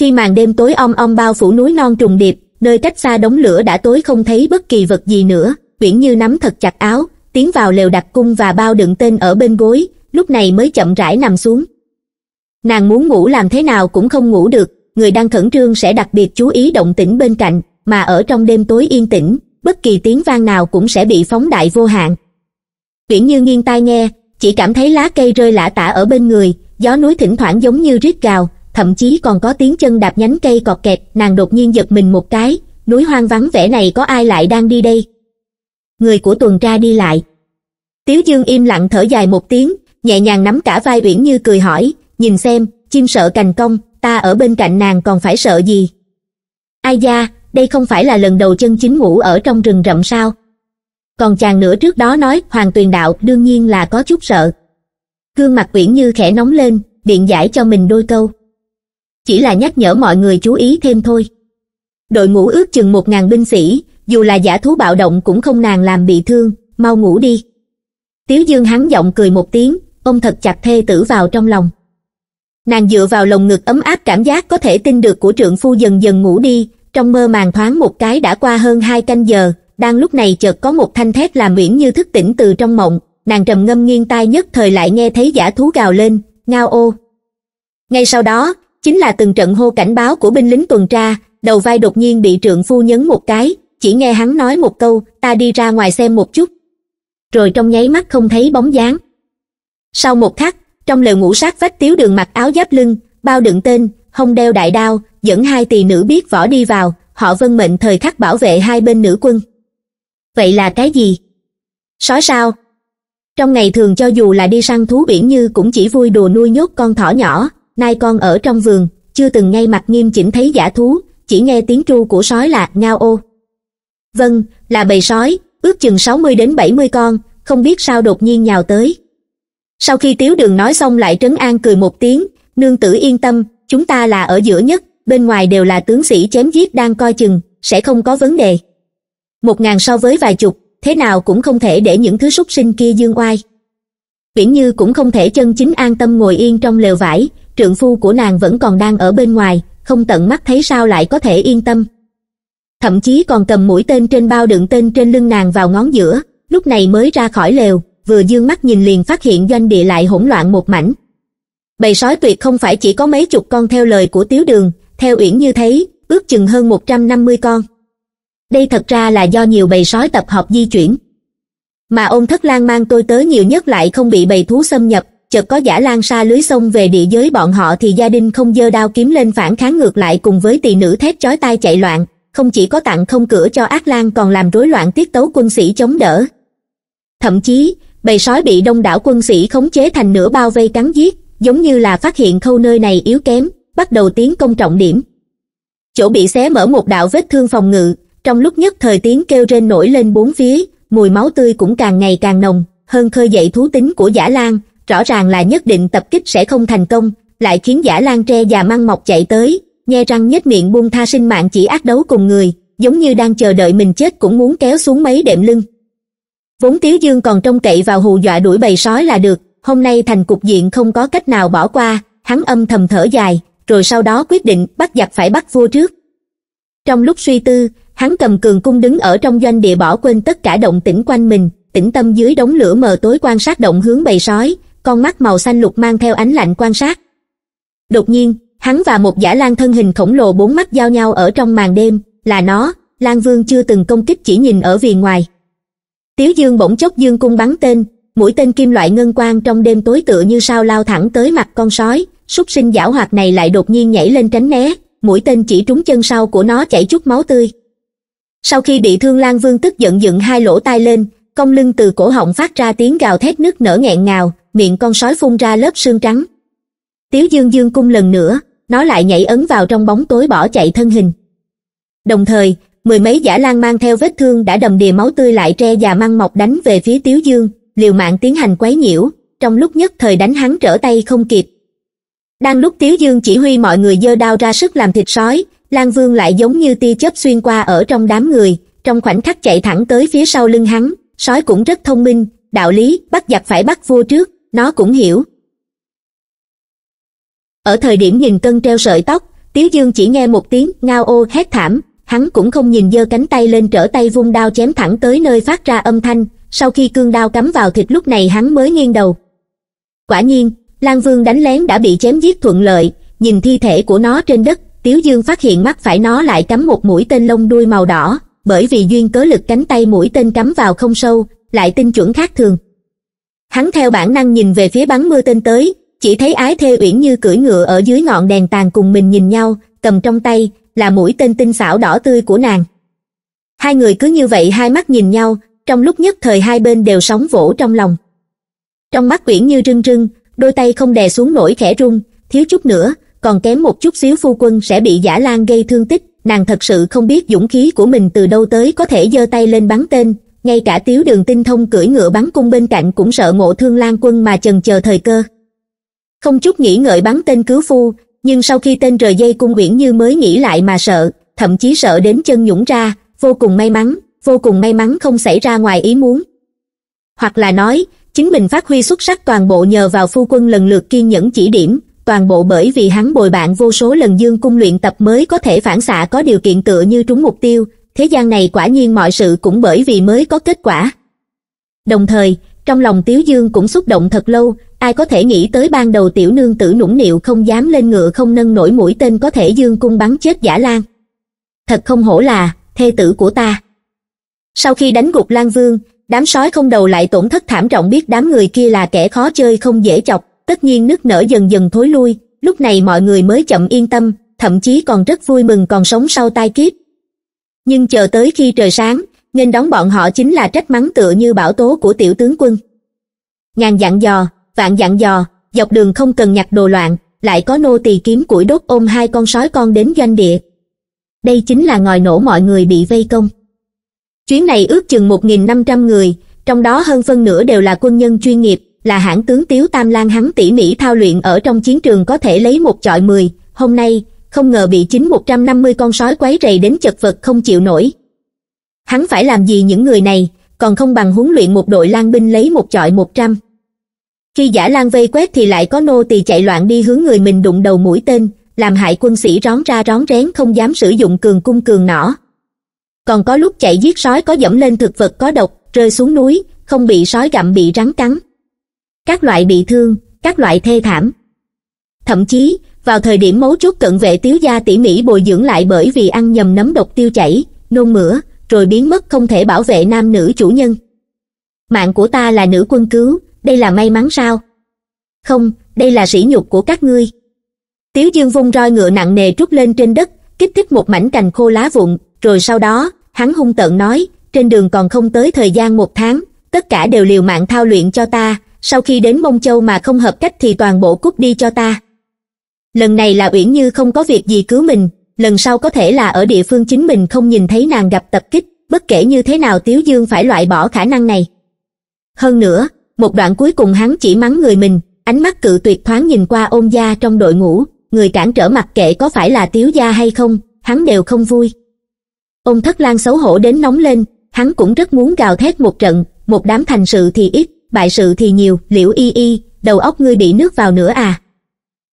Khi màn đêm tối om om bao phủ núi non trùng điệp, nơi cách xa đống lửa đã tối không thấy bất kỳ vật gì nữa, Uyển Như nắm thật chặt áo, tiến vào lều đặt cung và bao đựng tên ở bên gối, lúc này mới chậm rãi nằm xuống. Nàng muốn ngủ làm thế nào cũng không ngủ được, người đang khẩn trương sẽ đặc biệt chú ý động tĩnh bên cạnh, mà ở trong đêm tối yên tĩnh, bất kỳ tiếng vang nào cũng sẽ bị phóng đại vô hạn viễn như nghiêng tai nghe chỉ cảm thấy lá cây rơi lả tả ở bên người gió núi thỉnh thoảng giống như rít gào thậm chí còn có tiếng chân đạp nhánh cây cọt kẹt nàng đột nhiên giật mình một cái núi hoang vắng vẻ này có ai lại đang đi đây người của tuần tra đi lại tiếu dương im lặng thở dài một tiếng nhẹ nhàng nắm cả vai uyển như cười hỏi nhìn xem chim sợ cành công ta ở bên cạnh nàng còn phải sợ gì ai da đây không phải là lần đầu chân chính ngủ ở trong rừng rậm sao còn chàng nữa trước đó nói hoàng tuyền đạo đương nhiên là có chút sợ gương mặt uyển như khẽ nóng lên điện giải cho mình đôi câu chỉ là nhắc nhở mọi người chú ý thêm thôi đội ngũ ước chừng một ngàn binh sĩ dù là giả thú bạo động cũng không nàng làm bị thương mau ngủ đi tiếu dương hắn giọng cười một tiếng ông thật chặt thê tử vào trong lòng nàng dựa vào lồng ngực ấm áp cảm giác có thể tin được của trượng phu dần dần ngủ đi trong mơ màng thoáng một cái đã qua hơn hai canh giờ đang lúc này chợt có một thanh thét làm uyển như thức tỉnh từ trong mộng nàng trầm ngâm nghiêng tai nhất thời lại nghe thấy giả thú gào lên ngao ô ngay sau đó chính là từng trận hô cảnh báo của binh lính tuần tra đầu vai đột nhiên bị trượng phu nhấn một cái chỉ nghe hắn nói một câu ta đi ra ngoài xem một chút rồi trong nháy mắt không thấy bóng dáng sau một khắc trong lều ngũ sát vách tiếu đường mặc áo giáp lưng bao đựng tên hông đeo đại đao dẫn hai tỳ nữ biết võ đi vào họ vân mệnh thời khắc bảo vệ hai bên nữ quân vậy là cái gì sói sao trong ngày thường cho dù là đi săn thú biển như cũng chỉ vui đùa nuôi nhốt con thỏ nhỏ nay con ở trong vườn chưa từng ngay mặt nghiêm chỉnh thấy giả thú chỉ nghe tiếng tru của sói là ngao ô vâng là bầy sói ước chừng sáu mươi đến bảy mươi con không biết sao đột nhiên nhào tới sau khi tiếu đường nói xong lại trấn an cười một tiếng nương tử yên tâm chúng ta là ở giữa nhất bên ngoài đều là tướng sĩ chém giết đang coi chừng sẽ không có vấn đề một ngàn so với vài chục thế nào cũng không thể để những thứ súc sinh kia dương oai viễn như cũng không thể chân chính an tâm ngồi yên trong lều vải trượng phu của nàng vẫn còn đang ở bên ngoài không tận mắt thấy sao lại có thể yên tâm thậm chí còn cầm mũi tên trên bao đựng tên trên lưng nàng vào ngón giữa lúc này mới ra khỏi lều vừa dương mắt nhìn liền phát hiện doanh địa lại hỗn loạn một mảnh bầy sói tuyệt không phải chỉ có mấy chục con theo lời của tiếu đường theo uyển như thấy ước chừng hơn một trăm năm mươi con đây thật ra là do nhiều bầy sói tập hợp di chuyển mà ôn thất lan mang tôi tới nhiều nhất lại không bị bầy thú xâm nhập chợt có giả lan xa lưới sông về địa giới bọn họ thì gia đình không dơ đao kiếm lên phản kháng ngược lại cùng với tỳ nữ thét chói tai chạy loạn không chỉ có tặng không cửa cho ác lan còn làm rối loạn tiết tấu quân sĩ chống đỡ thậm chí bầy sói bị đông đảo quân sĩ khống chế thành nửa bao vây cắn giết giống như là phát hiện khâu nơi này yếu kém bắt đầu tiến công trọng điểm chỗ bị xé mở một đạo vết thương phòng ngự trong lúc nhất thời tiếng kêu rên nổi lên bốn phía mùi máu tươi cũng càng ngày càng nồng hơn khơi dậy thú tính của giả lan rõ ràng là nhất định tập kích sẽ không thành công lại khiến giả lan tre và mang mọc chạy tới nhe răng nhếch miệng buông tha sinh mạng chỉ ác đấu cùng người giống như đang chờ đợi mình chết cũng muốn kéo xuống mấy đệm lưng vốn tiếu dương còn trông cậy vào hù dọa đuổi bầy sói là được hôm nay thành cục diện không có cách nào bỏ qua hắn âm thầm thở dài rồi sau đó quyết định bắt giặc phải bắt vua trước trong lúc suy tư, hắn cầm cường cung đứng ở trong doanh địa bỏ quên tất cả động tĩnh quanh mình, tĩnh tâm dưới đống lửa mờ tối quan sát động hướng bầy sói, con mắt màu xanh lục mang theo ánh lạnh quan sát. Đột nhiên, hắn và một giả lan thân hình khổng lồ bốn mắt giao nhau ở trong màn đêm, là nó, lan vương chưa từng công kích chỉ nhìn ở viền ngoài. Tiếu dương bỗng chốc dương cung bắn tên, mũi tên kim loại ngân quang trong đêm tối tựa như sao lao thẳng tới mặt con sói, súc sinh giảo hoạt này lại đột nhiên nhảy lên tránh né, mũi tên chỉ trúng chân sau của nó chảy chút máu tươi sau khi bị thương lan vương tức giận dựng hai lỗ tai lên cong lưng từ cổ họng phát ra tiếng gào thét nứt nở nghẹn ngào miệng con sói phun ra lớp xương trắng tiếu dương dương cung lần nữa nó lại nhảy ấn vào trong bóng tối bỏ chạy thân hình đồng thời mười mấy giả lan mang theo vết thương đã đầm đìa máu tươi lại tre và măng mọc đánh về phía tiếu dương liều mạng tiến hành quấy nhiễu trong lúc nhất thời đánh hắn trở tay không kịp đang lúc tiếu dương chỉ huy mọi người giơ đao ra sức làm thịt sói lan vương lại giống như tia chớp xuyên qua ở trong đám người trong khoảnh khắc chạy thẳng tới phía sau lưng hắn sói cũng rất thông minh đạo lý bắt giặc phải bắt vua trước nó cũng hiểu ở thời điểm nhìn cân treo sợi tóc tiếu dương chỉ nghe một tiếng ngao ô hét thảm hắn cũng không nhìn giơ cánh tay lên trở tay vung đao chém thẳng tới nơi phát ra âm thanh sau khi cương đao cắm vào thịt lúc này hắn mới nghiêng đầu quả nhiên Lan Vương đánh lén đã bị chém giết thuận lợi, nhìn thi thể của nó trên đất, Tiếu Dương phát hiện mắt phải nó lại cắm một mũi tên lông đuôi màu đỏ, bởi vì duyên cớ lực cánh tay mũi tên cắm vào không sâu, lại tinh chuẩn khác thường. Hắn theo bản năng nhìn về phía bắn mưa tên tới, chỉ thấy Ái Thê Uyển như cưỡi ngựa ở dưới ngọn đèn tàn cùng mình nhìn nhau, cầm trong tay, là mũi tên tinh xảo đỏ tươi của nàng. Hai người cứ như vậy hai mắt nhìn nhau, trong lúc nhất thời hai bên đều sóng vỗ trong lòng. Trong mắt Uyển như rưng rưng, đôi tay không đè xuống nổi khẽ rung thiếu chút nữa còn kém một chút xíu phu quân sẽ bị giả lan gây thương tích nàng thật sự không biết dũng khí của mình từ đâu tới có thể giơ tay lên bắn tên ngay cả tiếu đường tinh thông cưỡi ngựa bắn cung bên cạnh cũng sợ ngộ thương lan quân mà chần chờ thời cơ không chút nghĩ ngợi bắn tên cứu phu nhưng sau khi tên rời dây cung uyển như mới nghĩ lại mà sợ thậm chí sợ đến chân nhũng ra vô cùng may mắn vô cùng may mắn không xảy ra ngoài ý muốn hoặc là nói chính mình phát huy xuất sắc toàn bộ nhờ vào phu quân lần lượt kiên nhẫn chỉ điểm toàn bộ bởi vì hắn bồi bạn vô số lần dương cung luyện tập mới có thể phản xạ có điều kiện tựa như trúng mục tiêu thế gian này quả nhiên mọi sự cũng bởi vì mới có kết quả đồng thời trong lòng tiếu dương cũng xúc động thật lâu ai có thể nghĩ tới ban đầu tiểu nương tử nũng nịu không dám lên ngựa không nâng nổi mũi tên có thể dương cung bắn chết giả lan thật không hổ là thê tử của ta sau khi đánh gục lan vương đám sói không đầu lại tổn thất thảm trọng biết đám người kia là kẻ khó chơi không dễ chọc tất nhiên nước nở dần dần thối lui lúc này mọi người mới chậm yên tâm thậm chí còn rất vui mừng còn sống sau tai kiếp nhưng chờ tới khi trời sáng nên đón bọn họ chính là trách mắng tựa như bảo tố của tiểu tướng quân ngàn dặn dò vạn dặn dò dọc đường không cần nhặt đồ loạn lại có nô tỳ kiếm củi đốt ôm hai con sói con đến doanh địa đây chính là ngòi nổ mọi người bị vây công chuyến này ước chừng một nghìn năm trăm người trong đó hơn phân nửa đều là quân nhân chuyên nghiệp là hãng tướng tiếu tam lan hắn tỉ mỉ thao luyện ở trong chiến trường có thể lấy một chọi mười hôm nay không ngờ bị chính một trăm năm mươi con sói quấy rầy đến chật vật không chịu nổi hắn phải làm gì những người này còn không bằng huấn luyện một đội lang binh lấy một chọi một trăm khi giả lang vây quét thì lại có nô tỳ chạy loạn đi hướng người mình đụng đầu mũi tên làm hại quân sĩ rón ra rón rén không dám sử dụng cường cung cường nỏ còn có lúc chạy giết sói có dẫm lên thực vật có độc rơi xuống núi không bị sói gặm bị rắn cắn các loại bị thương các loại thê thảm thậm chí vào thời điểm mấu chốt cận vệ tiếu gia tỉ mỉ bồi dưỡng lại bởi vì ăn nhầm nấm độc tiêu chảy nôn mửa rồi biến mất không thể bảo vệ nam nữ chủ nhân mạng của ta là nữ quân cứu đây là may mắn sao không đây là sỉ nhục của các ngươi tiếu dương vung roi ngựa nặng nề trút lên trên đất kích thích một mảnh cành khô lá vụn rồi sau đó hắn hung tợn nói trên đường còn không tới thời gian một tháng tất cả đều liều mạng thao luyện cho ta sau khi đến mông châu mà không hợp cách thì toàn bộ cút đi cho ta lần này là uyển như không có việc gì cứu mình lần sau có thể là ở địa phương chính mình không nhìn thấy nàng gặp tập kích bất kể như thế nào tiếu dương phải loại bỏ khả năng này hơn nữa một đoạn cuối cùng hắn chỉ mắng người mình ánh mắt cự tuyệt thoáng nhìn qua ôn gia trong đội ngũ người cản trở mặc kệ có phải là tiếu gia hay không hắn đều không vui Ông Thất lang xấu hổ đến nóng lên, hắn cũng rất muốn gào thét một trận, một đám thành sự thì ít, bại sự thì nhiều, liễu y y, đầu óc ngươi bị nước vào nữa à.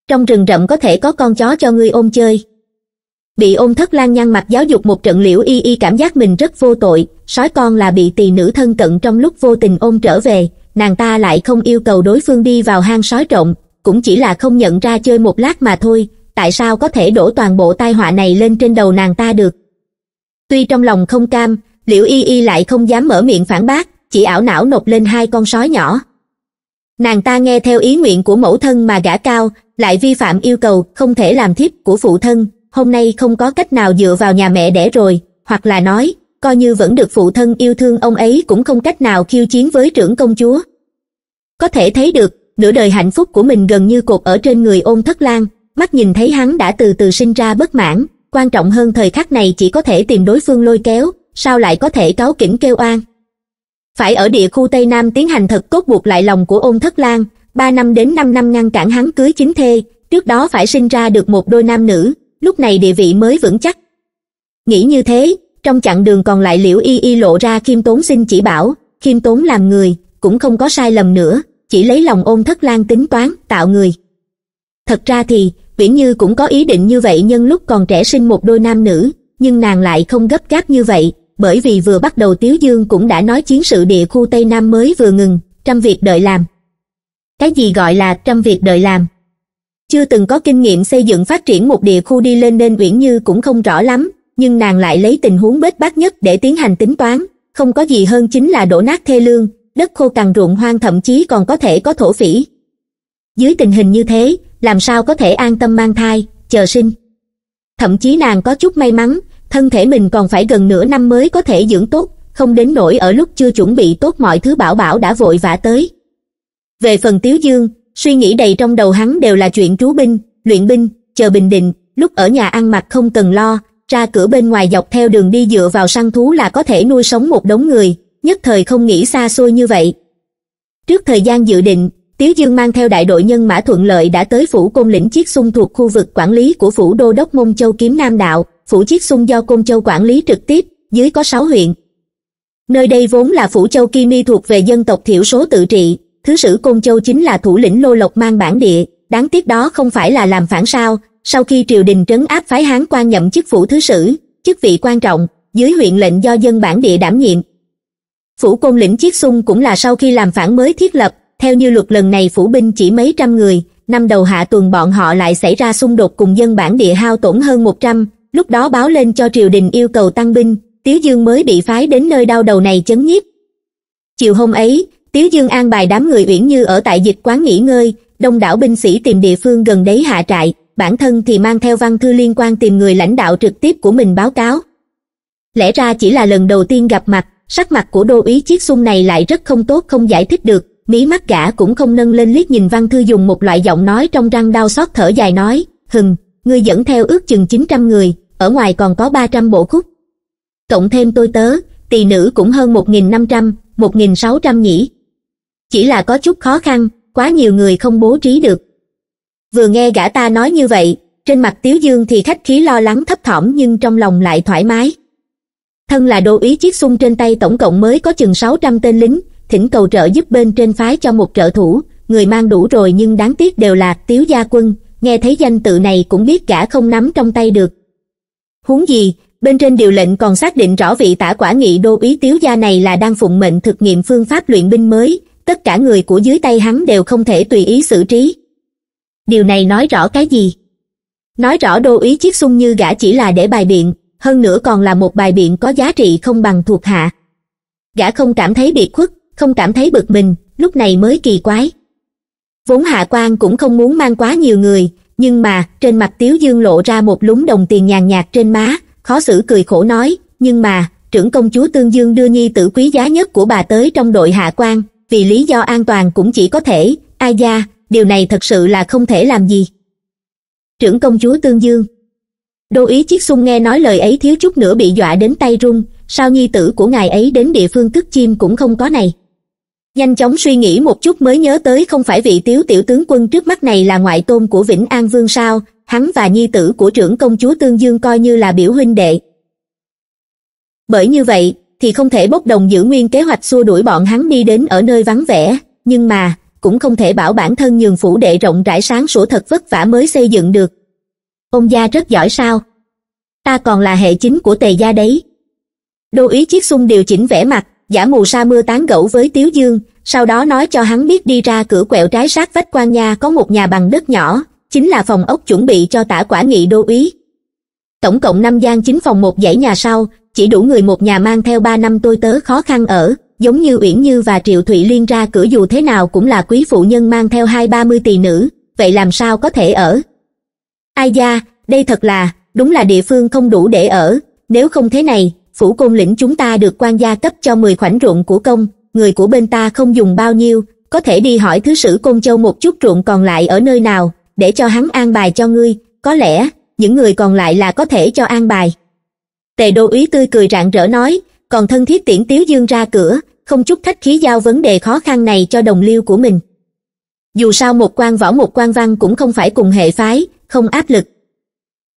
Trong rừng rậm có thể có con chó cho ngươi ôm chơi. Bị ôm Thất Lan nhăn mặt giáo dục một trận liễu y y cảm giác mình rất vô tội, sói con là bị tỳ nữ thân cận trong lúc vô tình ôm trở về, nàng ta lại không yêu cầu đối phương đi vào hang sói trộn, cũng chỉ là không nhận ra chơi một lát mà thôi, tại sao có thể đổ toàn bộ tai họa này lên trên đầu nàng ta được tuy trong lòng không cam liễu y y lại không dám mở miệng phản bác chỉ ảo não nộp lên hai con sói nhỏ nàng ta nghe theo ý nguyện của mẫu thân mà gả cao lại vi phạm yêu cầu không thể làm thiếp của phụ thân hôm nay không có cách nào dựa vào nhà mẹ đẻ rồi hoặc là nói coi như vẫn được phụ thân yêu thương ông ấy cũng không cách nào khiêu chiến với trưởng công chúa có thể thấy được nửa đời hạnh phúc của mình gần như cột ở trên người ôn thất lan mắt nhìn thấy hắn đã từ từ sinh ra bất mãn quan trọng hơn thời khắc này chỉ có thể tìm đối phương lôi kéo sao lại có thể cáo kỉnh kêu oan phải ở địa khu tây nam tiến hành thật cốt buộc lại lòng của ôn thất lan ba năm đến năm năm ngăn cản hắn cưới chính thê trước đó phải sinh ra được một đôi nam nữ lúc này địa vị mới vững chắc nghĩ như thế trong chặng đường còn lại liễu y y lộ ra khiêm tốn xin chỉ bảo khiêm tốn làm người cũng không có sai lầm nữa chỉ lấy lòng ôn thất lan tính toán tạo người thật ra thì Viễn Như cũng có ý định như vậy nhân lúc còn trẻ sinh một đôi nam nữ, nhưng nàng lại không gấp gáp như vậy, bởi vì vừa bắt đầu Tiếu Dương cũng đã nói chiến sự địa khu Tây Nam mới vừa ngừng, trăm việc đợi làm. Cái gì gọi là trăm việc đợi làm? Chưa từng có kinh nghiệm xây dựng phát triển một địa khu đi lên nên Uyển Như cũng không rõ lắm, nhưng nàng lại lấy tình huống bết bát nhất để tiến hành tính toán, không có gì hơn chính là đổ nát thê lương, đất khô cằn ruộng hoang thậm chí còn có thể có thổ phỉ. Dưới tình hình như thế, làm sao có thể an tâm mang thai, chờ sinh. Thậm chí nàng có chút may mắn, thân thể mình còn phải gần nửa năm mới có thể dưỡng tốt, không đến nỗi ở lúc chưa chuẩn bị tốt mọi thứ bảo bảo đã vội vã tới. Về phần Tiếu Dương, suy nghĩ đầy trong đầu hắn đều là chuyện trú binh, luyện binh, chờ bình định, lúc ở nhà ăn mặc không cần lo, ra cửa bên ngoài dọc theo đường đi dựa vào săn thú là có thể nuôi sống một đống người, nhất thời không nghĩ xa xôi như vậy. Trước thời gian dự định, Tiếu Dương mang theo đại đội nhân mã thuận lợi đã tới phủ Côn Lĩnh Chiết Xung thuộc khu vực quản lý của phủ đô đốc Mông Châu Kiếm Nam Đạo, phủ Chiết Xung do Côn Châu quản lý trực tiếp, dưới có 6 huyện. Nơi đây vốn là phủ Châu Kim Mi thuộc về dân tộc thiểu số tự trị, thứ sử Côn Châu chính là thủ lĩnh Lô Lộc mang bản địa, đáng tiếc đó không phải là làm phản sao, sau khi triều đình trấn áp phái Hán quan nhậm chức phủ thứ sử, chức vị quan trọng, dưới huyện lệnh do dân bản địa đảm nhiệm. Phủ Côn Lĩnh Chiết Xung cũng là sau khi làm phản mới thiết lập, theo như luật lần này phủ binh chỉ mấy trăm người năm đầu hạ tuần bọn họ lại xảy ra xung đột cùng dân bản địa hao tổn hơn một trăm lúc đó báo lên cho triều đình yêu cầu tăng binh tiếu dương mới bị phái đến nơi đau đầu này chấn nhiếp chiều hôm ấy tiếu dương an bài đám người uyển như ở tại dịch quán nghỉ ngơi đông đảo binh sĩ tìm địa phương gần đấy hạ trại bản thân thì mang theo văn thư liên quan tìm người lãnh đạo trực tiếp của mình báo cáo lẽ ra chỉ là lần đầu tiên gặp mặt sắc mặt của đô úy chiết xung này lại rất không tốt không giải thích được mí mắt gã cũng không nâng lên liếc nhìn văn thư dùng một loại giọng nói trong răng đau xót thở dài nói hừng ngươi dẫn theo ước chừng chín trăm người ở ngoài còn có ba trăm bộ khúc cộng thêm tôi tớ tỳ nữ cũng hơn một nghìn năm trăm một nghìn sáu trăm nhỉ chỉ là có chút khó khăn quá nhiều người không bố trí được vừa nghe gã ta nói như vậy trên mặt tiếu dương thì khách khí lo lắng thấp thỏm nhưng trong lòng lại thoải mái thân là đô ý chiếc xung trên tay tổng cộng mới có chừng sáu trăm tên lính thỉnh cầu trợ giúp bên trên phái cho một trợ thủ, người mang đủ rồi nhưng đáng tiếc đều là Tiếu Gia Quân, nghe thấy danh tự này cũng biết cả không nắm trong tay được. Huống gì, bên trên điều lệnh còn xác định rõ vị tả quả nghị đô ý Tiếu Gia này là đang phụng mệnh thực nghiệm phương pháp luyện binh mới, tất cả người của dưới tay hắn đều không thể tùy ý xử trí. Điều này nói rõ cái gì? Nói rõ đô ý chiếc sung như gã chỉ là để bài biện, hơn nữa còn là một bài biện có giá trị không bằng thuộc hạ. Gã không cảm thấy biệt khuất, không cảm thấy bực mình lúc này mới kỳ quái vốn hạ quan cũng không muốn mang quá nhiều người nhưng mà trên mặt tiếu dương lộ ra một lúng đồng tiền nhàn nhạt trên má khó xử cười khổ nói nhưng mà trưởng công chúa tương dương đưa nhi tử quý giá nhất của bà tới trong đội hạ quan vì lý do an toàn cũng chỉ có thể ai da điều này thật sự là không thể làm gì trưởng công chúa tương dương đô ý chiếc xung nghe nói lời ấy thiếu chút nữa bị dọa đến tay run sao nhi tử của ngài ấy đến địa phương cất chim cũng không có này nhanh chóng suy nghĩ một chút mới nhớ tới không phải vị tiếu tiểu tướng quân trước mắt này là ngoại tôn của vĩnh an vương sao hắn và nhi tử của trưởng công chúa tương dương coi như là biểu huynh đệ bởi như vậy thì không thể bốc đồng giữ nguyên kế hoạch xua đuổi bọn hắn đi đến ở nơi vắng vẻ nhưng mà cũng không thể bảo bản thân nhường phủ đệ rộng rãi sáng sủa thật vất vả mới xây dựng được ông gia rất giỏi sao ta còn là hệ chính của tề gia đấy đô ý chiếc xung điều chỉnh vẻ mặt giả mù sa mưa tán gẫu với tiếu dương sau đó nói cho hắn biết đi ra cửa quẹo trái sát vách quan nha có một nhà bằng đất nhỏ chính là phòng ốc chuẩn bị cho tả quả nghị đô úy tổng cộng năm gian chính phòng một dãy nhà sau chỉ đủ người một nhà mang theo ba năm tôi tớ khó khăn ở giống như uyển như và triệu thụy liên ra cửa dù thế nào cũng là quý phụ nhân mang theo hai ba mươi tỳ nữ vậy làm sao có thể ở ai da đây thật là đúng là địa phương không đủ để ở nếu không thế này phủ côn lĩnh chúng ta được quan gia cấp cho mười khoảnh ruộng của công, người của bên ta không dùng bao nhiêu, có thể đi hỏi thứ sử côn châu một chút ruộng còn lại ở nơi nào, để cho hắn an bài cho ngươi, có lẽ, những người còn lại là có thể cho an bài. Tề đô úy tươi cười rạng rỡ nói, còn thân thiết tiễn Tiếu Dương ra cửa, không chút thách khí giao vấn đề khó khăn này cho đồng liêu của mình. Dù sao một quan võ một quan văn cũng không phải cùng hệ phái, không áp lực,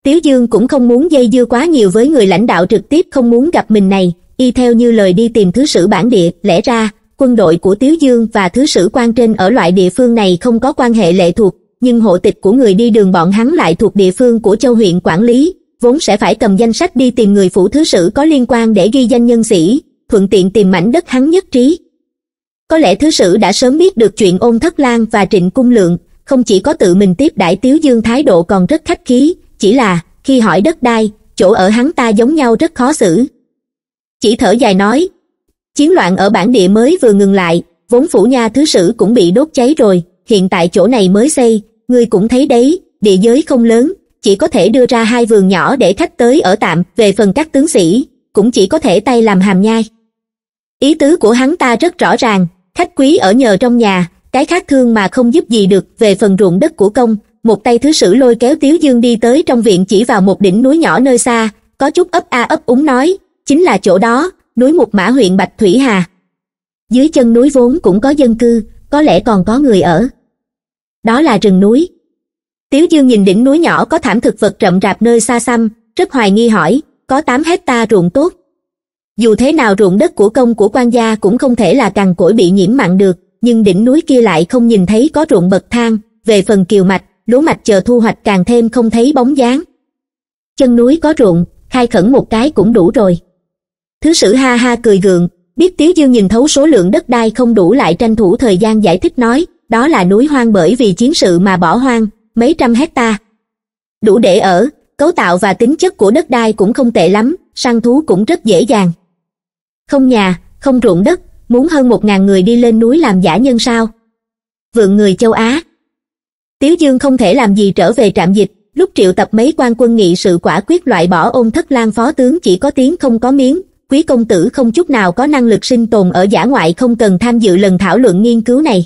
tiếu dương cũng không muốn dây dưa quá nhiều với người lãnh đạo trực tiếp không muốn gặp mình này y theo như lời đi tìm thứ sử bản địa lẽ ra quân đội của tiếu dương và thứ sử quan trên ở loại địa phương này không có quan hệ lệ thuộc nhưng hộ tịch của người đi đường bọn hắn lại thuộc địa phương của châu huyện quản lý vốn sẽ phải cầm danh sách đi tìm người phủ thứ sử có liên quan để ghi danh nhân sĩ thuận tiện tìm mảnh đất hắn nhất trí có lẽ thứ sử đã sớm biết được chuyện ôn thất lan và trịnh cung lượng không chỉ có tự mình tiếp đãi tiếu dương thái độ còn rất khách khí chỉ là khi hỏi đất đai, chỗ ở hắn ta giống nhau rất khó xử. Chỉ thở dài nói, chiến loạn ở bản địa mới vừa ngừng lại, vốn phủ nha thứ sử cũng bị đốt cháy rồi, hiện tại chỗ này mới xây, ngươi cũng thấy đấy, địa giới không lớn, chỉ có thể đưa ra hai vườn nhỏ để khách tới ở tạm, về phần các tướng sĩ, cũng chỉ có thể tay làm hàm nhai. Ý tứ của hắn ta rất rõ ràng, khách quý ở nhờ trong nhà, cái khác thương mà không giúp gì được về phần ruộng đất của công, một tay thứ sử lôi kéo tiếu dương đi tới trong viện chỉ vào một đỉnh núi nhỏ nơi xa có chút ấp a ấp úng nói chính là chỗ đó núi mục mã huyện bạch thủy hà dưới chân núi vốn cũng có dân cư có lẽ còn có người ở đó là rừng núi tiếu dương nhìn đỉnh núi nhỏ có thảm thực vật rậm rạp nơi xa xăm rất hoài nghi hỏi có tám hecta ruộng tốt dù thế nào ruộng đất của công của quan gia cũng không thể là cằn cỗi bị nhiễm mặn được nhưng đỉnh núi kia lại không nhìn thấy có ruộng bậc thang về phần kiều mạch lúa mạch chờ thu hoạch càng thêm không thấy bóng dáng. Chân núi có ruộng, khai khẩn một cái cũng đủ rồi. Thứ sử ha ha cười gượng, biết Tiếu Dương nhìn thấu số lượng đất đai không đủ lại tranh thủ thời gian giải thích nói, đó là núi hoang bởi vì chiến sự mà bỏ hoang, mấy trăm hecta Đủ để ở, cấu tạo và tính chất của đất đai cũng không tệ lắm, săn thú cũng rất dễ dàng. Không nhà, không ruộng đất, muốn hơn một ngàn người đi lên núi làm giả nhân sao? Vượng người châu Á Tiếu Dương không thể làm gì trở về trạm dịch, lúc triệu tập mấy quan quân nghị sự quả quyết loại bỏ ôn thất lang phó tướng chỉ có tiếng không có miếng, quý công tử không chút nào có năng lực sinh tồn ở giả ngoại không cần tham dự lần thảo luận nghiên cứu này.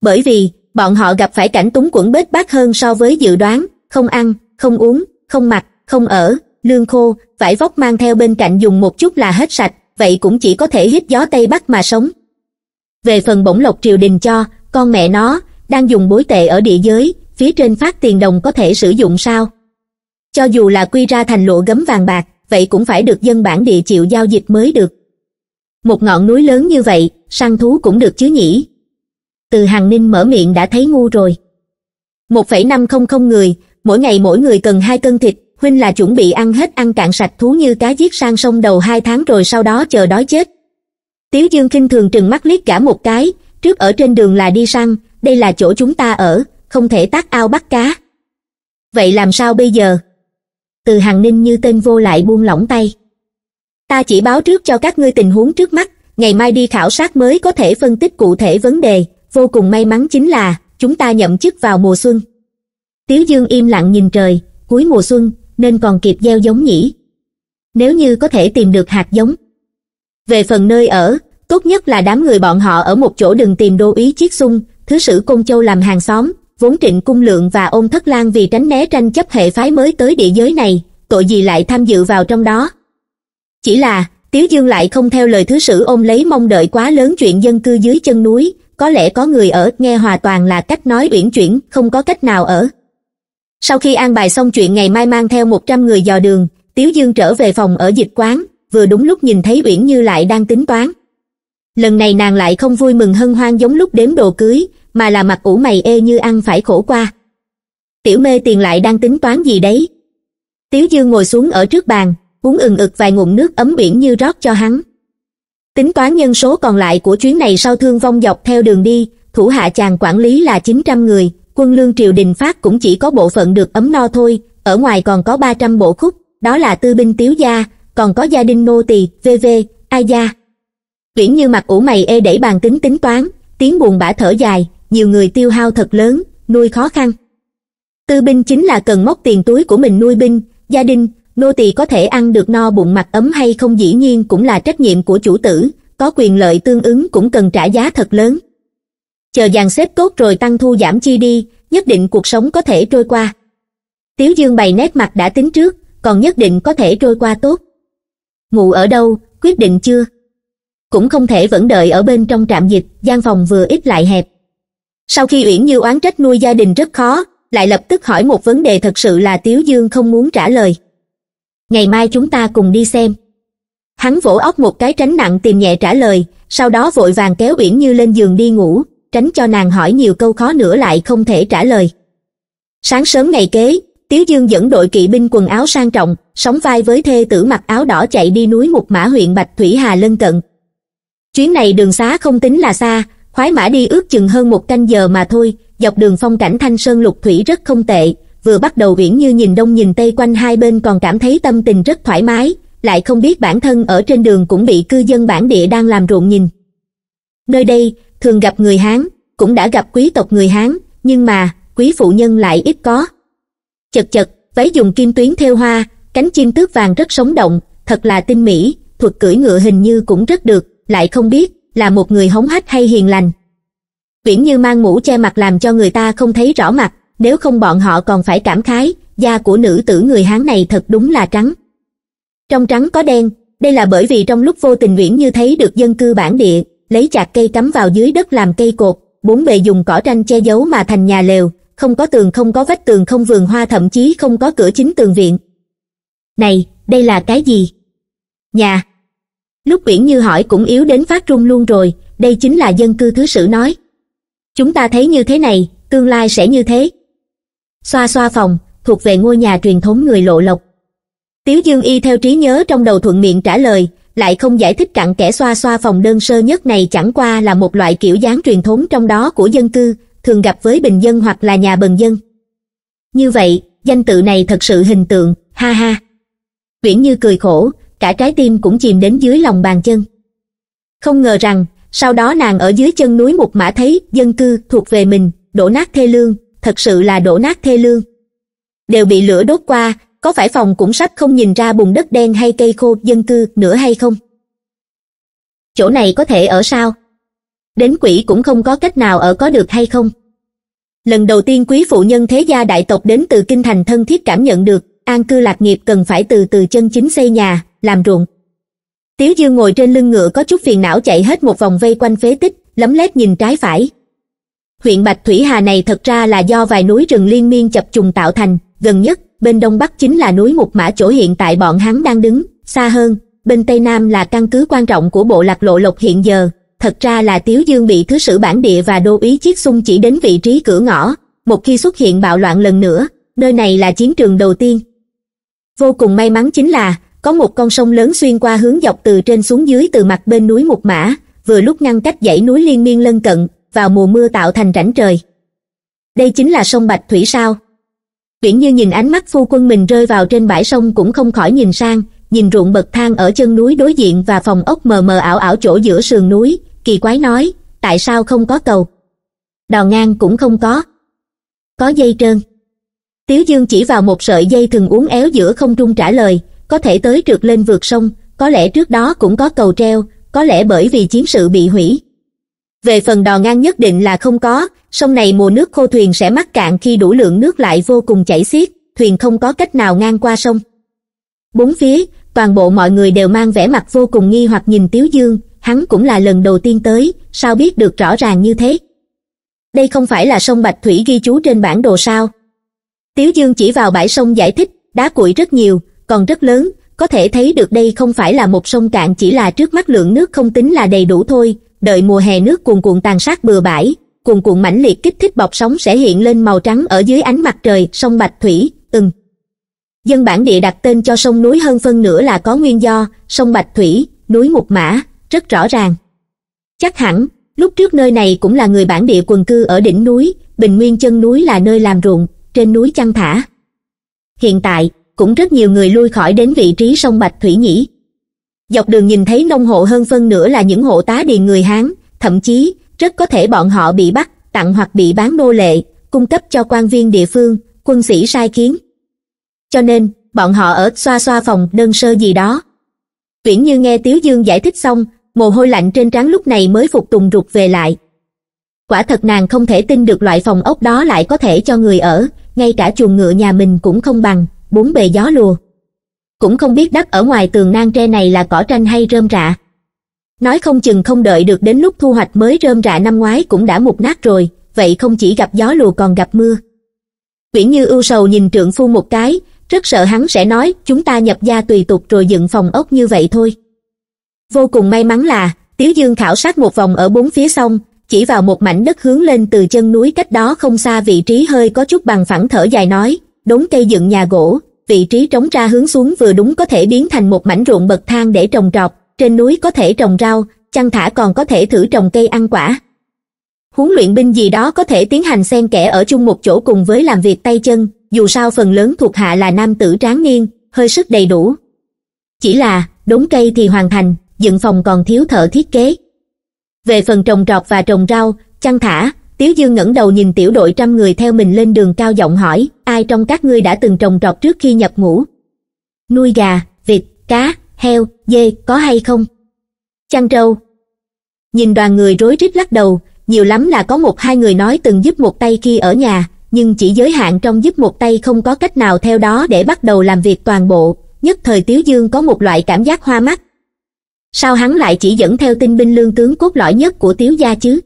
Bởi vì, bọn họ gặp phải cảnh túng quẫn bết bát hơn so với dự đoán, không ăn, không uống, không mặc, không ở, lương khô, vải vóc mang theo bên cạnh dùng một chút là hết sạch, vậy cũng chỉ có thể hít gió Tây Bắc mà sống. Về phần bổng lộc triều đình cho, con mẹ nó, đang dùng bối tệ ở địa giới, phía trên phát tiền đồng có thể sử dụng sao? Cho dù là quy ra thành lộ gấm vàng bạc, vậy cũng phải được dân bản địa chịu giao dịch mới được. Một ngọn núi lớn như vậy, săn thú cũng được chứ nhỉ? Từ hàng ninh mở miệng đã thấy ngu rồi. một phẩy năm không không người, mỗi ngày mỗi người cần hai cân thịt, huynh là chuẩn bị ăn hết ăn cạn sạch thú như cá giết sang sông đầu hai tháng rồi sau đó chờ đói chết. Tiếu Dương kinh thường trừng mắt liếc cả một cái, trước ở trên đường là đi săn, đây là chỗ chúng ta ở không thể tác ao bắt cá vậy làm sao bây giờ từ Hằng ninh như tên vô lại buông lỏng tay ta chỉ báo trước cho các ngươi tình huống trước mắt ngày mai đi khảo sát mới có thể phân tích cụ thể vấn đề vô cùng may mắn chính là chúng ta nhậm chức vào mùa xuân tiếu dương im lặng nhìn trời cuối mùa xuân nên còn kịp gieo giống nhỉ nếu như có thể tìm được hạt giống về phần nơi ở tốt nhất là đám người bọn họ ở một chỗ đừng tìm đô ý chiết xung thứ sử Côn Châu làm hàng xóm, vốn trịnh cung lượng và ôn thất lan vì tránh né tranh chấp hệ phái mới tới địa giới này, tội gì lại tham dự vào trong đó. Chỉ là, Tiếu Dương lại không theo lời thứ sử ôm lấy mong đợi quá lớn chuyện dân cư dưới chân núi, có lẽ có người ở nghe hòa toàn là cách nói uyển chuyển, không có cách nào ở. Sau khi an bài xong chuyện ngày mai mang theo một trăm người dò đường, Tiếu Dương trở về phòng ở dịch quán, vừa đúng lúc nhìn thấy Uyển Như lại đang tính toán. Lần này nàng lại không vui mừng hân hoan giống lúc đếm đồ cưới, mà là mặt ủ mày ê như ăn phải khổ qua. Tiểu mê tiền lại đang tính toán gì đấy? Tiếu dương ngồi xuống ở trước bàn, uống ừng ực vài ngụm nước ấm biển như rót cho hắn. Tính toán nhân số còn lại của chuyến này sau thương vong dọc theo đường đi, thủ hạ chàng quản lý là 900 người, quân lương triều đình phát cũng chỉ có bộ phận được ấm no thôi, ở ngoài còn có 300 bộ khúc, đó là tư binh tiếu gia, còn có gia đình nô tỳ vv, ai gia. Viễn như mặt ủ mày ê đẩy bàn tính tính toán, tiếng buồn bã thở dài, nhiều người tiêu hao thật lớn, nuôi khó khăn. Tư binh chính là cần móc tiền túi của mình nuôi binh, gia đình, nô tỳ có thể ăn được no bụng mặt ấm hay không dĩ nhiên cũng là trách nhiệm của chủ tử, có quyền lợi tương ứng cũng cần trả giá thật lớn. Chờ dàn xếp tốt rồi tăng thu giảm chi đi, nhất định cuộc sống có thể trôi qua. Tiếu Dương bày nét mặt đã tính trước, còn nhất định có thể trôi qua tốt. Ngủ ở đâu, quyết định chưa? Cũng không thể vẫn đợi ở bên trong trạm dịch, gian phòng vừa ít lại hẹp, sau khi uyển như oán trách nuôi gia đình rất khó lại lập tức hỏi một vấn đề thật sự là tiếu dương không muốn trả lời ngày mai chúng ta cùng đi xem hắn vỗ óc một cái tránh nặng tìm nhẹ trả lời sau đó vội vàng kéo uyển như lên giường đi ngủ tránh cho nàng hỏi nhiều câu khó nữa lại không thể trả lời sáng sớm ngày kế tiếu dương dẫn đội kỵ binh quần áo sang trọng sóng vai với thê tử mặc áo đỏ chạy đi núi một mã huyện bạch thủy hà lân cận chuyến này đường xá không tính là xa khoái mã đi ước chừng hơn một canh giờ mà thôi, dọc đường phong cảnh thanh sơn lục thủy rất không tệ, vừa bắt đầu viễn như nhìn đông nhìn tây quanh hai bên còn cảm thấy tâm tình rất thoải mái, lại không biết bản thân ở trên đường cũng bị cư dân bản địa đang làm ruộng nhìn. Nơi đây, thường gặp người Hán, cũng đã gặp quý tộc người Hán, nhưng mà, quý phụ nhân lại ít có. Chật chật, váy dùng kim tuyến theo hoa, cánh chim tước vàng rất sống động, thật là tinh mỹ, thuật cưỡi ngựa hình như cũng rất được, lại không biết, là một người hống hách hay hiền lành. Viễn Như mang mũ che mặt làm cho người ta không thấy rõ mặt, nếu không bọn họ còn phải cảm khái, da của nữ tử người Hán này thật đúng là trắng. Trong trắng có đen, đây là bởi vì trong lúc vô tình Viễn Như thấy được dân cư bản địa, lấy chặt cây cắm vào dưới đất làm cây cột, bốn bề dùng cỏ tranh che giấu mà thành nhà lều, không có tường không có vách tường không vườn hoa thậm chí không có cửa chính tường viện. Này, đây là cái gì? Nhà, Lúc Uyển Như hỏi cũng yếu đến phát run luôn rồi, đây chính là dân cư thứ sử nói. Chúng ta thấy như thế này, tương lai sẽ như thế. Xoa xoa phòng, thuộc về ngôi nhà truyền thống người lộ lộc. Tiếu Dương Y theo trí nhớ trong đầu thuận miệng trả lời, lại không giải thích cặn kẻ xoa xoa phòng đơn sơ nhất này chẳng qua là một loại kiểu dáng truyền thống trong đó của dân cư, thường gặp với bình dân hoặc là nhà bần dân. Như vậy, danh tự này thật sự hình tượng, ha ha. Viễn Như cười khổ, cả trái tim cũng chìm đến dưới lòng bàn chân không ngờ rằng sau đó nàng ở dưới chân núi một mã thấy dân cư thuộc về mình đổ nát thê lương thật sự là đổ nát thê lương đều bị lửa đốt qua có phải phòng cũng sắp không nhìn ra bùn đất đen hay cây khô dân cư nữa hay không chỗ này có thể ở sao đến quỷ cũng không có cách nào ở có được hay không lần đầu tiên quý phụ nhân thế gia đại tộc đến từ kinh thành thân thiết cảm nhận được an cư lạc nghiệp cần phải từ từ chân chính xây nhà làm ruộng tiếu dương ngồi trên lưng ngựa có chút phiền não chạy hết một vòng vây quanh phế tích lấm lét nhìn trái phải huyện bạch thủy hà này thật ra là do vài núi rừng liên miên chập trùng tạo thành gần nhất bên đông bắc chính là núi mục mã chỗ hiện tại bọn hắn đang đứng xa hơn bên tây nam là căn cứ quan trọng của bộ lạc lộ lộc hiện giờ thật ra là tiếu dương bị thứ sử bản địa và đô ý chiết xung chỉ đến vị trí cửa ngõ một khi xuất hiện bạo loạn lần nữa nơi này là chiến trường đầu tiên vô cùng may mắn chính là có một con sông lớn xuyên qua hướng dọc từ trên xuống dưới từ mặt bên núi một Mã, vừa lúc ngăn cách dãy núi liên miên lân cận, vào mùa mưa tạo thành rãnh trời. Đây chính là sông Bạch Thủy sao? tuyển Như nhìn ánh mắt phu quân mình rơi vào trên bãi sông cũng không khỏi nhìn sang, nhìn ruộng bậc thang ở chân núi đối diện và phòng ốc mờ mờ ảo ảo chỗ giữa sườn núi, kỳ quái nói, tại sao không có cầu? Đò ngang cũng không có. Có dây trơn. Tiếu Dương chỉ vào một sợi dây thừng uốn éo giữa không trung trả lời, có thể tới trượt lên vượt sông, có lẽ trước đó cũng có cầu treo, có lẽ bởi vì chiến sự bị hủy. Về phần đò ngang nhất định là không có, sông này mùa nước khô thuyền sẽ mắc cạn khi đủ lượng nước lại vô cùng chảy xiết, thuyền không có cách nào ngang qua sông. Bốn phía, toàn bộ mọi người đều mang vẻ mặt vô cùng nghi hoặc nhìn Tiếu Dương, hắn cũng là lần đầu tiên tới, sao biết được rõ ràng như thế. Đây không phải là sông Bạch Thủy ghi chú trên bản đồ sao. Tiếu Dương chỉ vào bãi sông giải thích, đá cuội rất nhiều, còn rất lớn, có thể thấy được đây không phải là một sông cạn chỉ là trước mắt lượng nước không tính là đầy đủ thôi, đợi mùa hè nước cuồn cuộn tàn sát bừa bãi, cuồn cuộn mãnh liệt kích thích bọc sóng sẽ hiện lên màu trắng ở dưới ánh mặt trời, sông Bạch Thủy, ừng Dân bản địa đặt tên cho sông núi hơn phân nửa là có nguyên do, sông Bạch Thủy, núi Mục Mã, rất rõ ràng. Chắc hẳn, lúc trước nơi này cũng là người bản địa quần cư ở đỉnh núi, bình nguyên chân núi là nơi làm ruộng, trên núi chăn thả. Hiện tại, cũng rất nhiều người lui khỏi đến vị trí sông Bạch Thủy Nhĩ. Dọc đường nhìn thấy nông hộ hơn phân nửa là những hộ tá điền người Hán, thậm chí, rất có thể bọn họ bị bắt, tặng hoặc bị bán nô lệ, cung cấp cho quan viên địa phương, quân sĩ sai khiến. Cho nên, bọn họ ở xoa xoa phòng đơn sơ gì đó. Tuyển như nghe Tiếu Dương giải thích xong, mồ hôi lạnh trên trán lúc này mới phục tùng rụt về lại. Quả thật nàng không thể tin được loại phòng ốc đó lại có thể cho người ở, ngay cả chuồng ngựa nhà mình cũng không bằng, bốn bề gió lùa cũng không biết đất ở ngoài tường nan tre này là cỏ tranh hay rơm rạ nói không chừng không đợi được đến lúc thu hoạch mới rơm rạ năm ngoái cũng đã mục nát rồi vậy không chỉ gặp gió lùa còn gặp mưa Quyển Như ưu sầu nhìn trượng phu một cái, rất sợ hắn sẽ nói chúng ta nhập gia tùy tục rồi dựng phòng ốc như vậy thôi. Vô cùng may mắn là, Tiếu Dương khảo sát một vòng ở bốn phía sông, chỉ vào một mảnh đất hướng lên từ chân núi cách đó không xa vị trí hơi có chút bằng phẳng thở dài nói, đống cây dựng nhà gỗ, vị trí trống ra hướng xuống vừa đúng có thể biến thành một mảnh ruộng bậc thang để trồng trọt, trên núi có thể trồng rau, chăn thả còn có thể thử trồng cây ăn quả. Huấn luyện binh gì đó có thể tiến hành xen kẽ ở chung một chỗ cùng với làm việc tay chân, dù sao phần lớn thuộc hạ là nam tử tráng niên, hơi sức đầy đủ. Chỉ là, đống cây thì hoàn thành, dựng phòng còn thiếu thợ thiết kế. Về phần trồng trọt và trồng rau, chăn thả, Tiếu Dương ngẩng đầu nhìn tiểu đội trăm người theo mình lên đường cao giọng hỏi, ai trong các ngươi đã từng trồng trọt trước khi nhập ngũ? Nuôi gà, vịt, cá, heo, dê, có hay không? Chăn trâu. Nhìn đoàn người rối rít lắc đầu, nhiều lắm là có một hai người nói từng giúp một tay khi ở nhà, nhưng chỉ giới hạn trong giúp một tay không có cách nào theo đó để bắt đầu làm việc toàn bộ, nhất thời Tiếu Dương có một loại cảm giác hoa mắt. Sao hắn lại chỉ dẫn theo tinh binh lương tướng cốt lõi nhất của Tiếu gia chứ?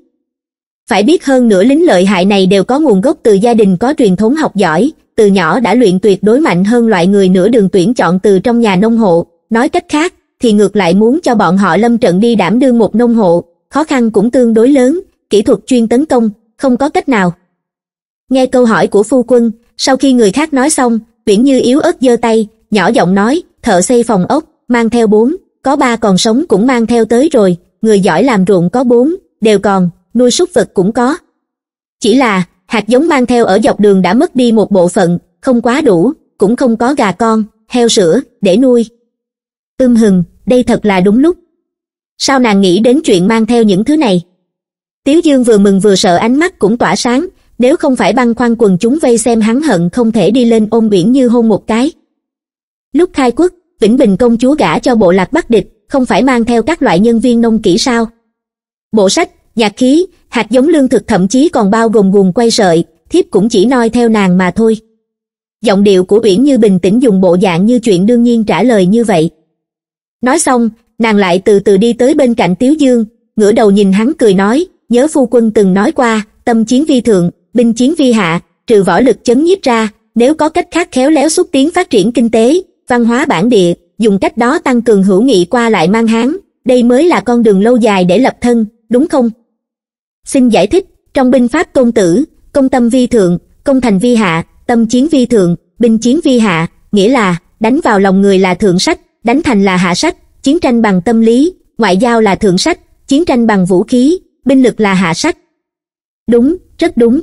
phải biết hơn nữa lính lợi hại này đều có nguồn gốc từ gia đình có truyền thống học giỏi từ nhỏ đã luyện tuyệt đối mạnh hơn loại người nửa đường tuyển chọn từ trong nhà nông hộ nói cách khác thì ngược lại muốn cho bọn họ lâm trận đi đảm đương một nông hộ khó khăn cũng tương đối lớn kỹ thuật chuyên tấn công không có cách nào nghe câu hỏi của phu quân sau khi người khác nói xong viễn như yếu ớt giơ tay nhỏ giọng nói thợ xây phòng ốc mang theo bốn có ba còn sống cũng mang theo tới rồi người giỏi làm ruộng có bốn đều còn nuôi súc vật cũng có chỉ là hạt giống mang theo ở dọc đường đã mất đi một bộ phận không quá đủ cũng không có gà con heo sữa để nuôi ưm hừng đây thật là đúng lúc sao nàng nghĩ đến chuyện mang theo những thứ này tiếu dương vừa mừng vừa sợ ánh mắt cũng tỏa sáng nếu không phải băng khoăn quần chúng vây xem hắn hận không thể đi lên ôm biển như hôn một cái lúc khai quốc vĩnh bình công chúa gả cho bộ lạc bắc địch không phải mang theo các loại nhân viên nông kỹ sao bộ sách nhạc khí, hạt giống lương thực thậm chí còn bao gồm nguồn quay sợi, thiếp cũng chỉ noi theo nàng mà thôi. Giọng điệu của Uyển Như bình tĩnh dùng bộ dạng như chuyện đương nhiên trả lời như vậy. Nói xong, nàng lại từ từ đi tới bên cạnh Tiếu Dương, ngửa đầu nhìn hắn cười nói, nhớ phu quân từng nói qua, tâm chiến vi thượng, binh chiến vi hạ, trừ võ lực chấn nhiếp ra, nếu có cách khác khéo léo xúc tiến phát triển kinh tế, văn hóa bản địa, dùng cách đó tăng cường hữu nghị qua lại mang hán, đây mới là con đường lâu dài để lập thân, đúng không? Xin giải thích, trong binh pháp công tử, công tâm vi thượng, công thành vi hạ, tâm chiến vi thượng, binh chiến vi hạ, nghĩa là đánh vào lòng người là thượng sách, đánh thành là hạ sách, chiến tranh bằng tâm lý, ngoại giao là thượng sách, chiến tranh bằng vũ khí, binh lực là hạ sách. Đúng, rất đúng.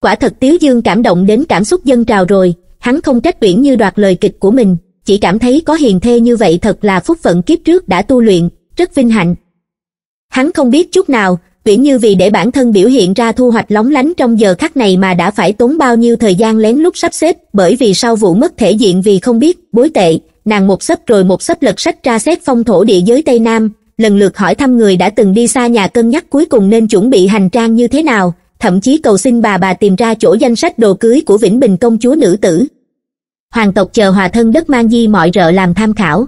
Quả thật Tiếu Dương cảm động đến cảm xúc dân trào rồi, hắn không trách Uyển Như đoạt lời kịch của mình, chỉ cảm thấy có hiền thê như vậy thật là phúc phận kiếp trước đã tu luyện, rất vinh hạnh. Hắn không biết chút nào, Viễn Như vì để bản thân biểu hiện ra thu hoạch lóng lánh trong giờ khắc này mà đã phải tốn bao nhiêu thời gian lén lút sắp xếp, bởi vì sau vụ mất thể diện vì không biết, bối tệ, nàng một sấp rồi một sấp lật sách ra xét phong thổ địa giới Tây Nam, lần lượt hỏi thăm người đã từng đi xa nhà cân nhắc cuối cùng nên chuẩn bị hành trang như thế nào, thậm chí cầu xin bà bà tìm ra chỗ danh sách đồ cưới của Vĩnh Bình công chúa nữ tử. Hoàng tộc chờ hòa thân đất mang di mọi rợ làm tham khảo.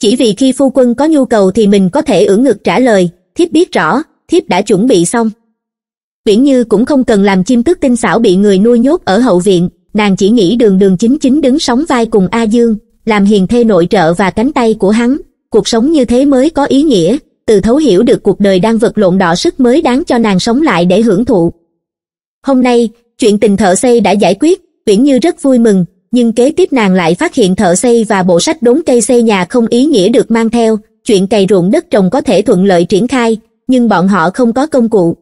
Chỉ vì khi phu quân có nhu cầu thì mình có thể ưỡn ngực trả lời, thiếp biết rõ, thiếp đã chuẩn bị xong uyển như cũng không cần làm chim tức tinh xảo bị người nuôi nhốt ở hậu viện nàng chỉ nghĩ đường đường chính chính đứng sóng vai cùng a dương làm hiền thê nội trợ và cánh tay của hắn cuộc sống như thế mới có ý nghĩa từ thấu hiểu được cuộc đời đang vật lộn đỏ sức mới đáng cho nàng sống lại để hưởng thụ hôm nay chuyện tình thợ xây đã giải quyết uyển như rất vui mừng nhưng kế tiếp nàng lại phát hiện thợ xây và bộ sách đốn cây xây nhà không ý nghĩa được mang theo chuyện cày ruộng đất trồng có thể thuận lợi triển khai nhưng bọn họ không có công cụ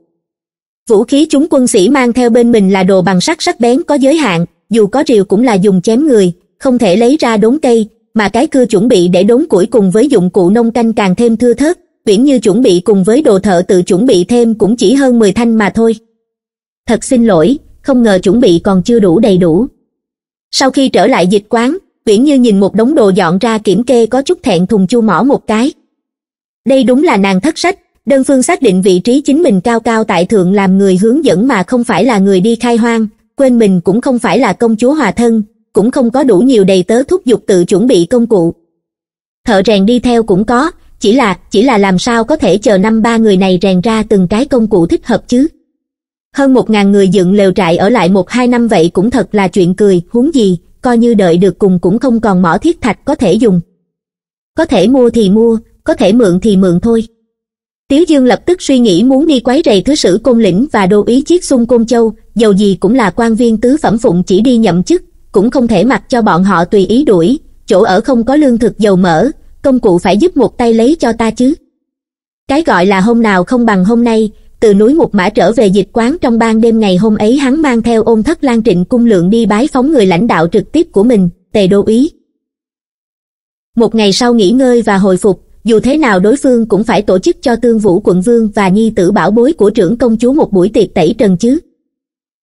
vũ khí chúng quân sĩ mang theo bên mình là đồ bằng sắt sắc bén có giới hạn dù có rìu cũng là dùng chém người không thể lấy ra đốn cây mà cái cưa chuẩn bị để đốn củi cùng với dụng cụ nông canh càng thêm thưa thớt viễn như chuẩn bị cùng với đồ thợ tự chuẩn bị thêm cũng chỉ hơn 10 thanh mà thôi thật xin lỗi không ngờ chuẩn bị còn chưa đủ đầy đủ sau khi trở lại dịch quán viễn như nhìn một đống đồ dọn ra kiểm kê có chút thẹn thùng chu mỏ một cái đây đúng là nàng thất sách đơn phương xác định vị trí chính mình cao cao tại thượng làm người hướng dẫn mà không phải là người đi khai hoang quên mình cũng không phải là công chúa hòa thân cũng không có đủ nhiều đầy tớ thúc giục tự chuẩn bị công cụ thợ rèn đi theo cũng có chỉ là chỉ là làm sao có thể chờ năm ba người này rèn ra từng cái công cụ thích hợp chứ hơn một ngàn người dựng lều trại ở lại một hai năm vậy cũng thật là chuyện cười huống gì coi như đợi được cùng cũng không còn mỏ thiết thạch có thể dùng có thể mua thì mua có thể mượn thì mượn thôi tiếu dương lập tức suy nghĩ muốn đi quấy rầy thứ sử côn lĩnh và đô ý chiết xung côn châu dầu gì cũng là quan viên tứ phẩm phụng chỉ đi nhậm chức cũng không thể mặc cho bọn họ tùy ý đuổi chỗ ở không có lương thực dầu mỡ công cụ phải giúp một tay lấy cho ta chứ cái gọi là hôm nào không bằng hôm nay từ núi một mã trở về dịch quán trong ban đêm ngày hôm ấy hắn mang theo ôn thất lan trịnh cung lượng đi bái phóng người lãnh đạo trực tiếp của mình tề đô ý một ngày sau nghỉ ngơi và hồi phục dù thế nào đối phương cũng phải tổ chức cho tương vũ quận vương và nhi tử bảo bối của trưởng công chúa một buổi tiệc tẩy trần chứ.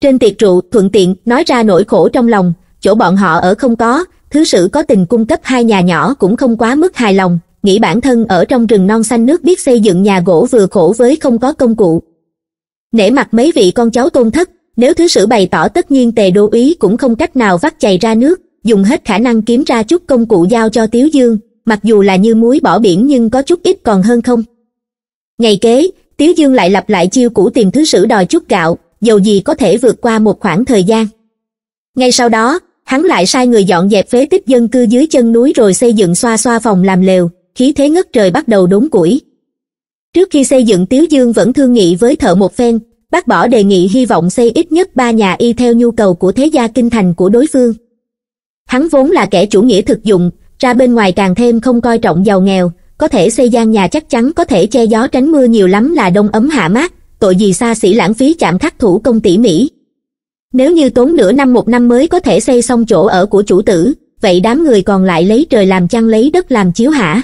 Trên tiệc rượu, thuận tiện, nói ra nỗi khổ trong lòng, chỗ bọn họ ở không có, thứ sử có tình cung cấp hai nhà nhỏ cũng không quá mức hài lòng, nghĩ bản thân ở trong rừng non xanh nước biết xây dựng nhà gỗ vừa khổ với không có công cụ. Nể mặt mấy vị con cháu tôn thất, nếu thứ sử bày tỏ tất nhiên tề đô ý cũng không cách nào vắt chày ra nước, dùng hết khả năng kiếm ra chút công cụ giao cho Tiếu Dương, mặc dù là như muối bỏ biển nhưng có chút ít còn hơn không ngày kế tiếu dương lại lặp lại chiêu cũ tìm thứ sử đòi chút gạo dầu gì có thể vượt qua một khoảng thời gian ngay sau đó hắn lại sai người dọn dẹp phế tích dân cư dưới chân núi rồi xây dựng xoa xoa phòng làm lều khí thế ngất trời bắt đầu đốn củi trước khi xây dựng tiếu dương vẫn thương nghị với thợ một phen bác bỏ đề nghị hy vọng xây ít nhất ba nhà y theo nhu cầu của thế gia kinh thành của đối phương hắn vốn là kẻ chủ nghĩa thực dụng ra bên ngoài càng thêm không coi trọng giàu nghèo có thể xây gian nhà chắc chắn có thể che gió tránh mưa nhiều lắm là đông ấm hạ mát tội gì xa xỉ lãng phí chạm khắc thủ công tỉ mỉ nếu như tốn nửa năm một năm mới có thể xây xong chỗ ở của chủ tử vậy đám người còn lại lấy trời làm chăn lấy đất làm chiếu hả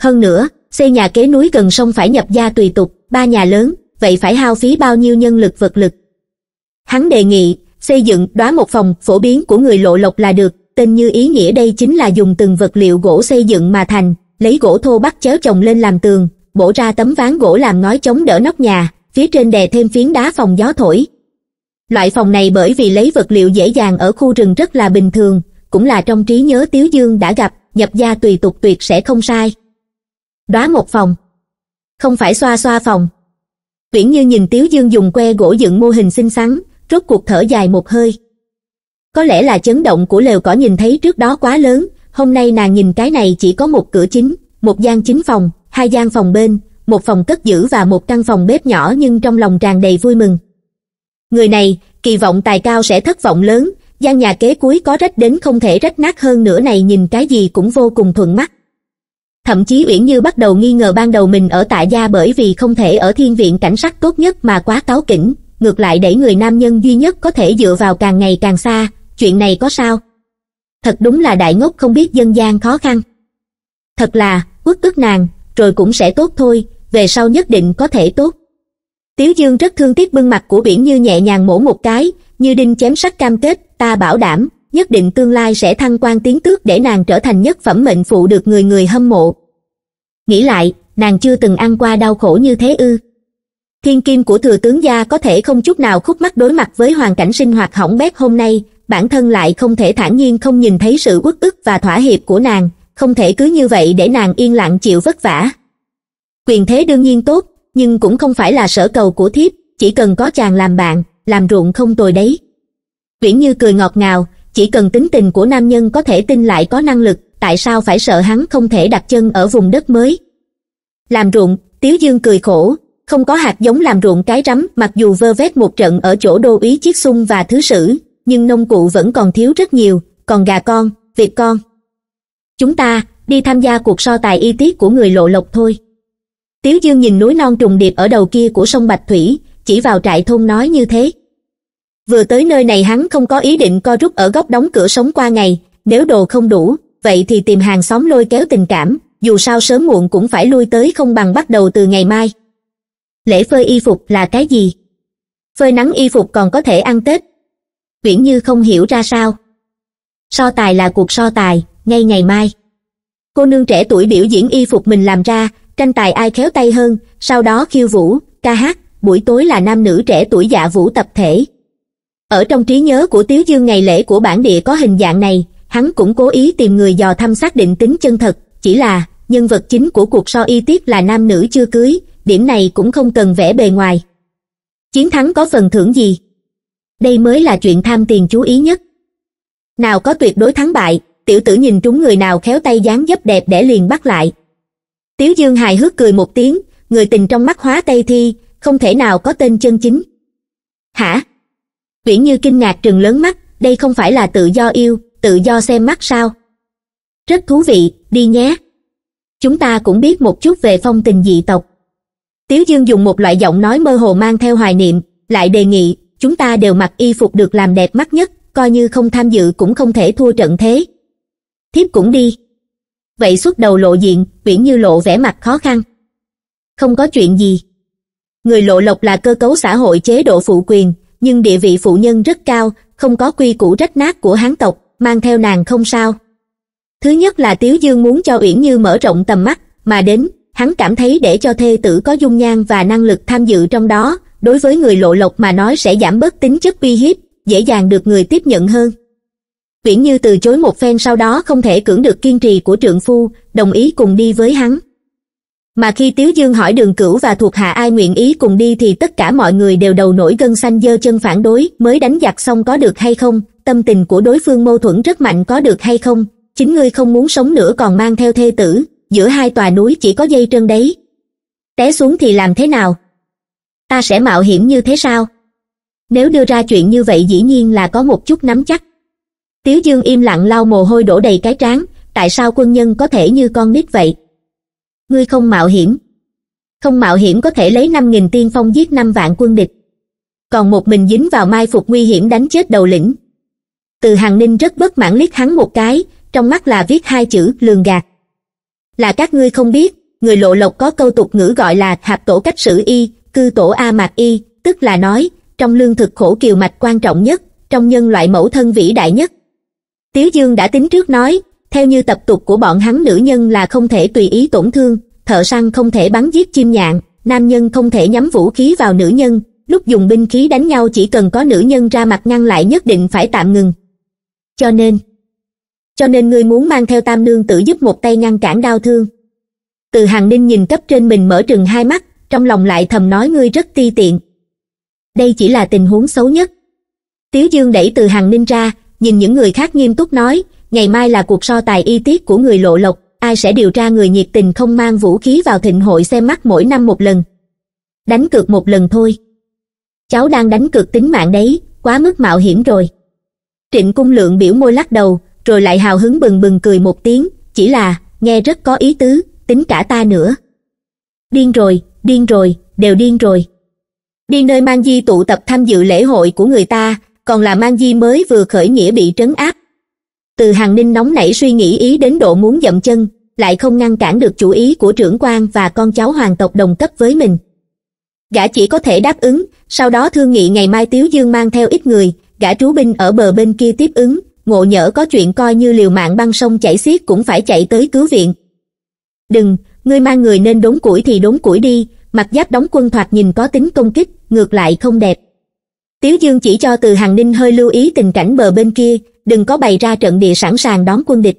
hơn nữa xây nhà kế núi gần sông phải nhập gia tùy tục ba nhà lớn vậy phải hao phí bao nhiêu nhân lực vật lực hắn đề nghị xây dựng đoá một phòng phổ biến của người lộ lộc là được tên như ý nghĩa đây chính là dùng từng vật liệu gỗ xây dựng mà thành, lấy gỗ thô bắt chéo chồng lên làm tường, bổ ra tấm ván gỗ làm ngói chống đỡ nóc nhà, phía trên đè thêm phiến đá phòng gió thổi. Loại phòng này bởi vì lấy vật liệu dễ dàng ở khu rừng rất là bình thường, cũng là trong trí nhớ Tiếu Dương đã gặp, nhập gia tùy tục tuyệt sẽ không sai. Đóa một phòng. Không phải xoa xoa phòng. Tuyển như nhìn Tiếu Dương dùng que gỗ dựng mô hình xinh xắn, rốt cuộc thở dài một hơi có lẽ là chấn động của lều cỏ nhìn thấy trước đó quá lớn hôm nay nàng nhìn cái này chỉ có một cửa chính một gian chính phòng hai gian phòng bên một phòng cất giữ và một căn phòng bếp nhỏ nhưng trong lòng tràn đầy vui mừng người này kỳ vọng tài cao sẽ thất vọng lớn gian nhà kế cuối có rách đến không thể rách nát hơn nữa này nhìn cái gì cũng vô cùng thuận mắt thậm chí uyển như bắt đầu nghi ngờ ban đầu mình ở tại gia bởi vì không thể ở thiên viện cảnh sát tốt nhất mà quá cáo kỉnh ngược lại để người nam nhân duy nhất có thể dựa vào càng ngày càng xa chuyện này có sao? Thật đúng là đại ngốc không biết dân gian khó khăn. Thật là, uất ức nàng, rồi cũng sẽ tốt thôi, về sau nhất định có thể tốt. Tiếu Dương rất thương tiếc bưng mặt của biển như nhẹ nhàng mổ một cái, như đinh chém sắt cam kết, ta bảo đảm, nhất định tương lai sẽ thăng quan tiến tước để nàng trở thành nhất phẩm mệnh phụ được người người hâm mộ. Nghĩ lại, nàng chưa từng ăn qua đau khổ như thế ư. Thiên kim của thừa tướng gia có thể không chút nào khúc mắt đối mặt với hoàn cảnh sinh hoạt hỏng bét hôm nay, bản thân lại không thể thản nhiên không nhìn thấy sự uất ức và thỏa hiệp của nàng, không thể cứ như vậy để nàng yên lặng chịu vất vả. Quyền thế đương nhiên tốt, nhưng cũng không phải là sở cầu của thiếp, chỉ cần có chàng làm bạn, làm ruộng không tồi đấy. uyển Như cười ngọt ngào, chỉ cần tính tình của nam nhân có thể tin lại có năng lực, tại sao phải sợ hắn không thể đặt chân ở vùng đất mới. Làm ruộng, Tiếu Dương cười khổ, không có hạt giống làm ruộng cái rắm mặc dù vơ vét một trận ở chỗ đô ý chiếc xung và thứ sử, nhưng nông cụ vẫn còn thiếu rất nhiều còn gà con vịt con chúng ta đi tham gia cuộc so tài y tiết của người lộ lộc thôi tiếu dương nhìn núi non trùng điệp ở đầu kia của sông bạch thủy chỉ vào trại thôn nói như thế vừa tới nơi này hắn không có ý định co rút ở góc đóng cửa sống qua ngày nếu đồ không đủ vậy thì tìm hàng xóm lôi kéo tình cảm dù sao sớm muộn cũng phải lui tới không bằng bắt đầu từ ngày mai lễ phơi y phục là cái gì phơi nắng y phục còn có thể ăn tết Uyển Như không hiểu ra sao. So tài là cuộc so tài, ngay ngày mai. Cô nương trẻ tuổi biểu diễn y phục mình làm ra, tranh tài ai khéo tay hơn, sau đó khiêu vũ, ca hát, buổi tối là nam nữ trẻ tuổi dạ vũ tập thể. Ở trong trí nhớ của Tiếu Dương ngày lễ của bản địa có hình dạng này, hắn cũng cố ý tìm người dò thăm xác định tính chân thật, chỉ là nhân vật chính của cuộc so y tiết là nam nữ chưa cưới, điểm này cũng không cần vẽ bề ngoài. Chiến thắng có phần thưởng gì? đây mới là chuyện tham tiền chú ý nhất nào có tuyệt đối thắng bại tiểu tử nhìn trúng người nào khéo tay dáng dấp đẹp để liền bắt lại tiếu dương hài hước cười một tiếng người tình trong mắt hóa tây thi không thể nào có tên chân chính hả tuyển như kinh ngạc trừng lớn mắt đây không phải là tự do yêu tự do xem mắt sao rất thú vị đi nhé chúng ta cũng biết một chút về phong tình dị tộc tiếu dương dùng một loại giọng nói mơ hồ mang theo hoài niệm lại đề nghị chúng ta đều mặc y phục được làm đẹp mắt nhất coi như không tham dự cũng không thể thua trận thế thiếp cũng đi vậy suốt đầu lộ diện uyển như lộ vẻ mặt khó khăn không có chuyện gì người lộ lộc là cơ cấu xã hội chế độ phụ quyền nhưng địa vị phụ nhân rất cao không có quy củ rách nát của hán tộc mang theo nàng không sao thứ nhất là tiếu dương muốn cho uyển như mở rộng tầm mắt mà đến hắn cảm thấy để cho thê tử có dung nhan và năng lực tham dự trong đó đối với người lộ lộc mà nói sẽ giảm bớt tính chất uy hiếp, dễ dàng được người tiếp nhận hơn. Viễn Như từ chối một phen sau đó không thể cưỡng được kiên trì của trượng phu, đồng ý cùng đi với hắn. Mà khi Tiếu Dương hỏi đường cửu và thuộc hạ ai nguyện ý cùng đi thì tất cả mọi người đều đầu nổi gân xanh dơ chân phản đối, mới đánh giặc xong có được hay không, tâm tình của đối phương mâu thuẫn rất mạnh có được hay không, chính ngươi không muốn sống nữa còn mang theo thê tử, giữa hai tòa núi chỉ có dây trơn đấy. Té xuống thì làm thế nào, ta sẽ mạo hiểm như thế sao nếu đưa ra chuyện như vậy dĩ nhiên là có một chút nắm chắc tiếu dương im lặng lau mồ hôi đổ đầy cái trán tại sao quân nhân có thể như con nít vậy ngươi không mạo hiểm không mạo hiểm có thể lấy năm nghìn tiên phong giết năm vạn quân địch còn một mình dính vào mai phục nguy hiểm đánh chết đầu lĩnh từ hàng ninh rất bất mãn liếc hắn một cái trong mắt là viết hai chữ lường gạt là các ngươi không biết người lộ lộc có câu tục ngữ gọi là hạp tổ cách sử y cư tổ A Mạc Y, tức là nói, trong lương thực khổ kiều mạch quan trọng nhất, trong nhân loại mẫu thân vĩ đại nhất. Tiếu Dương đã tính trước nói, theo như tập tục của bọn hắn nữ nhân là không thể tùy ý tổn thương, thợ săn không thể bắn giết chim nhạn, nam nhân không thể nhắm vũ khí vào nữ nhân, lúc dùng binh khí đánh nhau chỉ cần có nữ nhân ra mặt ngăn lại nhất định phải tạm ngừng. Cho nên, cho nên ngươi muốn mang theo tam nương tự giúp một tay ngăn cản đau thương. Từ hàng ninh nhìn cấp trên mình mở trừng hai mắt, trong lòng lại thầm nói ngươi rất ti tiện. Đây chỉ là tình huống xấu nhất. Tiếu Dương đẩy từ hàng ninh ra, nhìn những người khác nghiêm túc nói, ngày mai là cuộc so tài y tiết của người lộ lộc, ai sẽ điều tra người nhiệt tình không mang vũ khí vào thịnh hội xem mắt mỗi năm một lần. Đánh cược một lần thôi. Cháu đang đánh cược tính mạng đấy, quá mức mạo hiểm rồi. Trịnh Cung Lượng biểu môi lắc đầu, rồi lại hào hứng bừng bừng cười một tiếng, chỉ là, nghe rất có ý tứ, tính cả ta nữa. Điên rồi, điên rồi, đều điên rồi. Đi nơi mang di tụ tập tham dự lễ hội của người ta, còn là mang di mới vừa khởi nghĩa bị trấn áp. Từ hàng ninh nóng nảy suy nghĩ ý đến độ muốn dậm chân, lại không ngăn cản được chủ ý của trưởng quan và con cháu hoàng tộc đồng cấp với mình. Gã chỉ có thể đáp ứng, sau đó thương nghị ngày mai Tiếu Dương mang theo ít người, gã trú binh ở bờ bên kia tiếp ứng, ngộ nhỡ có chuyện coi như liều mạng băng sông chảy xiết cũng phải chạy tới cứu viện. Đừng, ngươi mang người nên đốn củi thì đốn củi đi, mặt giáp đóng quân thoạt nhìn có tính công kích, ngược lại không đẹp. Tiếu Dương chỉ cho từ hàng ninh hơi lưu ý tình cảnh bờ bên kia, đừng có bày ra trận địa sẵn sàng đón quân địch.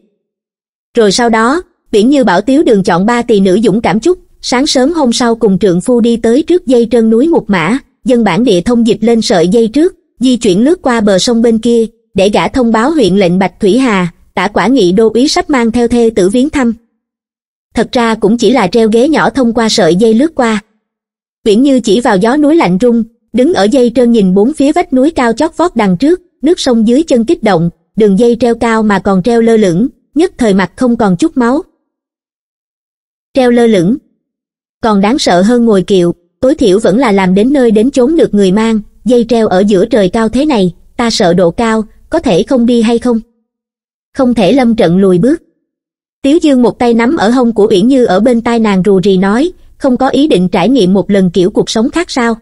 Rồi sau đó, Viễn Như bảo Tiếu Đường chọn ba tỷ nữ dũng cảm chút, sáng sớm hôm sau cùng trượng phu đi tới trước dây trơn núi một mã, dân bản địa thông dịch lên sợi dây trước, di chuyển lướt qua bờ sông bên kia, để gã thông báo huyện lệnh Bạch Thủy Hà, tả quả nghị đô úy sắp mang theo thê tử viếng thăm thật ra cũng chỉ là treo ghế nhỏ thông qua sợi dây lướt qua uyển như chỉ vào gió núi lạnh rung đứng ở dây trơn nhìn bốn phía vách núi cao chót vót đằng trước nước sông dưới chân kích động đường dây treo cao mà còn treo lơ lửng nhất thời mặt không còn chút máu treo lơ lửng còn đáng sợ hơn ngồi kiệu tối thiểu vẫn là làm đến nơi đến chốn được người mang dây treo ở giữa trời cao thế này ta sợ độ cao có thể không đi hay không không thể lâm trận lùi bước tiếu dương một tay nắm ở hông của uyển như ở bên tai nàng rù rì nói không có ý định trải nghiệm một lần kiểu cuộc sống khác sao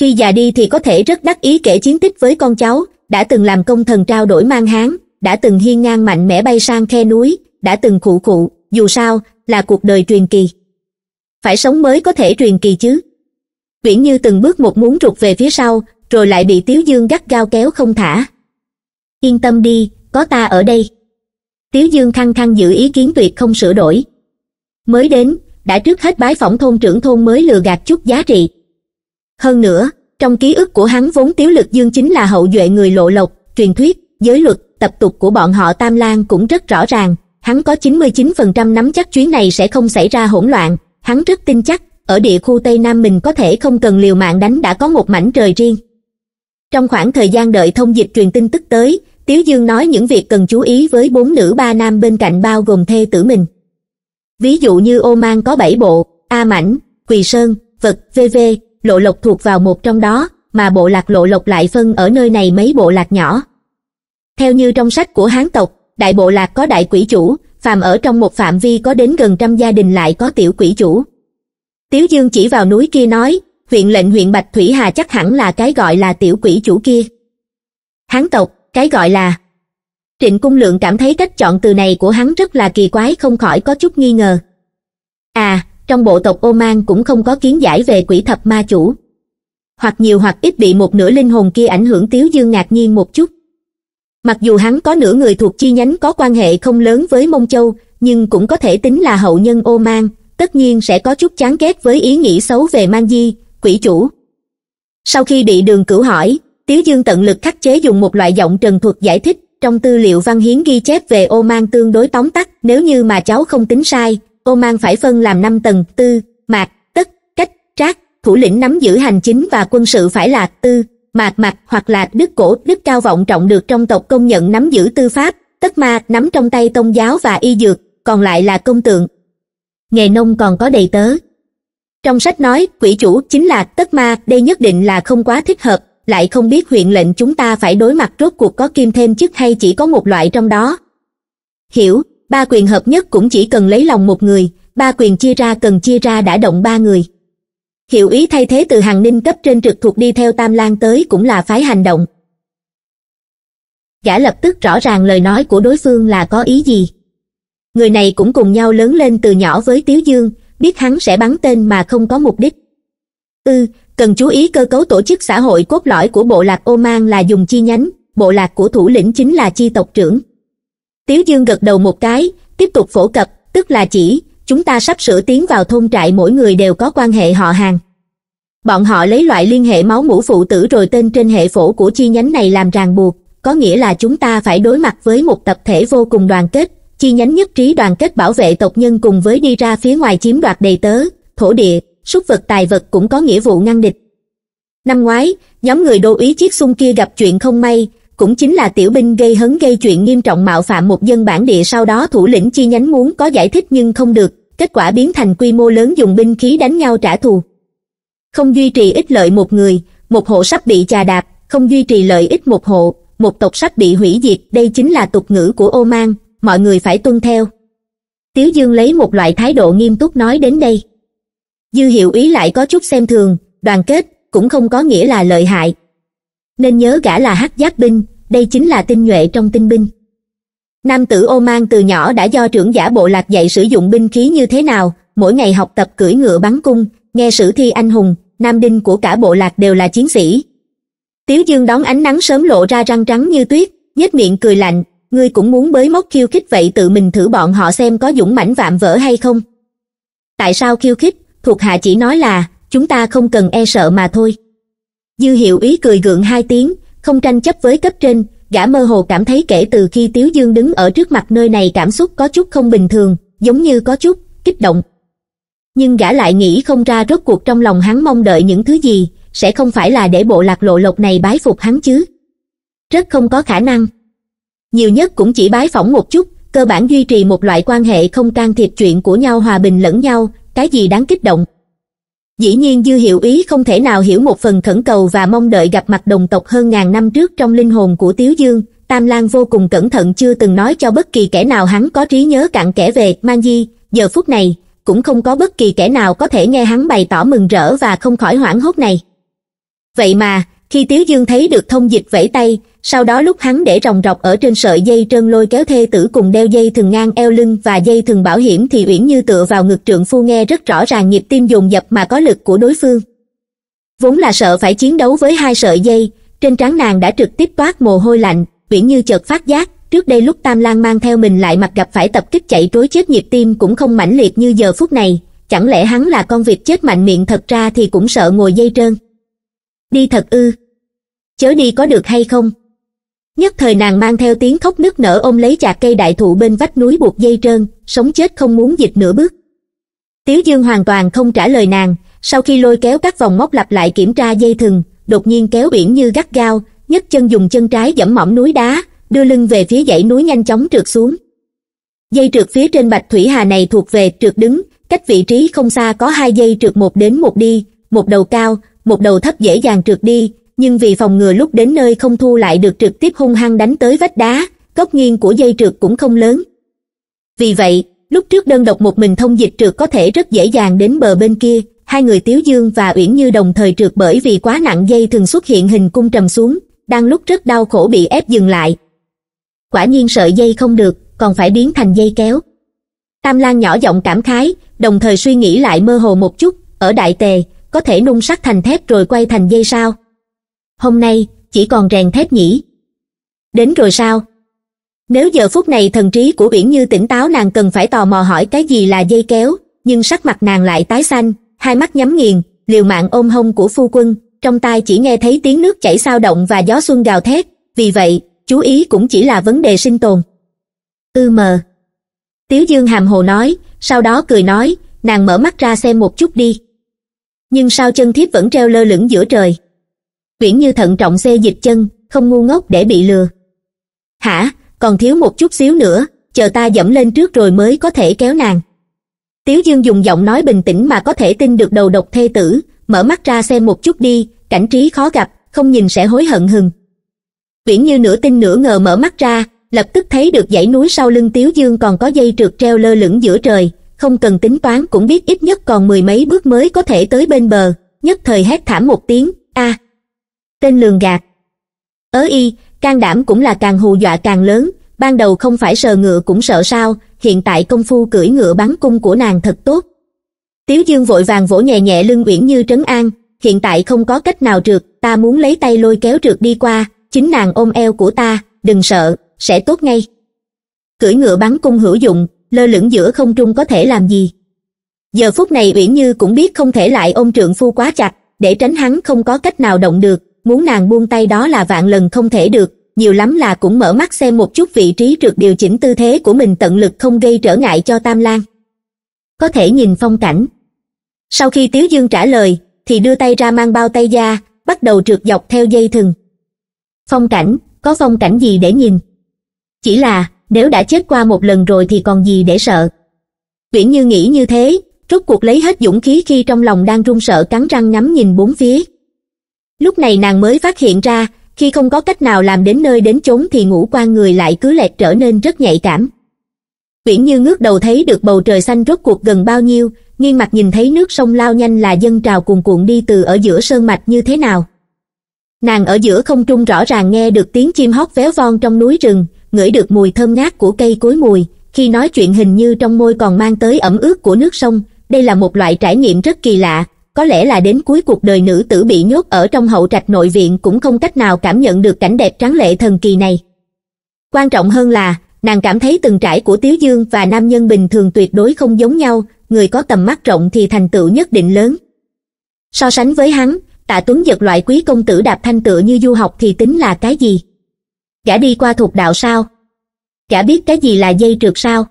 khi già đi thì có thể rất đắc ý kể chiến tích với con cháu đã từng làm công thần trao đổi mang hán đã từng hiên ngang mạnh mẽ bay sang khe núi đã từng khụ khụ dù sao là cuộc đời truyền kỳ phải sống mới có thể truyền kỳ chứ uyển như từng bước một muốn rụt về phía sau rồi lại bị tiếu dương gắt gao kéo không thả yên tâm đi có ta ở đây tiếu dương khăng khăng giữ ý kiến tuyệt không sửa đổi mới đến đã trước hết bái phỏng thôn trưởng thôn mới lừa gạt chút giá trị hơn nữa trong ký ức của hắn vốn tiếu lực dương chính là hậu duệ người lộ lộc truyền thuyết giới luật tập tục của bọn họ tam lan cũng rất rõ ràng hắn có chín chín mươi phần trăm nắm chắc chuyến này sẽ không xảy ra hỗn loạn hắn rất tin chắc ở địa khu tây nam mình có thể không cần liều mạng đánh đã có một mảnh trời riêng trong khoảng thời gian đợi thông dịch truyền tin tức tới Tiếu Dương nói những việc cần chú ý với bốn nữ ba nam bên cạnh bao gồm thê tử mình. Ví dụ như ô mang có bảy bộ, A Mảnh, Quỳ Sơn, Vật, VV, Lộ Lộc thuộc vào một trong đó, mà bộ lạc Lộ Lộc lại phân ở nơi này mấy bộ lạc nhỏ. Theo như trong sách của Hán tộc, đại bộ lạc có đại quỷ chủ, phàm ở trong một phạm vi có đến gần trăm gia đình lại có tiểu quỷ chủ. Tiếu Dương chỉ vào núi kia nói, huyện lệnh huyện Bạch Thủy Hà chắc hẳn là cái gọi là tiểu quỷ chủ kia. Hán tộc, cái gọi là trịnh cung lượng cảm thấy cách chọn từ này của hắn rất là kỳ quái không khỏi có chút nghi ngờ à trong bộ tộc ô man cũng không có kiến giải về quỷ thập ma chủ hoặc nhiều hoặc ít bị một nửa linh hồn kia ảnh hưởng tiếu dương ngạc nhiên một chút mặc dù hắn có nửa người thuộc chi nhánh có quan hệ không lớn với mông châu nhưng cũng có thể tính là hậu nhân ô man tất nhiên sẽ có chút chán ghét với ý nghĩ xấu về man di quỷ chủ sau khi bị đường cửu hỏi tiếu dương tận lực khắc chế dùng một loại giọng trần thuật giải thích trong tư liệu văn hiến ghi chép về ô man tương đối tóm tắt, nếu như mà cháu không tính sai, ô man phải phân làm năm tầng, tư, mạc, tất, cách, trác, thủ lĩnh nắm giữ hành chính và quân sự phải là tư, mạc mạc hoặc là đức cổ, đức cao vọng trọng được trong tộc công nhận nắm giữ tư pháp, tất ma nắm trong tay tôn giáo và y dược, còn lại là công tượng. Nghề nông còn có đầy tớ. Trong sách nói, quỷ chủ chính là tất ma, đây nhất định là không quá thích hợp, lại không biết huyện lệnh chúng ta phải đối mặt rốt cuộc có kim thêm chức hay chỉ có một loại trong đó hiểu ba quyền hợp nhất cũng chỉ cần lấy lòng một người ba quyền chia ra cần chia ra đã động ba người hiệu ý thay thế từ hàng ninh cấp trên trực thuộc đi theo tam lan tới cũng là phái hành động gã lập tức rõ ràng lời nói của đối phương là có ý gì người này cũng cùng nhau lớn lên từ nhỏ với tiếu dương biết hắn sẽ bắn tên mà không có mục đích ư cần chú ý cơ cấu tổ chức xã hội cốt lõi của bộ lạc oman là dùng chi nhánh bộ lạc của thủ lĩnh chính là chi tộc trưởng tiếu dương gật đầu một cái tiếp tục phổ cập tức là chỉ chúng ta sắp sửa tiến vào thôn trại mỗi người đều có quan hệ họ hàng bọn họ lấy loại liên hệ máu mủ phụ tử rồi tên trên hệ phổ của chi nhánh này làm ràng buộc có nghĩa là chúng ta phải đối mặt với một tập thể vô cùng đoàn kết chi nhánh nhất trí đoàn kết bảo vệ tộc nhân cùng với đi ra phía ngoài chiếm đoạt đầy tớ thổ địa súc vật tài vật cũng có nghĩa vụ ngăn địch năm ngoái nhóm người đô ý chiếc xung kia gặp chuyện không may cũng chính là tiểu binh gây hấn gây chuyện nghiêm trọng mạo phạm một dân bản địa sau đó thủ lĩnh chi nhánh muốn có giải thích nhưng không được kết quả biến thành quy mô lớn dùng binh khí đánh nhau trả thù không duy trì ích lợi một người một hộ sắp bị chà đạp không duy trì lợi ích một hộ một tộc sắp bị hủy diệt đây chính là tục ngữ của ô man mọi người phải tuân theo tiếu dương lấy một loại thái độ nghiêm túc nói đến đây dư hiệu ý lại có chút xem thường đoàn kết cũng không có nghĩa là lợi hại nên nhớ gã là hắc giác binh đây chính là tinh nhuệ trong tinh binh nam tử ô man từ nhỏ đã do trưởng giả bộ lạc dạy sử dụng binh khí như thế nào mỗi ngày học tập cưỡi ngựa bắn cung nghe sử thi anh hùng nam đinh của cả bộ lạc đều là chiến sĩ tiếu dương đón ánh nắng sớm lộ ra răng trắng như tuyết nhếch miệng cười lạnh ngươi cũng muốn bới móc khiêu khích vậy tự mình thử bọn họ xem có dũng mãnh vạm vỡ hay không tại sao khiêu khích thuộc hạ chỉ nói là chúng ta không cần e sợ mà thôi dư hiệu ý cười gượng hai tiếng không tranh chấp với cấp trên gã mơ hồ cảm thấy kể từ khi tiếu dương đứng ở trước mặt nơi này cảm xúc có chút không bình thường giống như có chút kích động nhưng gã lại nghĩ không ra rốt cuộc trong lòng hắn mong đợi những thứ gì sẽ không phải là để bộ lạc lộ lộc này bái phục hắn chứ rất không có khả năng nhiều nhất cũng chỉ bái phỏng một chút cơ bản duy trì một loại quan hệ không can thiệp chuyện của nhau hòa bình lẫn nhau cái gì đáng kích động dĩ nhiên dư hiệu ý không thể nào hiểu một phần khẩn cầu và mong đợi gặp mặt đồng tộc hơn ngàn năm trước trong linh hồn của tiếu dương tam lan vô cùng cẩn thận chưa từng nói cho bất kỳ kẻ nào hắn có trí nhớ cặn kẻ về mang di giờ phút này cũng không có bất kỳ kẻ nào có thể nghe hắn bày tỏ mừng rỡ và không khỏi hoảng hốt này vậy mà khi tiếu dương thấy được thông dịch vẫy tay sau đó lúc hắn để ròng rọc ở trên sợi dây trơn lôi kéo thê tử cùng đeo dây thừng ngang eo lưng và dây thừng bảo hiểm thì uyển như tựa vào ngực trượng phu nghe rất rõ ràng nhịp tim dồn dập mà có lực của đối phương vốn là sợ phải chiến đấu với hai sợi dây trên trán nàng đã trực tiếp toát mồ hôi lạnh uyển như chợt phát giác trước đây lúc tam lang mang theo mình lại mặt gặp phải tập kích chạy trối chết nhịp tim cũng không mãnh liệt như giờ phút này chẳng lẽ hắn là con vịt chết mạnh miệng thật ra thì cũng sợ ngồi dây trơn đi thật ư chớ đi có được hay không nhất thời nàng mang theo tiếng khóc nức nở ôm lấy chạc cây đại thụ bên vách núi buộc dây trơn sống chết không muốn dịch nửa bước tiếu dương hoàn toàn không trả lời nàng sau khi lôi kéo các vòng móc lặp lại kiểm tra dây thừng đột nhiên kéo biển như gắt gao nhấc chân dùng chân trái dẫm mỏm núi đá đưa lưng về phía dãy núi nhanh chóng trượt xuống dây trượt phía trên bạch thủy hà này thuộc về trượt đứng cách vị trí không xa có hai dây trượt một đến một đi một đầu cao một đầu thấp dễ dàng trượt đi nhưng vì phòng ngừa lúc đến nơi không thu lại được trực tiếp hung hăng đánh tới vách đá góc nghiêng của dây trượt cũng không lớn vì vậy lúc trước đơn độc một mình thông dịch trượt có thể rất dễ dàng đến bờ bên kia hai người tiếu dương và uyển như đồng thời trượt bởi vì quá nặng dây thường xuất hiện hình cung trầm xuống đang lúc rất đau khổ bị ép dừng lại quả nhiên sợi dây không được còn phải biến thành dây kéo tam lan nhỏ giọng cảm khái đồng thời suy nghĩ lại mơ hồ một chút ở đại tề có thể nung sắt thành thép rồi quay thành dây sao hôm nay chỉ còn rèn thép nhỉ. Đến rồi sao? Nếu giờ phút này thần trí của Uyển Như tỉnh táo nàng cần phải tò mò hỏi cái gì là dây kéo, nhưng sắc mặt nàng lại tái xanh, hai mắt nhắm nghiền, liều mạng ôm hông của phu quân, trong tai chỉ nghe thấy tiếng nước chảy sao động và gió xuân gào thét, vì vậy, chú ý cũng chỉ là vấn đề sinh tồn. Ư ừ mờ. Tiếu Dương hàm hồ nói, sau đó cười nói, nàng mở mắt ra xem một chút đi. Nhưng sao chân thiếp vẫn treo lơ lửng giữa trời? Viễn Như thận trọng xê dịch chân, không ngu ngốc để bị lừa. Hả, còn thiếu một chút xíu nữa, chờ ta dẫm lên trước rồi mới có thể kéo nàng. Tiếu Dương dùng giọng nói bình tĩnh mà có thể tin được đầu độc thê tử, mở mắt ra xem một chút đi, cảnh trí khó gặp, không nhìn sẽ hối hận hừng. Viễn Như nửa tin nửa ngờ mở mắt ra, lập tức thấy được dãy núi sau lưng Tiếu Dương còn có dây trượt treo lơ lửng giữa trời, không cần tính toán cũng biết ít nhất còn mười mấy bước mới có thể tới bên bờ, nhất thời hét thảm một tiếng, a à, tên lường gạt ớ y can đảm cũng là càng hù dọa càng lớn ban đầu không phải sờ ngựa cũng sợ sao hiện tại công phu cưỡi ngựa bắn cung của nàng thật tốt tiếu dương vội vàng vỗ nhẹ nhẹ lưng uyển như trấn an hiện tại không có cách nào trượt ta muốn lấy tay lôi kéo trượt đi qua chính nàng ôm eo của ta đừng sợ sẽ tốt ngay cưỡi ngựa bắn cung hữu dụng lơ lửng giữa không trung có thể làm gì giờ phút này uyển như cũng biết không thể lại ôm trượng phu quá chặt để tránh hắn không có cách nào động được muốn nàng buông tay đó là vạn lần không thể được nhiều lắm là cũng mở mắt xem một chút vị trí trượt điều chỉnh tư thế của mình tận lực không gây trở ngại cho tam lan có thể nhìn phong cảnh sau khi tiếu dương trả lời thì đưa tay ra mang bao tay da bắt đầu trượt dọc theo dây thừng phong cảnh có phong cảnh gì để nhìn chỉ là nếu đã chết qua một lần rồi thì còn gì để sợ viễn như nghĩ như thế rốt cuộc lấy hết dũng khí khi trong lòng đang run sợ cắn răng ngắm nhìn bốn phía Lúc này nàng mới phát hiện ra, khi không có cách nào làm đến nơi đến chốn thì ngủ qua người lại cứ lệch trở nên rất nhạy cảm. Viễn như ngước đầu thấy được bầu trời xanh rốt cuộc gần bao nhiêu, nghiêng mặt nhìn thấy nước sông lao nhanh là dân trào cuồn cuộn đi từ ở giữa sơn mạch như thế nào. Nàng ở giữa không trung rõ ràng nghe được tiếng chim hót véo von trong núi rừng, ngửi được mùi thơm ngát của cây cối mùi, khi nói chuyện hình như trong môi còn mang tới ẩm ướt của nước sông, đây là một loại trải nghiệm rất kỳ lạ, có lẽ là đến cuối cuộc đời nữ tử bị nhốt ở trong hậu trạch nội viện cũng không cách nào cảm nhận được cảnh đẹp trắng lệ thần kỳ này. Quan trọng hơn là, nàng cảm thấy từng trải của Tiếu Dương và nam nhân bình thường tuyệt đối không giống nhau, người có tầm mắt rộng thì thành tựu nhất định lớn. So sánh với hắn, tạ tuấn giật loại quý công tử đạp thanh tựa như du học thì tính là cái gì? cả đi qua thuộc đạo sao? cả biết cái gì là dây trượt sao?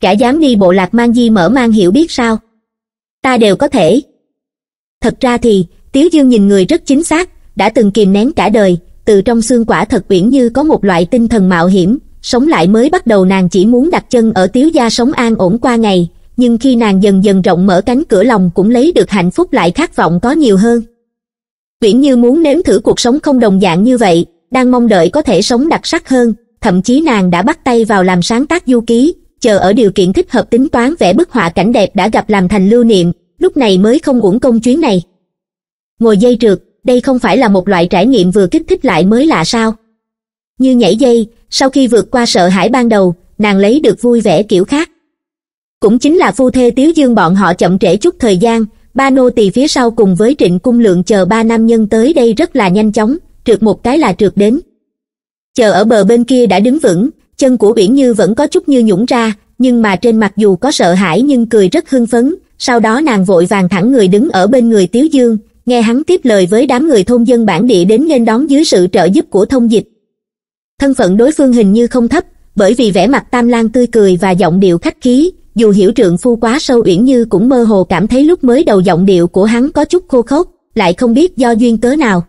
cả dám đi bộ lạc mang di mở mang hiểu biết sao? Ta đều có thể, thật ra thì tiếu dương nhìn người rất chính xác đã từng kìm nén cả đời từ trong xương quả thật quyển như có một loại tinh thần mạo hiểm sống lại mới bắt đầu nàng chỉ muốn đặt chân ở tiếu gia sống an ổn qua ngày nhưng khi nàng dần dần rộng mở cánh cửa lòng cũng lấy được hạnh phúc lại khát vọng có nhiều hơn quyển như muốn nếm thử cuộc sống không đồng dạng như vậy đang mong đợi có thể sống đặc sắc hơn thậm chí nàng đã bắt tay vào làm sáng tác du ký chờ ở điều kiện thích hợp tính toán vẽ bức họa cảnh đẹp đã gặp làm thành lưu niệm lúc này mới không uổng công chuyến này ngồi dây trượt đây không phải là một loại trải nghiệm vừa kích thích lại mới lạ sao như nhảy dây sau khi vượt qua sợ hãi ban đầu nàng lấy được vui vẻ kiểu khác cũng chính là phu thê tiếu dương bọn họ chậm trễ chút thời gian ba nô tỳ phía sau cùng với trịnh cung lượng chờ ba nam nhân tới đây rất là nhanh chóng trượt một cái là trượt đến chờ ở bờ bên kia đã đứng vững chân của biển như vẫn có chút như nhũng ra nhưng mà trên mặt dù có sợ hãi nhưng cười rất hưng phấn sau đó nàng vội vàng thẳng người đứng ở bên người tiếu dương nghe hắn tiếp lời với đám người thôn dân bản địa đến nên đón dưới sự trợ giúp của thông dịch thân phận đối phương hình như không thấp bởi vì vẻ mặt tam lan tươi cười và giọng điệu khách khí dù hiểu trượng phu quá sâu uyển như cũng mơ hồ cảm thấy lúc mới đầu giọng điệu của hắn có chút khô khốc lại không biết do duyên cớ nào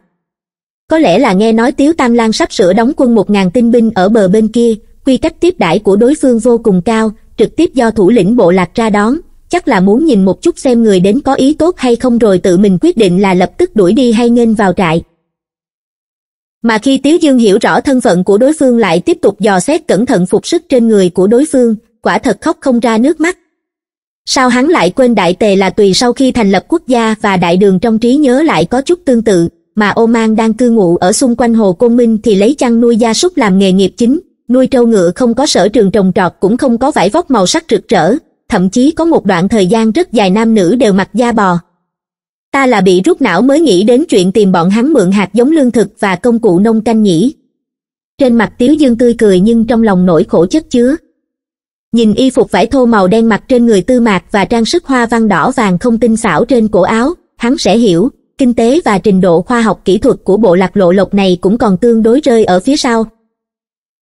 có lẽ là nghe nói tiếu tam lan sắp sửa đóng quân một ngàn tinh binh ở bờ bên kia quy cách tiếp đãi của đối phương vô cùng cao trực tiếp do thủ lĩnh bộ lạc ra đón chắc là muốn nhìn một chút xem người đến có ý tốt hay không rồi tự mình quyết định là lập tức đuổi đi hay nghênh vào trại. Mà khi Tiếu Dương hiểu rõ thân phận của đối phương lại tiếp tục dò xét cẩn thận phục sức trên người của đối phương, quả thật khóc không ra nước mắt. Sao hắn lại quên Đại Tề là tùy sau khi thành lập quốc gia và Đại Đường trong trí nhớ lại có chút tương tự, mà ô mang đang cư ngụ ở xung quanh hồ Côn Minh thì lấy chăn nuôi gia súc làm nghề nghiệp chính, nuôi trâu ngựa không có sở trường trồng trọt cũng không có vải vóc màu sắc rực rỡ, thậm chí có một đoạn thời gian rất dài nam nữ đều mặc da bò. Ta là bị rút não mới nghĩ đến chuyện tìm bọn hắn mượn hạt giống lương thực và công cụ nông canh nhỉ. Trên mặt Tiếu Dương tươi cười nhưng trong lòng nỗi khổ chất chứa. Nhìn y phục vải thô màu đen mặc trên người tư mạc và trang sức hoa văn đỏ vàng không tinh xảo trên cổ áo, hắn sẽ hiểu, kinh tế và trình độ khoa học kỹ thuật của bộ lạc lộ lộc này cũng còn tương đối rơi ở phía sau.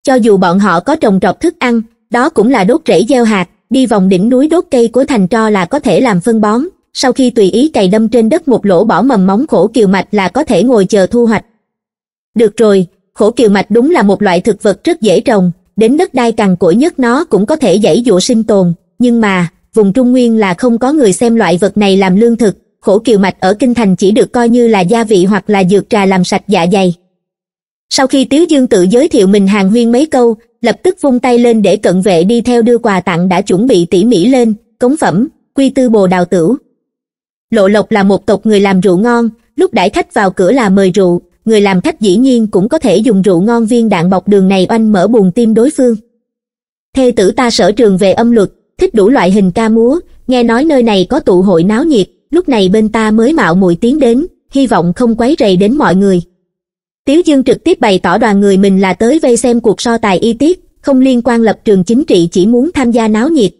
Cho dù bọn họ có trồng trọt thức ăn, đó cũng là đốt rễ gieo hạt, đi vòng đỉnh núi đốt cây của thành tro là có thể làm phân bón sau khi tùy ý cày đâm trên đất một lỗ bỏ mầm móng khổ kiều mạch là có thể ngồi chờ thu hoạch được rồi khổ kiều mạch đúng là một loại thực vật rất dễ trồng đến đất đai cằn cỗi nhất nó cũng có thể dãy dụ sinh tồn nhưng mà vùng trung nguyên là không có người xem loại vật này làm lương thực khổ kiều mạch ở kinh thành chỉ được coi như là gia vị hoặc là dược trà làm sạch dạ dày sau khi tiếu dương tự giới thiệu mình hàng huyên mấy câu lập tức vung tay lên để cận vệ đi theo đưa quà tặng đã chuẩn bị tỉ mỉ lên cống phẩm quy tư bồ đào tử lộ lộc là một tộc người làm rượu ngon lúc đãi khách vào cửa là mời rượu người làm khách dĩ nhiên cũng có thể dùng rượu ngon viên đạn bọc đường này oanh mở buồn tim đối phương thê tử ta sở trường về âm luật thích đủ loại hình ca múa nghe nói nơi này có tụ hội náo nhiệt lúc này bên ta mới mạo muội tiến đến hy vọng không quấy rầy đến mọi người Tiếu Dương trực tiếp bày tỏ đoàn người mình là tới vây xem cuộc so tài y tiết, không liên quan lập trường chính trị chỉ muốn tham gia náo nhiệt.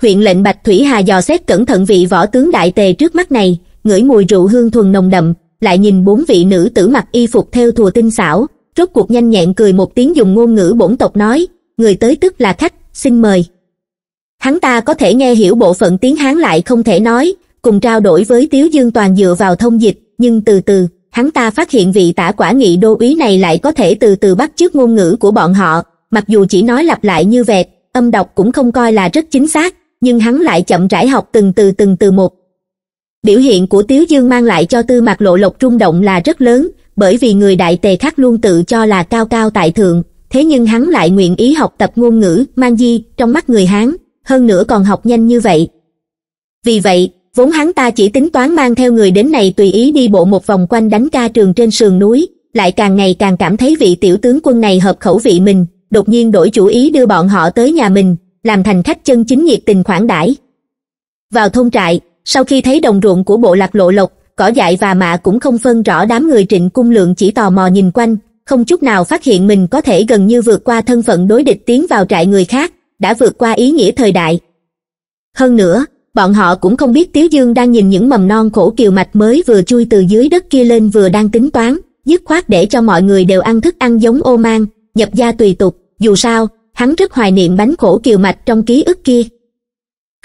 Huyện lệnh Bạch Thủy Hà dò xét cẩn thận vị võ tướng đại tề trước mắt này, ngửi mùi rượu hương thuần nồng đậm, lại nhìn bốn vị nữ tử mặc y phục theo thùa tinh xảo, rốt cuộc nhanh nhẹn cười một tiếng dùng ngôn ngữ bổn tộc nói, người tới tức là khách, xin mời. Hắn ta có thể nghe hiểu bộ phận tiếng Hán lại không thể nói, cùng trao đổi với Tiếu Dương toàn dựa vào thông dịch, nhưng từ từ, hắn ta phát hiện vị tả quả nghị đô úy này lại có thể từ từ bắt chước ngôn ngữ của bọn họ, mặc dù chỉ nói lặp lại như vẹt, âm đọc cũng không coi là rất chính xác, nhưng hắn lại chậm rãi học từng từ từng từ một. Biểu hiện của Tiếu Dương mang lại cho tư Mặc lộ lộc rung động là rất lớn, bởi vì người đại tề khác luôn tự cho là cao cao tại thượng, thế nhưng hắn lại nguyện ý học tập ngôn ngữ, mang di, trong mắt người Hán, hơn nữa còn học nhanh như vậy. Vì vậy, vốn hắn ta chỉ tính toán mang theo người đến này tùy ý đi bộ một vòng quanh đánh ca trường trên sườn núi lại càng ngày càng cảm thấy vị tiểu tướng quân này hợp khẩu vị mình đột nhiên đổi chủ ý đưa bọn họ tới nhà mình làm thành khách chân chính nhiệt tình khoản đãi vào thôn trại sau khi thấy đồng ruộng của bộ lạc lộ lộc cỏ dại và mạ cũng không phân rõ đám người trịnh cung lượng chỉ tò mò nhìn quanh không chút nào phát hiện mình có thể gần như vượt qua thân phận đối địch tiến vào trại người khác đã vượt qua ý nghĩa thời đại hơn nữa bọn họ cũng không biết tiếu dương đang nhìn những mầm non khổ kiều mạch mới vừa chui từ dưới đất kia lên vừa đang tính toán dứt khoát để cho mọi người đều ăn thức ăn giống ô mang nhập gia tùy tục dù sao hắn rất hoài niệm bánh khổ kiều mạch trong ký ức kia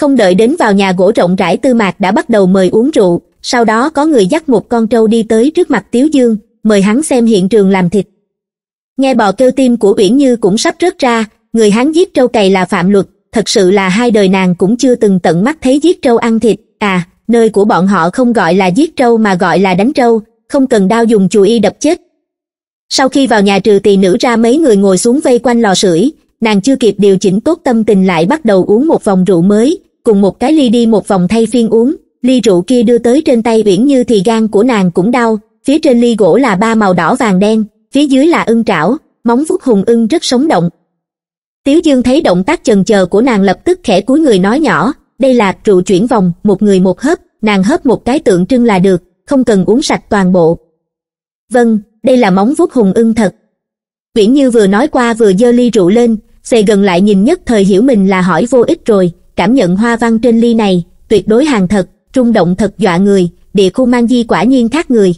không đợi đến vào nhà gỗ rộng rãi tư mạc đã bắt đầu mời uống rượu sau đó có người dắt một con trâu đi tới trước mặt tiếu dương mời hắn xem hiện trường làm thịt nghe bò kêu tim của uyển như cũng sắp rớt ra người hắn giết trâu cày là phạm luật thật sự là hai đời nàng cũng chưa từng tận mắt thấy giết trâu ăn thịt à nơi của bọn họ không gọi là giết trâu mà gọi là đánh trâu không cần đao dùng chùi y đập chết sau khi vào nhà trừ tỳ nữ ra mấy người ngồi xuống vây quanh lò sưởi nàng chưa kịp điều chỉnh tốt tâm tình lại bắt đầu uống một vòng rượu mới cùng một cái ly đi một vòng thay phiên uống ly rượu kia đưa tới trên tay uyển như thì gan của nàng cũng đau phía trên ly gỗ là ba màu đỏ vàng đen phía dưới là ưng trảo móng vuốt hùng ưng rất sống động tiếu dương thấy động tác chần chờ của nàng lập tức khẽ cúi người nói nhỏ đây là rượu chuyển vòng một người một hớp nàng hớp một cái tượng trưng là được không cần uống sạch toàn bộ vâng đây là móng vuốt hùng ưng thật viễn như vừa nói qua vừa giơ ly rượu lên xề gần lại nhìn nhất thời hiểu mình là hỏi vô ích rồi cảm nhận hoa văn trên ly này tuyệt đối hàng thật rung động thật dọa người địa khu mang di quả nhiên khác người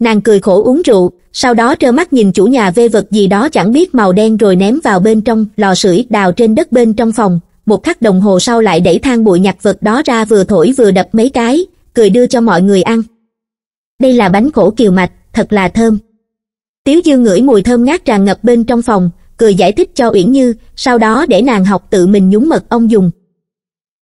nàng cười khổ uống rượu sau đó trơ mắt nhìn chủ nhà vê vật gì đó chẳng biết màu đen rồi ném vào bên trong lò sưởi đào trên đất bên trong phòng một khắc đồng hồ sau lại đẩy than bụi nhặt vật đó ra vừa thổi vừa đập mấy cái cười đưa cho mọi người ăn đây là bánh khổ kiều mạch thật là thơm tiếu dương ngửi mùi thơm ngát tràn ngập bên trong phòng cười giải thích cho uyển như sau đó để nàng học tự mình nhúng mật ong dùng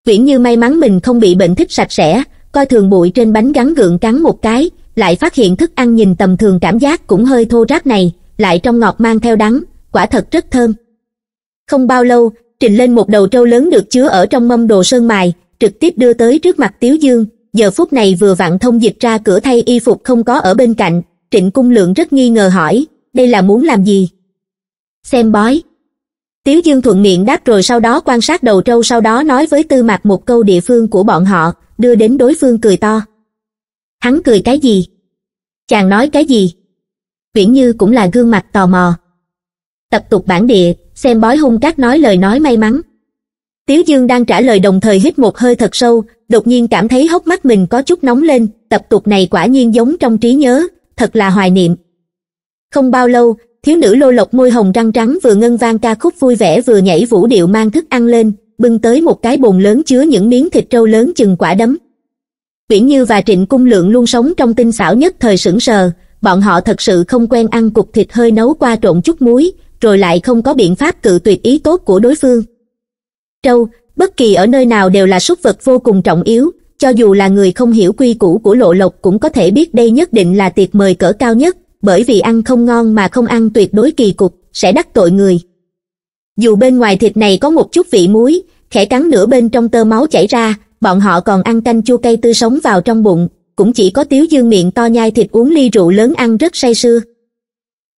uyển như may mắn mình không bị bệnh thích sạch sẽ coi thường bụi trên bánh gắn gượng cắn một cái lại phát hiện thức ăn nhìn tầm thường cảm giác cũng hơi thô ráp này, lại trong ngọt mang theo đắng, quả thật rất thơm. Không bao lâu, trình lên một đầu trâu lớn được chứa ở trong mâm đồ sơn mài, trực tiếp đưa tới trước mặt Tiếu Dương, giờ phút này vừa vặn thông dịch ra cửa thay y phục không có ở bên cạnh, trịnh cung lượng rất nghi ngờ hỏi, đây là muốn làm gì? Xem bói. Tiếu Dương thuận miệng đáp rồi sau đó quan sát đầu trâu sau đó nói với tư mặt một câu địa phương của bọn họ, đưa đến đối phương cười to hắn cười cái gì chàng nói cái gì viễn như cũng là gương mặt tò mò tập tục bản địa xem bói hung cát nói lời nói may mắn tiếu dương đang trả lời đồng thời hít một hơi thật sâu đột nhiên cảm thấy hốc mắt mình có chút nóng lên tập tục này quả nhiên giống trong trí nhớ thật là hoài niệm không bao lâu thiếu nữ lô lộc môi hồng răng trắng vừa ngân vang ca khúc vui vẻ vừa nhảy vũ điệu mang thức ăn lên bưng tới một cái bồn lớn chứa những miếng thịt trâu lớn chừng quả đấm Viễn Như và Trịnh Cung Lượng luôn sống trong tinh xảo nhất thời sững sờ, bọn họ thật sự không quen ăn cục thịt hơi nấu qua trộn chút muối, rồi lại không có biện pháp cự tuyệt ý tốt của đối phương. Trâu, bất kỳ ở nơi nào đều là súc vật vô cùng trọng yếu, cho dù là người không hiểu quy củ của lộ lộc cũng có thể biết đây nhất định là tiệc mời cỡ cao nhất, bởi vì ăn không ngon mà không ăn tuyệt đối kỳ cục, sẽ đắc tội người. Dù bên ngoài thịt này có một chút vị muối, khẽ cắn nửa bên trong tơ máu chảy ra, bọn họ còn ăn canh chua cây tươi sống vào trong bụng cũng chỉ có tiếu dương miệng to nhai thịt uống ly rượu lớn ăn rất say sưa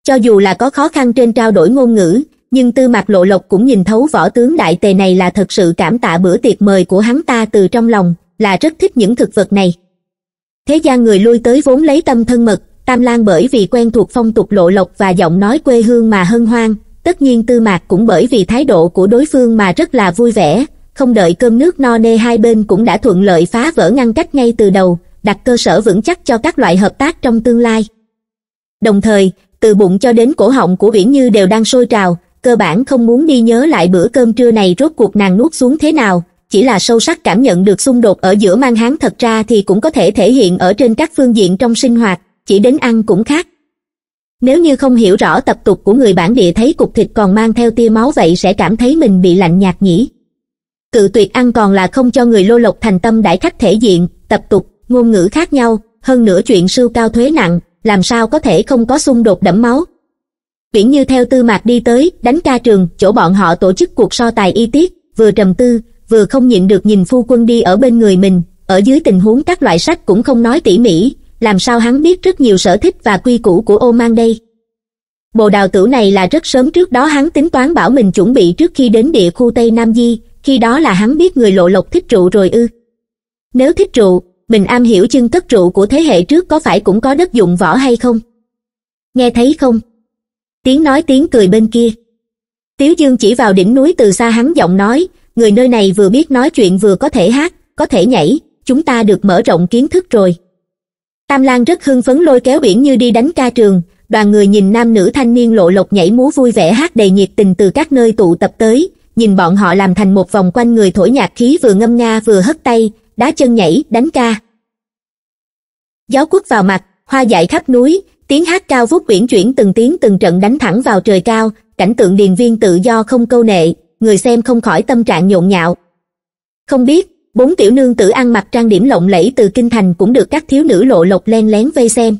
cho dù là có khó khăn trên trao đổi ngôn ngữ nhưng tư mạc lộ lộc cũng nhìn thấu võ tướng đại tề này là thật sự cảm tạ bữa tiệc mời của hắn ta từ trong lòng là rất thích những thực vật này thế gian người lui tới vốn lấy tâm thân mật tam lan bởi vì quen thuộc phong tục lộ lộc và giọng nói quê hương mà hân hoan tất nhiên tư mạc cũng bởi vì thái độ của đối phương mà rất là vui vẻ không đợi cơm nước no nê hai bên cũng đã thuận lợi phá vỡ ngăn cách ngay từ đầu, đặt cơ sở vững chắc cho các loại hợp tác trong tương lai. Đồng thời, từ bụng cho đến cổ họng của Viễn Như đều đang sôi trào, cơ bản không muốn đi nhớ lại bữa cơm trưa này rốt cuộc nàng nuốt xuống thế nào, chỉ là sâu sắc cảm nhận được xung đột ở giữa mang hán thật ra thì cũng có thể thể hiện ở trên các phương diện trong sinh hoạt, chỉ đến ăn cũng khác. Nếu như không hiểu rõ tập tục của người bản địa thấy cục thịt còn mang theo tia máu vậy sẽ cảm thấy mình bị lạnh nhạt nhỉ cự tuyệt ăn còn là không cho người lô lộc thành tâm đãi khách thể diện tập tục ngôn ngữ khác nhau hơn nữa chuyện sưu cao thuế nặng làm sao có thể không có xung đột đẫm máu viễn như theo tư mạc đi tới đánh ca trường chỗ bọn họ tổ chức cuộc so tài y tiết vừa trầm tư vừa không nhịn được nhìn phu quân đi ở bên người mình ở dưới tình huống các loại sách cũng không nói tỉ mỉ làm sao hắn biết rất nhiều sở thích và quy củ của ô mang đây bồ đào tử này là rất sớm trước đó hắn tính toán bảo mình chuẩn bị trước khi đến địa khu tây nam di khi đó là hắn biết người lộ lộc thích rượu rồi ư nếu thích rượu mình am hiểu chân cất rượu của thế hệ trước có phải cũng có đất dụng võ hay không nghe thấy không tiếng nói tiếng cười bên kia tiếu dương chỉ vào đỉnh núi từ xa hắn giọng nói người nơi này vừa biết nói chuyện vừa có thể hát có thể nhảy chúng ta được mở rộng kiến thức rồi tam lan rất hưng phấn lôi kéo biển như đi đánh ca trường đoàn người nhìn nam nữ thanh niên lộ lộc nhảy múa vui vẻ hát đầy nhiệt tình từ các nơi tụ tập tới nhìn bọn họ làm thành một vòng quanh người thổi nhạc khí vừa ngâm nga vừa hất tay, đá chân nhảy, đánh ca. giáo quất vào mặt, hoa dại khắp núi, tiếng hát cao vút quyển chuyển từng tiếng từng trận đánh thẳng vào trời cao, cảnh tượng điền viên tự do không câu nệ, người xem không khỏi tâm trạng nhộn nhạo. Không biết, bốn tiểu nương tử ăn mặc trang điểm lộng lẫy từ kinh thành cũng được các thiếu nữ lộ lộc len lén vây xem.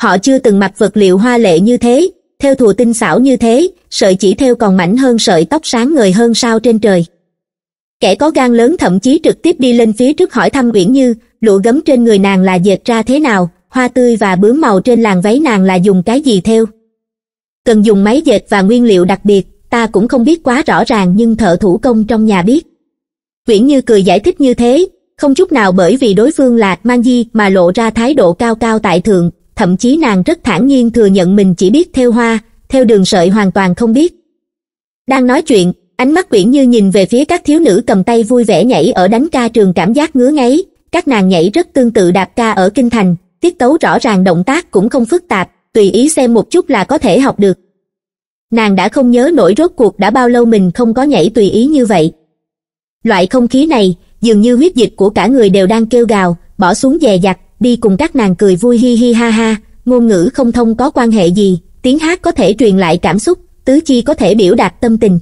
Họ chưa từng mặc vật liệu hoa lệ như thế, theo thùa tinh xảo như thế sợi chỉ theo còn mảnh hơn sợi tóc sáng người hơn sao trên trời kẻ có gan lớn thậm chí trực tiếp đi lên phía trước hỏi thăm uyển như lụa gấm trên người nàng là dệt ra thế nào hoa tươi và bướm màu trên làn váy nàng là dùng cái gì theo cần dùng máy dệt và nguyên liệu đặc biệt ta cũng không biết quá rõ ràng nhưng thợ thủ công trong nhà biết uyển như cười giải thích như thế không chút nào bởi vì đối phương là mang di mà lộ ra thái độ cao cao tại thượng thậm chí nàng rất thản nhiên thừa nhận mình chỉ biết theo hoa, theo đường sợi hoàn toàn không biết. Đang nói chuyện, ánh mắt quyển như nhìn về phía các thiếu nữ cầm tay vui vẻ nhảy ở đánh ca trường cảm giác ngứa ngáy, các nàng nhảy rất tương tự đạp ca ở Kinh Thành, tiết tấu rõ ràng động tác cũng không phức tạp, tùy ý xem một chút là có thể học được. Nàng đã không nhớ nổi rốt cuộc đã bao lâu mình không có nhảy tùy ý như vậy. Loại không khí này, dường như huyết dịch của cả người đều đang kêu gào, bỏ xuống dè dặt, đi cùng các nàng cười vui hi hi ha ha ngôn ngữ không thông có quan hệ gì tiếng hát có thể truyền lại cảm xúc tứ chi có thể biểu đạt tâm tình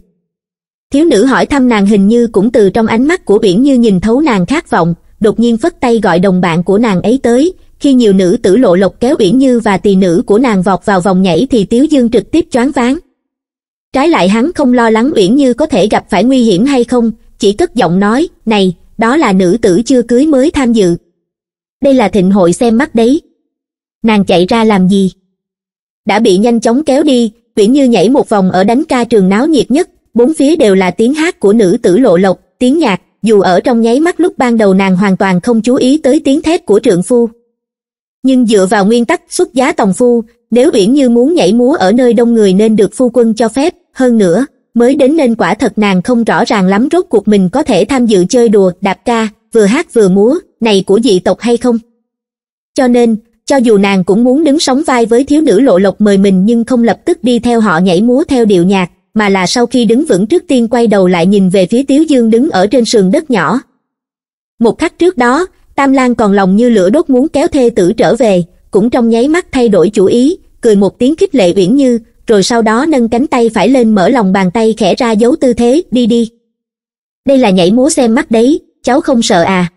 thiếu nữ hỏi thăm nàng hình như cũng từ trong ánh mắt của biển như nhìn thấu nàng khát vọng đột nhiên phất tay gọi đồng bạn của nàng ấy tới khi nhiều nữ tử lộ lộc kéo biển như và tỳ nữ của nàng vọt vào vòng nhảy thì tiếu dương trực tiếp choáng váng trái lại hắn không lo lắng uyển như có thể gặp phải nguy hiểm hay không chỉ cất giọng nói này đó là nữ tử chưa cưới mới tham dự đây là thịnh hội xem mắt đấy. Nàng chạy ra làm gì? Đã bị nhanh chóng kéo đi, Uyển Như nhảy một vòng ở đánh ca trường náo nhiệt nhất, bốn phía đều là tiếng hát của nữ tử lộ lộc, tiếng nhạc, dù ở trong nháy mắt lúc ban đầu nàng hoàn toàn không chú ý tới tiếng thét của trượng phu. Nhưng dựa vào nguyên tắc xuất giá tòng phu, nếu Uyển Như muốn nhảy múa ở nơi đông người nên được phu quân cho phép, hơn nữa, mới đến nên quả thật nàng không rõ ràng lắm rốt cuộc mình có thể tham dự chơi đùa, đạp ca, vừa hát vừa múa này của dị tộc hay không cho nên cho dù nàng cũng muốn đứng sóng vai với thiếu nữ lộ lộc mời mình nhưng không lập tức đi theo họ nhảy múa theo điệu nhạc mà là sau khi đứng vững trước tiên quay đầu lại nhìn về phía tiếu dương đứng ở trên sườn đất nhỏ một khắc trước đó tam lan còn lòng như lửa đốt muốn kéo thê tử trở về cũng trong nháy mắt thay đổi chủ ý cười một tiếng khích lệ uyển như rồi sau đó nâng cánh tay phải lên mở lòng bàn tay khẽ ra dấu tư thế đi đi đây là nhảy múa xem mắt đấy cháu không sợ à?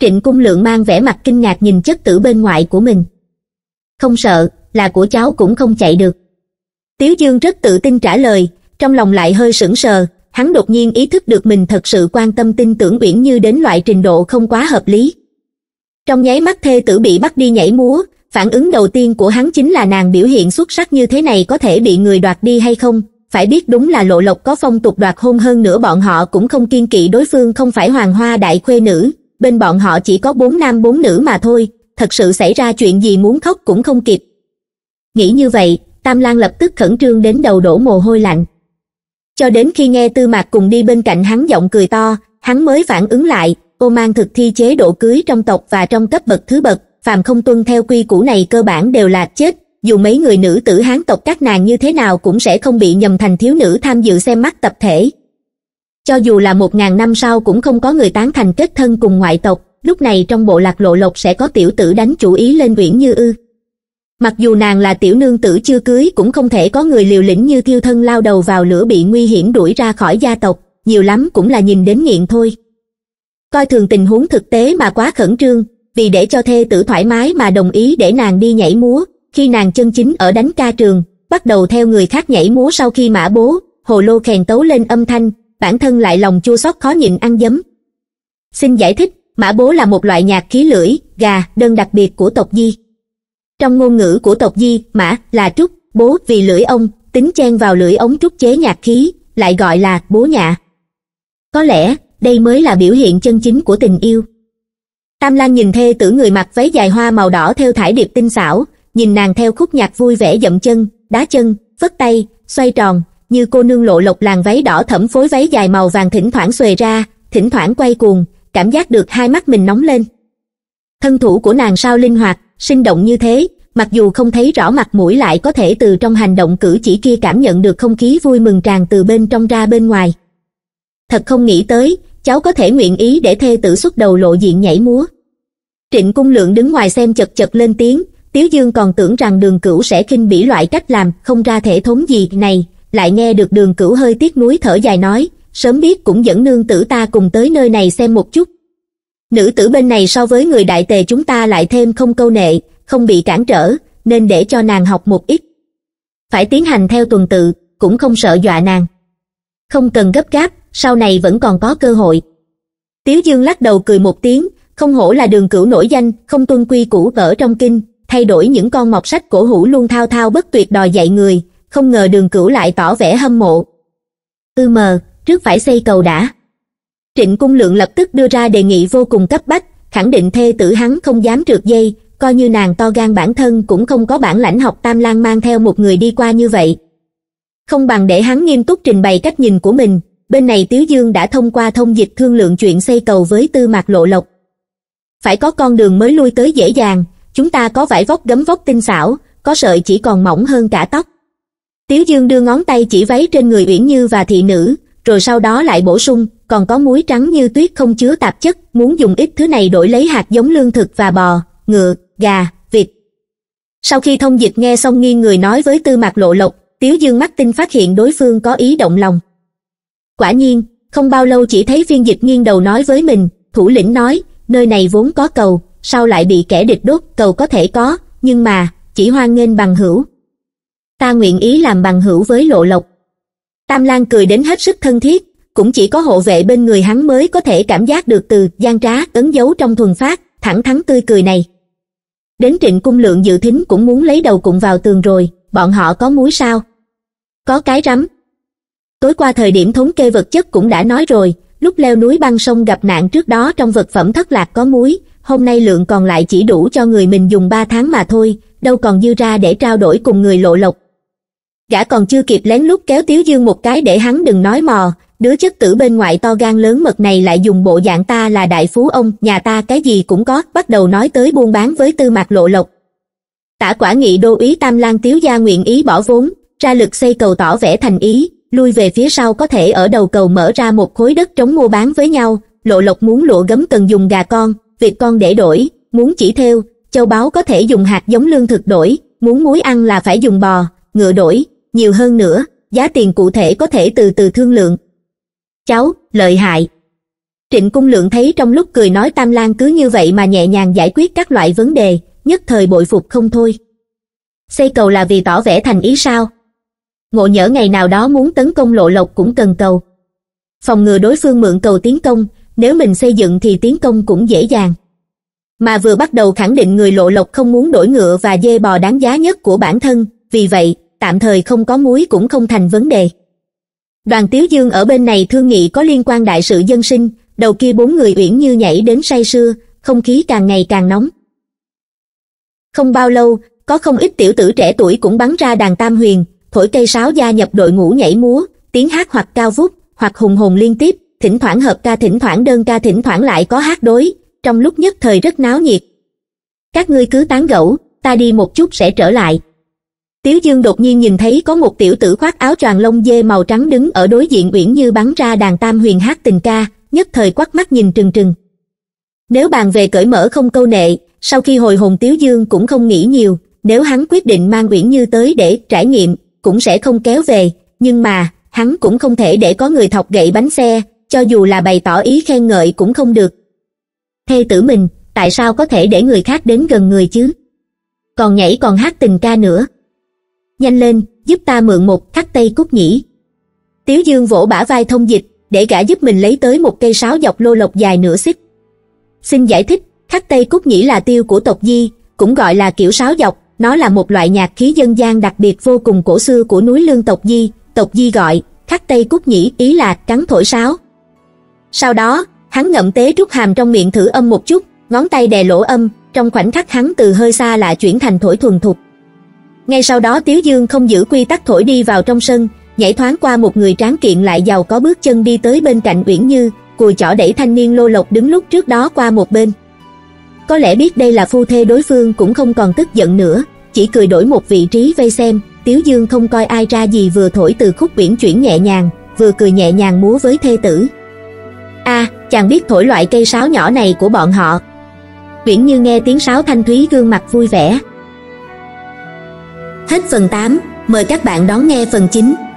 Trịnh Cung Lượng mang vẻ mặt kinh ngạc nhìn chất tử bên ngoài của mình. Không sợ, là của cháu cũng không chạy được. Tiếu Dương rất tự tin trả lời, trong lòng lại hơi sững sờ, hắn đột nhiên ý thức được mình thật sự quan tâm tin tưởng Uyển Như đến loại trình độ không quá hợp lý. Trong nháy mắt thê tử bị bắt đi nhảy múa, phản ứng đầu tiên của hắn chính là nàng biểu hiện xuất sắc như thế này có thể bị người đoạt đi hay không, phải biết đúng là lộ lộc có phong tục đoạt hôn hơn nữa bọn họ cũng không kiên kỵ đối phương không phải hoàng hoa đại khuê nữ, bên bọn họ chỉ có bốn nam bốn nữ mà thôi, thật sự xảy ra chuyện gì muốn khóc cũng không kịp. Nghĩ như vậy, Tam Lan lập tức khẩn trương đến đầu đổ mồ hôi lạnh. Cho đến khi nghe Tư Mạc cùng đi bên cạnh hắn giọng cười to, hắn mới phản ứng lại, cô mang thực thi chế độ cưới trong tộc và trong cấp bậc thứ bậc, phàm không tuân theo quy củ này cơ bản đều là chết, dù mấy người nữ tử hán tộc các nàng như thế nào cũng sẽ không bị nhầm thành thiếu nữ tham dự xem mắt tập thể cho dù là một ngàn năm sau cũng không có người tán thành kết thân cùng ngoại tộc lúc này trong bộ lạc lộ lộc sẽ có tiểu tử đánh chủ ý lên uyển như ư mặc dù nàng là tiểu nương tử chưa cưới cũng không thể có người liều lĩnh như thiêu thân lao đầu vào lửa bị nguy hiểm đuổi ra khỏi gia tộc nhiều lắm cũng là nhìn đến nghiện thôi coi thường tình huống thực tế mà quá khẩn trương vì để cho thê tử thoải mái mà đồng ý để nàng đi nhảy múa khi nàng chân chính ở đánh ca trường, bắt đầu theo người khác nhảy múa sau khi mã bố, hồ lô khèn tấu lên âm thanh, bản thân lại lòng chua xót khó nhịn ăn dấm. Xin giải thích, mã bố là một loại nhạc khí lưỡi, gà, đơn đặc biệt của tộc Di. Trong ngôn ngữ của tộc Di, mã là trúc, bố vì lưỡi ông, tính chen vào lưỡi ống trúc chế nhạc khí, lại gọi là bố nhạ. Có lẽ, đây mới là biểu hiện chân chính của tình yêu. Tam Lan nhìn thê tử người mặc váy dài hoa màu đỏ theo thải điệp tinh xảo, nhìn nàng theo khúc nhạc vui vẻ dậm chân đá chân vất tay xoay tròn như cô nương lộ lộc làng váy đỏ thẫm phối váy dài màu vàng thỉnh thoảng xuề ra thỉnh thoảng quay cuồng cảm giác được hai mắt mình nóng lên thân thủ của nàng sao linh hoạt sinh động như thế mặc dù không thấy rõ mặt mũi lại có thể từ trong hành động cử chỉ kia cảm nhận được không khí vui mừng tràn từ bên trong ra bên ngoài thật không nghĩ tới cháu có thể nguyện ý để thê tử xuất đầu lộ diện nhảy múa trịnh cung lượng đứng ngoài xem chật chật lên tiếng Tiếu Dương còn tưởng rằng đường cửu sẽ khinh bỉ loại cách làm không ra thể thống gì này, lại nghe được đường cửu hơi tiếc nuối thở dài nói, sớm biết cũng dẫn nương tử ta cùng tới nơi này xem một chút. Nữ tử bên này so với người đại tề chúng ta lại thêm không câu nệ, không bị cản trở, nên để cho nàng học một ít. Phải tiến hành theo tuần tự, cũng không sợ dọa nàng. Không cần gấp gáp, sau này vẫn còn có cơ hội. Tiếu Dương lắc đầu cười một tiếng, không hổ là đường cửu nổi danh, không tuân quy cũ ở trong kinh, thay đổi những con mọc sách cổ hủ luôn thao thao bất tuyệt đòi dạy người, không ngờ đường cửu lại tỏ vẻ hâm mộ. Ư mờ, trước phải xây cầu đã. Trịnh Cung Lượng lập tức đưa ra đề nghị vô cùng cấp bách, khẳng định thê tử hắn không dám trượt dây, coi như nàng to gan bản thân cũng không có bản lãnh học tam lang mang theo một người đi qua như vậy. Không bằng để hắn nghiêm túc trình bày cách nhìn của mình, bên này Tiếu Dương đã thông qua thông dịch thương lượng chuyện xây cầu với tư mạc lộ lộc. Phải có con đường mới lui tới dễ dàng, chúng ta có vải vóc gấm vóc tinh xảo, có sợi chỉ còn mỏng hơn cả tóc. Tiếu Dương đưa ngón tay chỉ váy trên người Uyển Như và thị nữ, rồi sau đó lại bổ sung, còn có muối trắng như tuyết không chứa tạp chất, muốn dùng ít thứ này đổi lấy hạt giống lương thực và bò, ngựa, gà, vịt. Sau khi thông dịch nghe xong nghiêng người nói với tư mặt lộ lộc, Tiếu Dương mắt tinh phát hiện đối phương có ý động lòng. Quả nhiên, không bao lâu chỉ thấy phiên dịch nghiêng đầu nói với mình, thủ lĩnh nói, nơi này vốn có cầu, sau lại bị kẻ địch đốt cầu có thể có, nhưng mà, chỉ hoan nghênh bằng hữu. Ta nguyện ý làm bằng hữu với lộ lộc. Tam Lan cười đến hết sức thân thiết, cũng chỉ có hộ vệ bên người hắn mới có thể cảm giác được từ gian trá ấn dấu trong thuần phát, thẳng thắn tươi cười này. Đến trịnh cung lượng dự thính cũng muốn lấy đầu cụng vào tường rồi, bọn họ có muối sao? Có cái rắm. Tối qua thời điểm thống kê vật chất cũng đã nói rồi, lúc leo núi băng sông gặp nạn trước đó trong vật phẩm thất lạc có muối, hôm nay lượng còn lại chỉ đủ cho người mình dùng ba tháng mà thôi, đâu còn dư ra để trao đổi cùng người lộ lộc. Gã còn chưa kịp lén lút kéo Tiếu Dương một cái để hắn đừng nói mò, đứa chất tử bên ngoại to gan lớn mật này lại dùng bộ dạng ta là đại phú ông, nhà ta cái gì cũng có, bắt đầu nói tới buôn bán với tư mạc lộ lộc. Tả quả nghị đô ý Tam Lan Tiếu Gia nguyện ý bỏ vốn, ra lực xây cầu tỏ vẻ thành ý, lui về phía sau có thể ở đầu cầu mở ra một khối đất trống mua bán với nhau, lộ lộc muốn lụa gấm cần dùng gà con, việc con để đổi, muốn chỉ theo, châu báu có thể dùng hạt giống lương thực đổi, muốn muối ăn là phải dùng bò, ngựa đổi, nhiều hơn nữa, giá tiền cụ thể có thể từ từ thương lượng. Cháu, lợi hại. Trịnh Cung Lượng thấy trong lúc cười nói Tam Lan cứ như vậy mà nhẹ nhàng giải quyết các loại vấn đề, nhất thời bội phục không thôi. Xây cầu là vì tỏ vẻ thành ý sao? Ngộ nhỡ ngày nào đó muốn tấn công lộ lộc cũng cần cầu. Phòng ngừa đối phương mượn cầu tiến công, nếu mình xây dựng thì tiến công cũng dễ dàng. Mà vừa bắt đầu khẳng định người lộ lộc không muốn đổi ngựa và dê bò đáng giá nhất của bản thân, vì vậy, tạm thời không có muối cũng không thành vấn đề. Đoàn Tiếu Dương ở bên này thương nghị có liên quan đại sự dân sinh, đầu kia bốn người uyển như nhảy đến say sưa, không khí càng ngày càng nóng. Không bao lâu, có không ít tiểu tử trẻ tuổi cũng bắn ra đàn tam huyền, thổi cây sáo gia nhập đội ngũ nhảy múa, tiếng hát hoặc cao vút, hoặc hùng hồn liên tiếp, thỉnh thoảng hợp ca thỉnh thoảng đơn ca thỉnh thoảng lại có hát đối, trong lúc nhất thời rất náo nhiệt. Các ngươi cứ tán gẫu, ta đi một chút sẽ trở lại. Tiếu Dương đột nhiên nhìn thấy có một tiểu tử khoác áo choàng lông dê màu trắng đứng ở đối diện Uyển Như bắn ra đàn tam huyền hát tình ca, nhất thời quắc mắt nhìn trừng trừng. Nếu bàn về cởi mở không câu nệ, sau khi hồi hồn Tiếu Dương cũng không nghĩ nhiều, nếu hắn quyết định mang Uyển Như tới để trải nghiệm, cũng sẽ không kéo về, nhưng mà, hắn cũng không thể để có người thọc gậy bánh xe, cho dù là bày tỏ ý khen ngợi cũng không được thê tử mình tại sao có thể để người khác đến gần người chứ còn nhảy còn hát tình ca nữa nhanh lên giúp ta mượn một thắt tây cúc nhĩ tiếu dương vỗ bả vai thông dịch để gã giúp mình lấy tới một cây sáo dọc lô lộc dài nửa xích xin giải thích thắt tây cúc nhĩ là tiêu của tộc di cũng gọi là kiểu sáo dọc nó là một loại nhạc khí dân gian đặc biệt vô cùng cổ xưa của núi lương tộc di tộc di gọi thắt tây cúc nhĩ ý là cắn thổi sáo sau đó hắn ngậm tế trúc hàm trong miệng thử âm một chút ngón tay đè lỗ âm trong khoảnh khắc hắn từ hơi xa lại chuyển thành thổi thuần thục ngay sau đó tiếu dương không giữ quy tắc thổi đi vào trong sân nhảy thoáng qua một người tráng kiện lại giàu có bước chân đi tới bên cạnh uyển như cùi chỏ đẩy thanh niên lô lộc đứng lúc trước đó qua một bên có lẽ biết đây là phu thê đối phương cũng không còn tức giận nữa chỉ cười đổi một vị trí vây xem tiếu dương không coi ai ra gì vừa thổi từ khúc biển chuyển nhẹ nhàng vừa cười nhẹ nhàng múa với thê tử a à, chàng biết thổi loại cây sáo nhỏ này của bọn họ viễn như nghe tiếng sáo thanh thúy gương mặt vui vẻ hết phần tám mời các bạn đón nghe phần chín